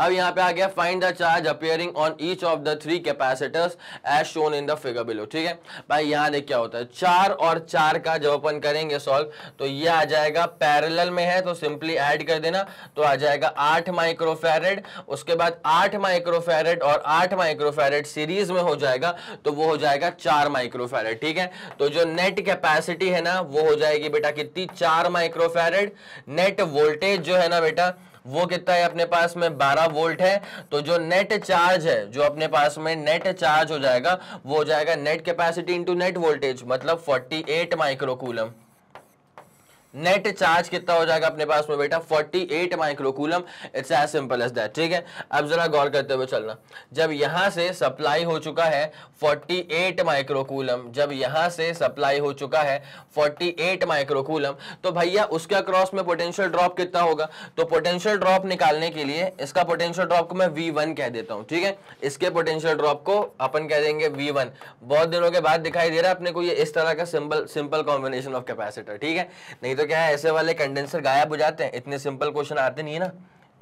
S1: अब यहाँ पे आ गया find the charge appearing on each of the three capacitors as shown in the figure below ठीक है भाई यहाँ देख क्या होता है चार और चार का जब अपन करेंगे सॉल्व तो ये आ जाएगा पैरेलल में है तो सिंपली ऐड कर देना तो आ जाएगा आठ माइक्रोफेरेड उसके बाद आठ माइक्रोफेरेड और आठ माइक्रोफेरेड सीरीज में हो जाएगा तो वो हो जाएगा चार माइक्रोफेरेड ठीक है तो जो नेट कैपेसिटी है ना वो हो जाएगी बेटा कितनी चार माइक्रोफेरेड नेट वोल्टेज जो है ना बेटा वो कितना है अपने पास में 12 वोल्ट है तो जो नेट चार्ज है जो अपने पास में नेट चार्ज हो जाएगा वो हो जाएगा net capacity into net voltage मतलब 48 माइक्रोकूलम नेट चार्ज कितना हो जाएगा अपने पास में बेटा 48 microcoulomb it's as simple as that ठीक है अब जरा गौर करते हुए चलना जब यहां से सप्लाई हो चुका है 48 माइक्रोकूलम जब यहां से सप्लाई हो चुका है 48 माइक्रोकूलम तो भैया उसके अक्रॉस में पोटेंशियल ड्रॉप कितना होगा तो पोटेंशियल ड्रॉप निकालने के लिए इसका पोटेंशियल ड्रॉप को मैं वी कह देता हूँ ठीक है इसके पोटेंशियल ड्रॉप को अपन कह देंगे वी बहुत दिनों के बाद दिखाई दे रहा है अपने को ये इस तरह का simple simple combination of capacitor ठीक है नहीं तो क्या है ऐसे वाले कंडेंसर गायब हो जाते हैं इतने सिंपल क्वेश्चन आते नहीं है ना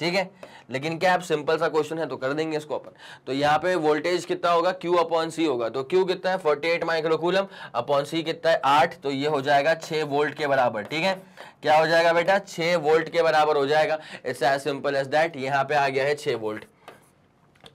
S1: ठीक है लेकिन क्या आप सिंपल सा क्वेश्चन है तो कर देंगे इसको अपन तो यहाँ पे वोल्टेज कितना होगा क्यू अपॉन सी होगा तो क्यू कितना है 48 एट माइक्रोकूलम अपॉन सी कितना है 8 तो ये हो जाएगा 6 वोल्ट के बराबर ठीक है क्या हो जाएगा बेटा 6 वोल्ट के बराबर हो जाएगा it's as simple as that यहाँ पे आ गया है 6 वोल्ट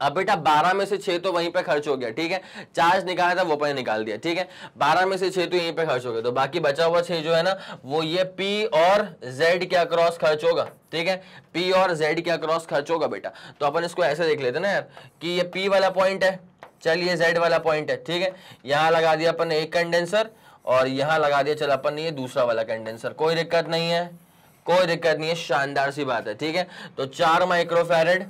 S1: अब बेटा बारह में से छह तो वहीं पे खर्च हो गया ठीक है चार्ज निकाला था वो पहले निकाल दिया ठीक है बारह में से छह तो यहीं पे खर्च हो गया तो बाकी बचा हुआ छह जो है ना वो ये पी और जेड के अक्रॉस खर्च होगा ठीक है पी और जेड के अक्रॉस खर्च होगा बेटा तो अपन इसको ऐसे देख लेते ना यार कि ये पी वाला पॉइंट है चलिए जेड वाला पॉइंट है ठीक है यहां लगा दिया अपन एक कंडेंसर और यहां लगा दिया चल अपन ये दूसरा वाला कंडेंसर कोई दिक्कत नहीं है कोई दिक्कत नहीं है शानदार सी बात है ठीक है तो चार माइक्रोफेरेड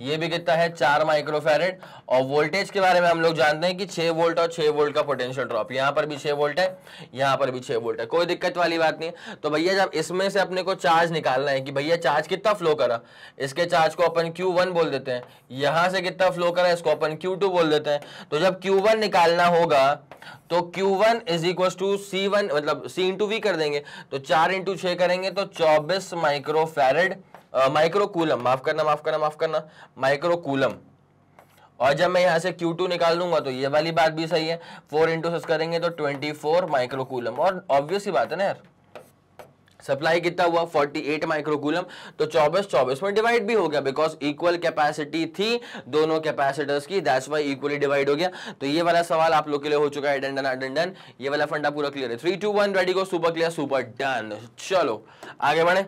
S1: ये भी कितना है चार माइक्रोफेरेड और वोल्टेज के बारे में हम लोग जानते हैं कि छह वोल्ट और छह वोल्ट का पोटेंशियल ड्रॉप यहां पर भी छह वोल्ट है यहां पर भी छह वोल्ट है कोई दिक्कत वाली बात नहीं है तो भैया जब इसमें से अपने को चार्ज निकालना है कि भैया चार्ज कितना फ्लो करा इसके चार्ज को अपन क्यू बोल देते हैं यहां से कितना फ्लो करा इसको अपन क्यू बोल देते हैं तो जब क्यू निकालना होगा तो Q1 इज इक्वल टू सी मतलब सी इंटू वी कर देंगे तो चार इंटू छ करेंगे तो चौबीस माइक्रोफेरेड माइक्रोकूलम माफ करना माफ करना माफ करना माइक्रोकूलम और जब मैं यहाँ से Q2 निकाल लूंगा तो ये वाली बात भी सही है फोर इंटू सिक्स करेंगे तो ट्वेंटी फोर माइक्रोकूलम और ऑब्वियस ही बात है ना यार सप्लाई कितना हुआ 48 एट माइक्रोकूलम तो 24 24 में डिवाइड भी हो गया बिकॉज इक्वल कैपेसिटी थी दोनों कैपेसिटर्स की दैट्स वाई इक्वली डिवाइड हो गया तो ये वाला सवाल आप लोग के लिए हो चुका है डंडन डन ये वाला फंडा पूरा क्लियर है थ्री टू वन रेडी को सुपर क्लियर सुपर डन चलो आगे बढ़े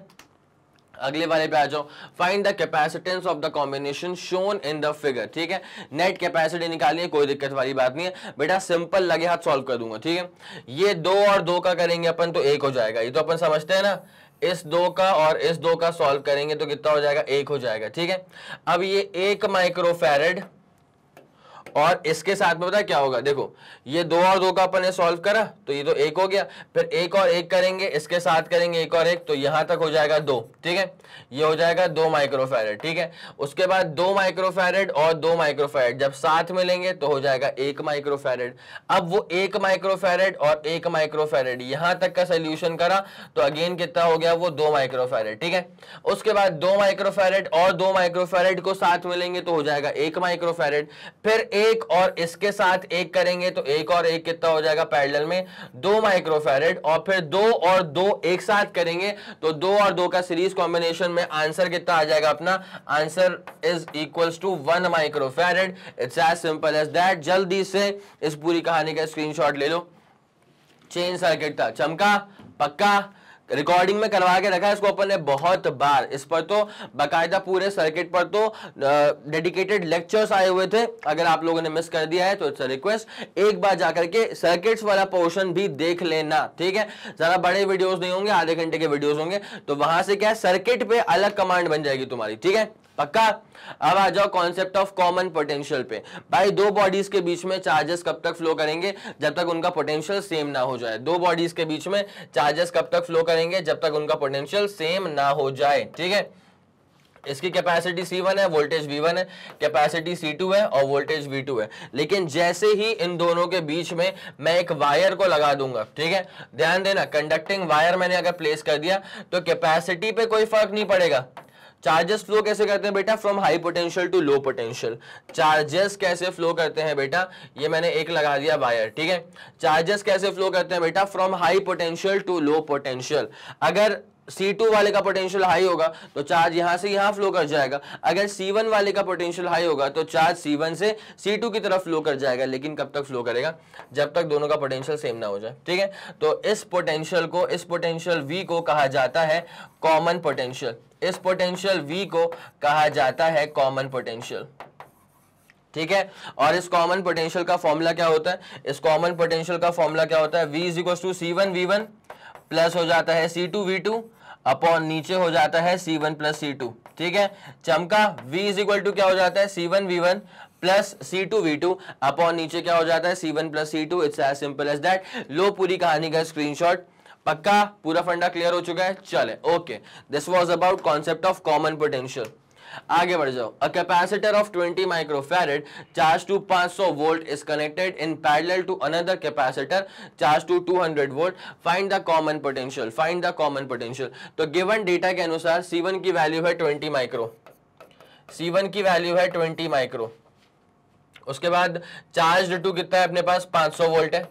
S1: अगले वाले पे आ जाओ find the capacitance of the combination shown in the figure ठीक है नेट कैपेसिटी निकालिए कोई दिक्कत वाली बात नहीं है बेटा सिंपल लगे हाथ सॉल्व कर दूंगा ठीक है ये दो और दो का करेंगे अपन तो एक हो जाएगा ये तो अपन समझते हैं ना इस दो का और इस दो का सॉल्व करेंगे तो कितना हो जाएगा एक हो जाएगा ठीक है अब ये एक माइक्रोफेरेड और इसके साथ में पता क्या होगा देखो ये दो और दो का अपन सॉल्व करा तो ये तो एक हो गया फिर एक और एक करेंगे इसके साथ करेंगे एक और एक तो यहां तक हो जाएगा दो ठीक है ये हो जाएगा दो माइक्रोफेरेट ठीक है उसके बाद दो माइक्रोफेरेट और दो माइक्रोफेरेट जब साथ में लेंगे तो हो जाएगा एक माइक्रोफेरेड अब वो एक माइक्रोफेरेड और एक माइक्रोफेरेड यहां तक का सोल्यूशन करा तो अगेन कितना हो गया वो दो माइक्रोफेरेट ठीक है उसके बाद दो माइक्रोफेरेट और दो माइक्रोफेरेड को साथ में लेंगे तो हो जाएगा एक माइक्रोफेरेड फिर एक एक और इसके साथ एक करेंगे तो एक और एक कितना हो जाएगा पैरेलल में दो माइक्रोफेरेड और फिर दो और दो एक साथ करेंगे तो दो और दो का सीरीज कॉम्बिनेशन में आंसर कितना आ जाएगा अपना answer is equals to one microfarad it's as simple as that जल्दी से इस पूरी कहानी का स्क्रीनशॉट ले लो चेन सर्किट था चमका पक्का रिकॉर्डिंग में करवा के रखा है इसको अपन ने बहुत बार इस पर तो बाकायदा पूरे सर्किट पर तो डेडिकेटेड लेक्चर्स आए हुए थे अगर आप लोगों ने मिस कर दिया है तो इट्स रिक्वेस्ट एक बार जाकर के सर्किट्स वाला पोर्शन भी देख लेना ठीक है ज्यादा बड़े वीडियोस नहीं होंगे आधे घंटे के वीडियोज होंगे तो वहां से क्या सर्किट पे अलग कमांड बन जाएगी तुम्हारी ठीक है पक्का अब आ जाओ कॉन्सेप्ट ऑफ कॉमन पोटेंशियल पे भाई दो बॉडीज के बीच में चार्जेस कब तक फ्लो करेंगे जब तक उनका पोटेंशियल सेम ना हो जाए दो बॉडीज के बीच में चार्जेस कब तक फ्लो करेंगे जब तक उनका पोटेंशियल सेम ना हो जाए ठीक है इसकी कैपेसिटी C1 है वोल्टेज V1 है कैपेसिटी C2 है और वोल्टेज V2 है लेकिन जैसे ही इन दोनों के बीच में मैं एक वायर को लगा दूंगा ठीक है ध्यान देना कंडक्टिंग वायर मैंने अगर प्लेस कर दिया तो कैपेसिटी पे कोई फर्क नहीं पड़ेगा चार्जेस फ्लो कैसे करते हैं बेटा from high potential to low potential charges कैसे फ्लो करते हैं बेटा ये मैंने एक लगा दिया वायर ठीक है चार्जेस कैसे फ्लो करते हैं बेटा from high potential to low potential अगर C2 वाले का पोटेंशियल हाई होगा तो चार्ज यहां से यहां फ्लो कर जाएगा अगर C1 वाले का पोटेंशियल हाई होगा तो चार्ज C1 से C2 की तरफ फ्लो कर जाएगा लेकिन कब तक फ्लो करेगा जब तक दोनों का पोटेंशियल सेम ना हो जाए ठीक है तो इस पोटेंशियल को इस पोटेंशियल V को कहा जाता है कॉमन पोटेंशियल इस पोटेंशियल V को कहा जाता है कॉमन पोटेंशियल ठीक है और इस कॉमन पोटेंशियल का फॉर्मूला क्या होता है इस कॉमन पोटेंशियल का फॉर्मूला क्या होता है V is equal to C one V one plus हो जाता है C two V two upon नीचे हो जाता है C one plus C two ठीक है चमका V इज इक्वल टू क्या हो जाता है C one V one plus C two V two upon नीचे क्या हो जाता है C one plus C two it's as simple as that लो पूरी कहानी का स्क्रीनशॉट पक्का पूरा फंडा क्लियर हो चुका है चले okay this was about concept of common potential आगे बढ़ जाओ a capacitor of 20 microfarad charge to 500 volt is connected in parallel to another capacitor charge to 200 volt find the common potential find the common potential तो given data के अनुसार C1 की value है 20 micro C1 की value है 20 micro उसके बाद charge to कितना है अपने पास 500 वोल्ट है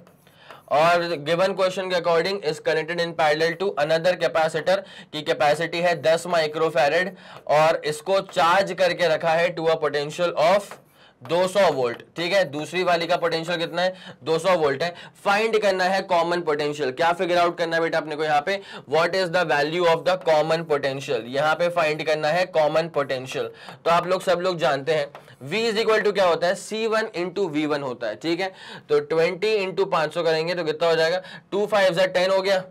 S1: और गिवन क्वेश्चन के according is connected in parallel to another capacitor की कैपेसिटी है 10 माइक्रोफेरेड और इसको चार्ज करके रखा है to a potential of 200 volt ठीक है दूसरी वाली का पोटेंशियल कितना है 200 वोल्ट है फाइंड करना है कॉमन पोटेंशियल क्या फिगर आउट करना है बेटा अपने को यहाँ पे what is the value of the common potential यहाँ पे फाइंड करना है कॉमन पोटेंशियल तो आप लोग सब लोग जानते हैं v इज इक्वल टू क्या होता है c1 वन इंटू वी होता है ठीक है तो 20 इंटू पांच करेंगे तो कितना हो जाएगा टू फाइव जै टेन हो गया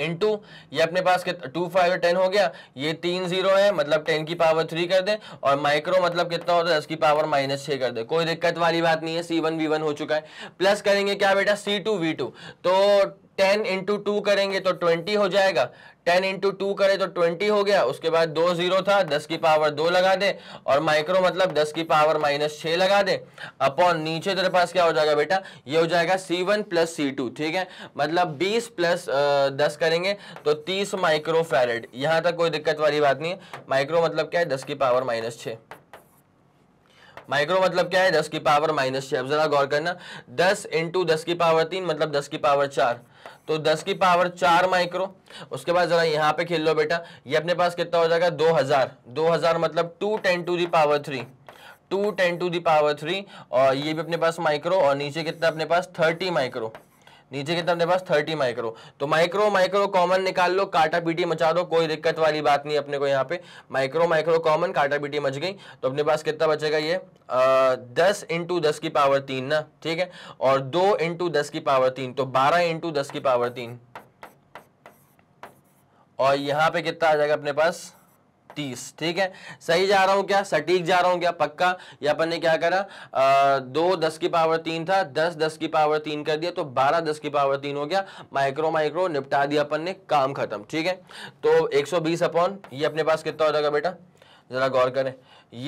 S1: इंटू ये अपने पास टू फाइव टेन हो गया ये तीन जीरो है मतलब टेन की पावर थ्री कर दे और माइक्रो मतलब कितना होता है दस की पावर माइनस छः कर दे कोई दिक्कत वाली बात नहीं है सी वन वी वन हो चुका है प्लस करेंगे क्या बेटा सी टू वी टू तो टेन इंटू टू करेंगे तो ट्वेंटी हो जाएगा टेन इंटू टू करे तो ट्वेंटी हो गया उसके बाद दो जीरो था दस की पावर दो लगा दे और माइक्रो मतलब दस की पावर माइनस छः लगा दे अपॉन नीचे तेरे पास क्या हो जाएगा बेटा ये हो जाएगा C one plus C two ठीक है मतलब बीस प्लस दस करेंगे तो तीस माइक्रो फेरेड यहाँ तक कोई दिक्कत वाली बात नहीं है माइक्रो मतलब क्या है दस की पावर माइनस छः माइक्रो मतलब क्या है दस की पावर माइनस छह जरा गौर करना दस इंटू दस की पावर तीन मतलब दस की पावर चार तो दस की पावर चार माइक्रो उसके बाद जरा यहाँ पे खेल लो बेटा ये अपने पास कितना हो जाएगा दो हजार दो हजार मतलब two ten to the power three two ten to the power three और ये भी अपने पास माइक्रो और नीचे कितना अपने पास थर्टी माइक्रो नीचे कितना अपने पास थर्टी माइक्रो तो माइक्रो माइक्रो कॉमन निकाल लो काटा पीटी मचा दो कोई दिक्कत वाली बात नहीं अपने को यहाँ पे माइक्रो माइक्रो कॉमन काटा पीटी मच गई तो अपने पास कितना बचेगा ये दस इंटू दस की पावर तीन ना ठीक है और दो इंटू दस की पावर तीन तो बारह इंटू दस की पावर तीन और यहाँ पे कितना आ जाएगा अपने पास तीस ठीक है सही जा रहा हूं क्या सटीक जा रहा हूं क्या पक्का या अपन ने क्या करा आ, दो दस की पावर तीन था दस दस की पावर तीन कर दिया तो बारह दस की पावर तीन हो गया माइक्रो माइक्रो निपटा दिया अपन ने काम खत्म ठीक है तो एक सौ बीस अपॉन ये अपने पास कितना हो जाएगा बेटा जरा गौर करें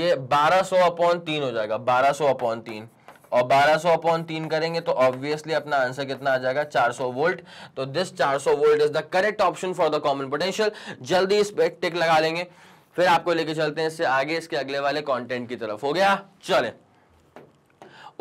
S1: ये बारह सौ अपॉन तीन हो जाएगा बारह सौ अपॉन तीन और 1200 अपॉन तीन करेंगे तो ऑब्वियसली अपना आंसर कितना आ जाएगा 400 वोल्ट तो this 400 volt is the correct option for the common potential जल्दी इस पर टिक लगा लेंगे फिर आपको लेके चलते हैं इससे आगे इसके अगले वाले कंटेंट की तरफ हो गया चले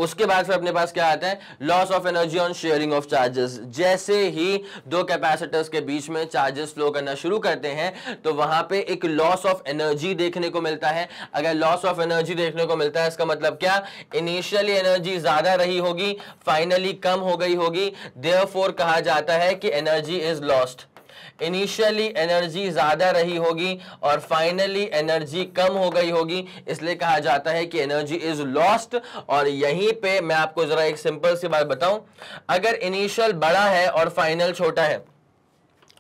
S1: उसके बाद फिर अपने पास क्या आता है loss of energy on sharing of charges जैसे ही दो कैपेसिटर्स के बीच में चार्जेस फ्लो करना शुरू करते हैं तो वहां पे एक लॉस ऑफ एनर्जी देखने को मिलता है अगर लॉस ऑफ एनर्जी देखने को मिलता है इसका मतलब क्या इनिशियली एनर्जी ज्यादा रही होगी फाइनली कम हो गई होगी देयर कहा जाता है कि energy is lost initially energy ज़्यादा रही होगी और फाइनली एनर्जी कम हो गई होगी इसलिए कहा जाता है कि एनर्जी इज लॉस्ट और यहीं पे मैं आपको ज़रा एक सिंपल सी बात बताऊं अगर इनिशियल बड़ा है और फाइनल छोटा है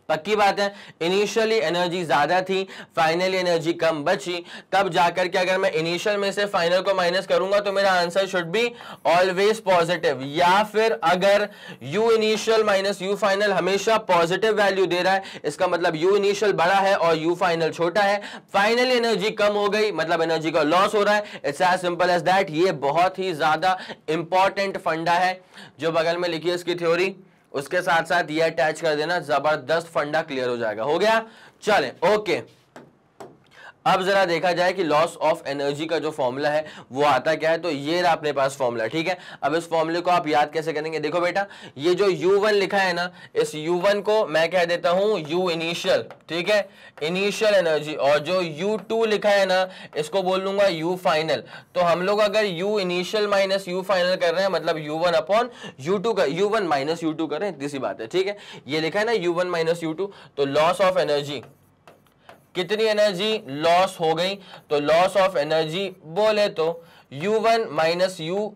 S1: पक्की बात है इनिशियली एनर्जी ज़्यादा थी फाइनली एनर्जी कम बची तब जाकर के अगर मैं इनिशियल में से फाइनल को माइनस करूंगा तो मेरा answer should be always positive या फिर अगर U initial minus U final हमेशा पॉजिटिव वैल्यू दे रहा है इसका मतलब यू इनिशियल बड़ा है और यू फाइनल छोटा है फाइनली एनर्जी कम हो गई मतलब एनर्जी का लॉस हो रहा है it's as simple as that ये बहुत ही ज़्यादा इंपॉर्टेंट फंडा है जो बगल में लिखी है इसकी थ्योरी उसके साथ साथ ये अटैच कर देना जबरदस्त फंडा क्लियर हो जाएगा हो गया चले ओके अब जरा देखा जाए कि लॉस ऑफ एनर्जी का जो फॉर्मूला है वो आता क्या है तो ये रहा अपने पास फॉर्मूला ठीक है अब इस फॉर्मूले को आप याद कैसे करेंगे देखो बेटा ये जो U1 लिखा है ना इस U1 को मैं कह देता हूं U इनिशियल ठीक है इनिशियल एनर्जी और जो U2 लिखा है ना इसको बोल लूंगा U फाइनल तो हम लोग अगर U initial minus U final कर रहे हैं मतलब U one upon U two कर U one minus U two कर रहे हैं इतनी सी बात है ठीक है ये लिखा है ना U one minus U two तो लॉस ऑफ एनर्जी कितनी एनर्जी लॉस हो गई तो लॉस ऑफ एनर्जी बोले तो U1 वन माइनस यू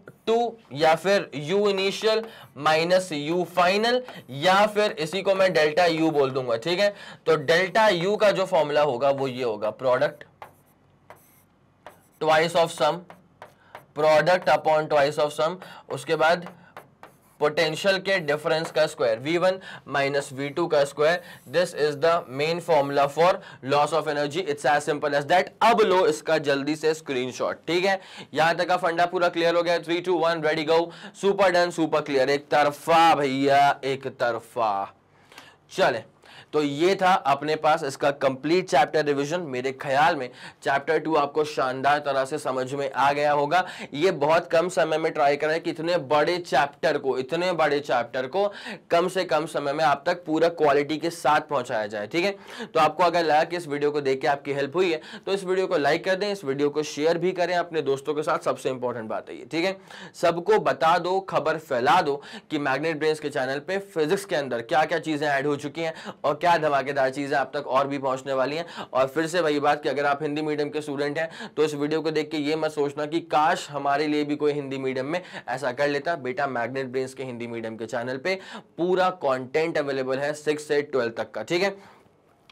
S1: या फिर U initial minus U final या फिर इसी को मैं डेल्टा U बोल दूंगा ठीक है तो डेल्टा U का जो फॉर्मूला होगा वो ये होगा product twice of sum product upon twice of sum उसके बाद पोटेंशियल के डिफरेंस का square V one minus V two का square this is the main formula for loss of energy it's as simple as that अब लो इसका जल्दी से स्क्रीनशॉट ठीक है यहां तक का फंडा पूरा क्लियर हो गया three two one ready go super done super clear एक तरफा भैया एक तरफा चले तो ये था अपने पास इसका कंप्लीट चैप्टर रिविजन मेरे ख्याल में चैप्टर टू आपको शानदार तरह से समझ में आ गया होगा ये बहुत कम समय में ट्राई करें कि इतने बड़े चैप्टर को इतने बड़े चैप्टर को कम से कम समय में आप तक पूरा क्वालिटी के साथ पहुंचाया जाए ठीक है तो आपको अगर लगा कि इस वीडियो को देख के आपकी हेल्प हुई है तो इस वीडियो को लाइक कर दें इस वीडियो को शेयर भी करें अपने दोस्तों के साथ सबसे इंपॉर्टेंट बात है ठीक है सबको बता दो खबर फैला दो कि मैग्नेट ब्रेन्स के चैनल पर फिजिक्स के अंदर क्या क्या चीजें ऐड हो चुकी हैं और और क्या धमाकेदार चीज़ें आप तक और भी पहुंचने वाली हैं और फिर से वही बात कि अगर आप हिंदी मीडियम के स्टूडेंट हैं तो इस वीडियो को देख के ये मत सोचना कि काश हमारे लिए भी कोई हिंदी मीडियम में ऐसा कर लेता बेटा मैग्नेट ब्रेन्स के हिंदी मीडियम के चैनल पर पूरा कॉन्टेंट अवेलेबल है सिक्स से ट्वेल्व तक का ठीक है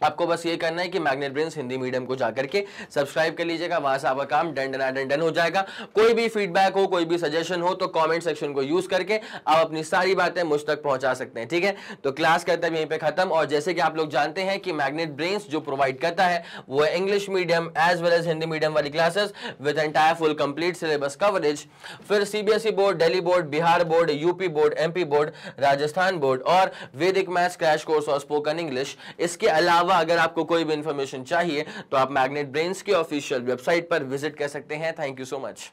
S1: आपको बस ये करना है कि मैग्नेट ब्रेन्स हिंदी मीडियम को जाकर के सब्सक्राइब कर लीजिएगा वहां से आपका काम डन डना डन डन हो जाएगा कोई भी फीडबैक हो कोई भी सजेशन हो तो कमेंट सेक्शन को यूज करके आप अपनी सारी बातें मुझ तक पहुंचा सकते हैं ठीक है तो क्लास करते हैं यहीं पे खत्म और जैसे कि आप लोग जानते हैं कि मैग्नेट ब्रेन्स जो प्रोवाइड करता है वो English medium as well as Hindi medium वाली classes with entire full complete syllabus coverage फिर CBSE board Delhi board Bihar board UP board MP board Rajasthan board और वेदिक मैथ्स क्रैश कोर्स और स्पोकन इंग्लिश इसके अलावा अलावा अगर आपको कोई भी इंफॉर्मेशन चाहिए तो आप मैग्नेट ब्रेन्स की ऑफिशियल वेबसाइट पर विजिट कर सकते हैं थैंक यू सो मच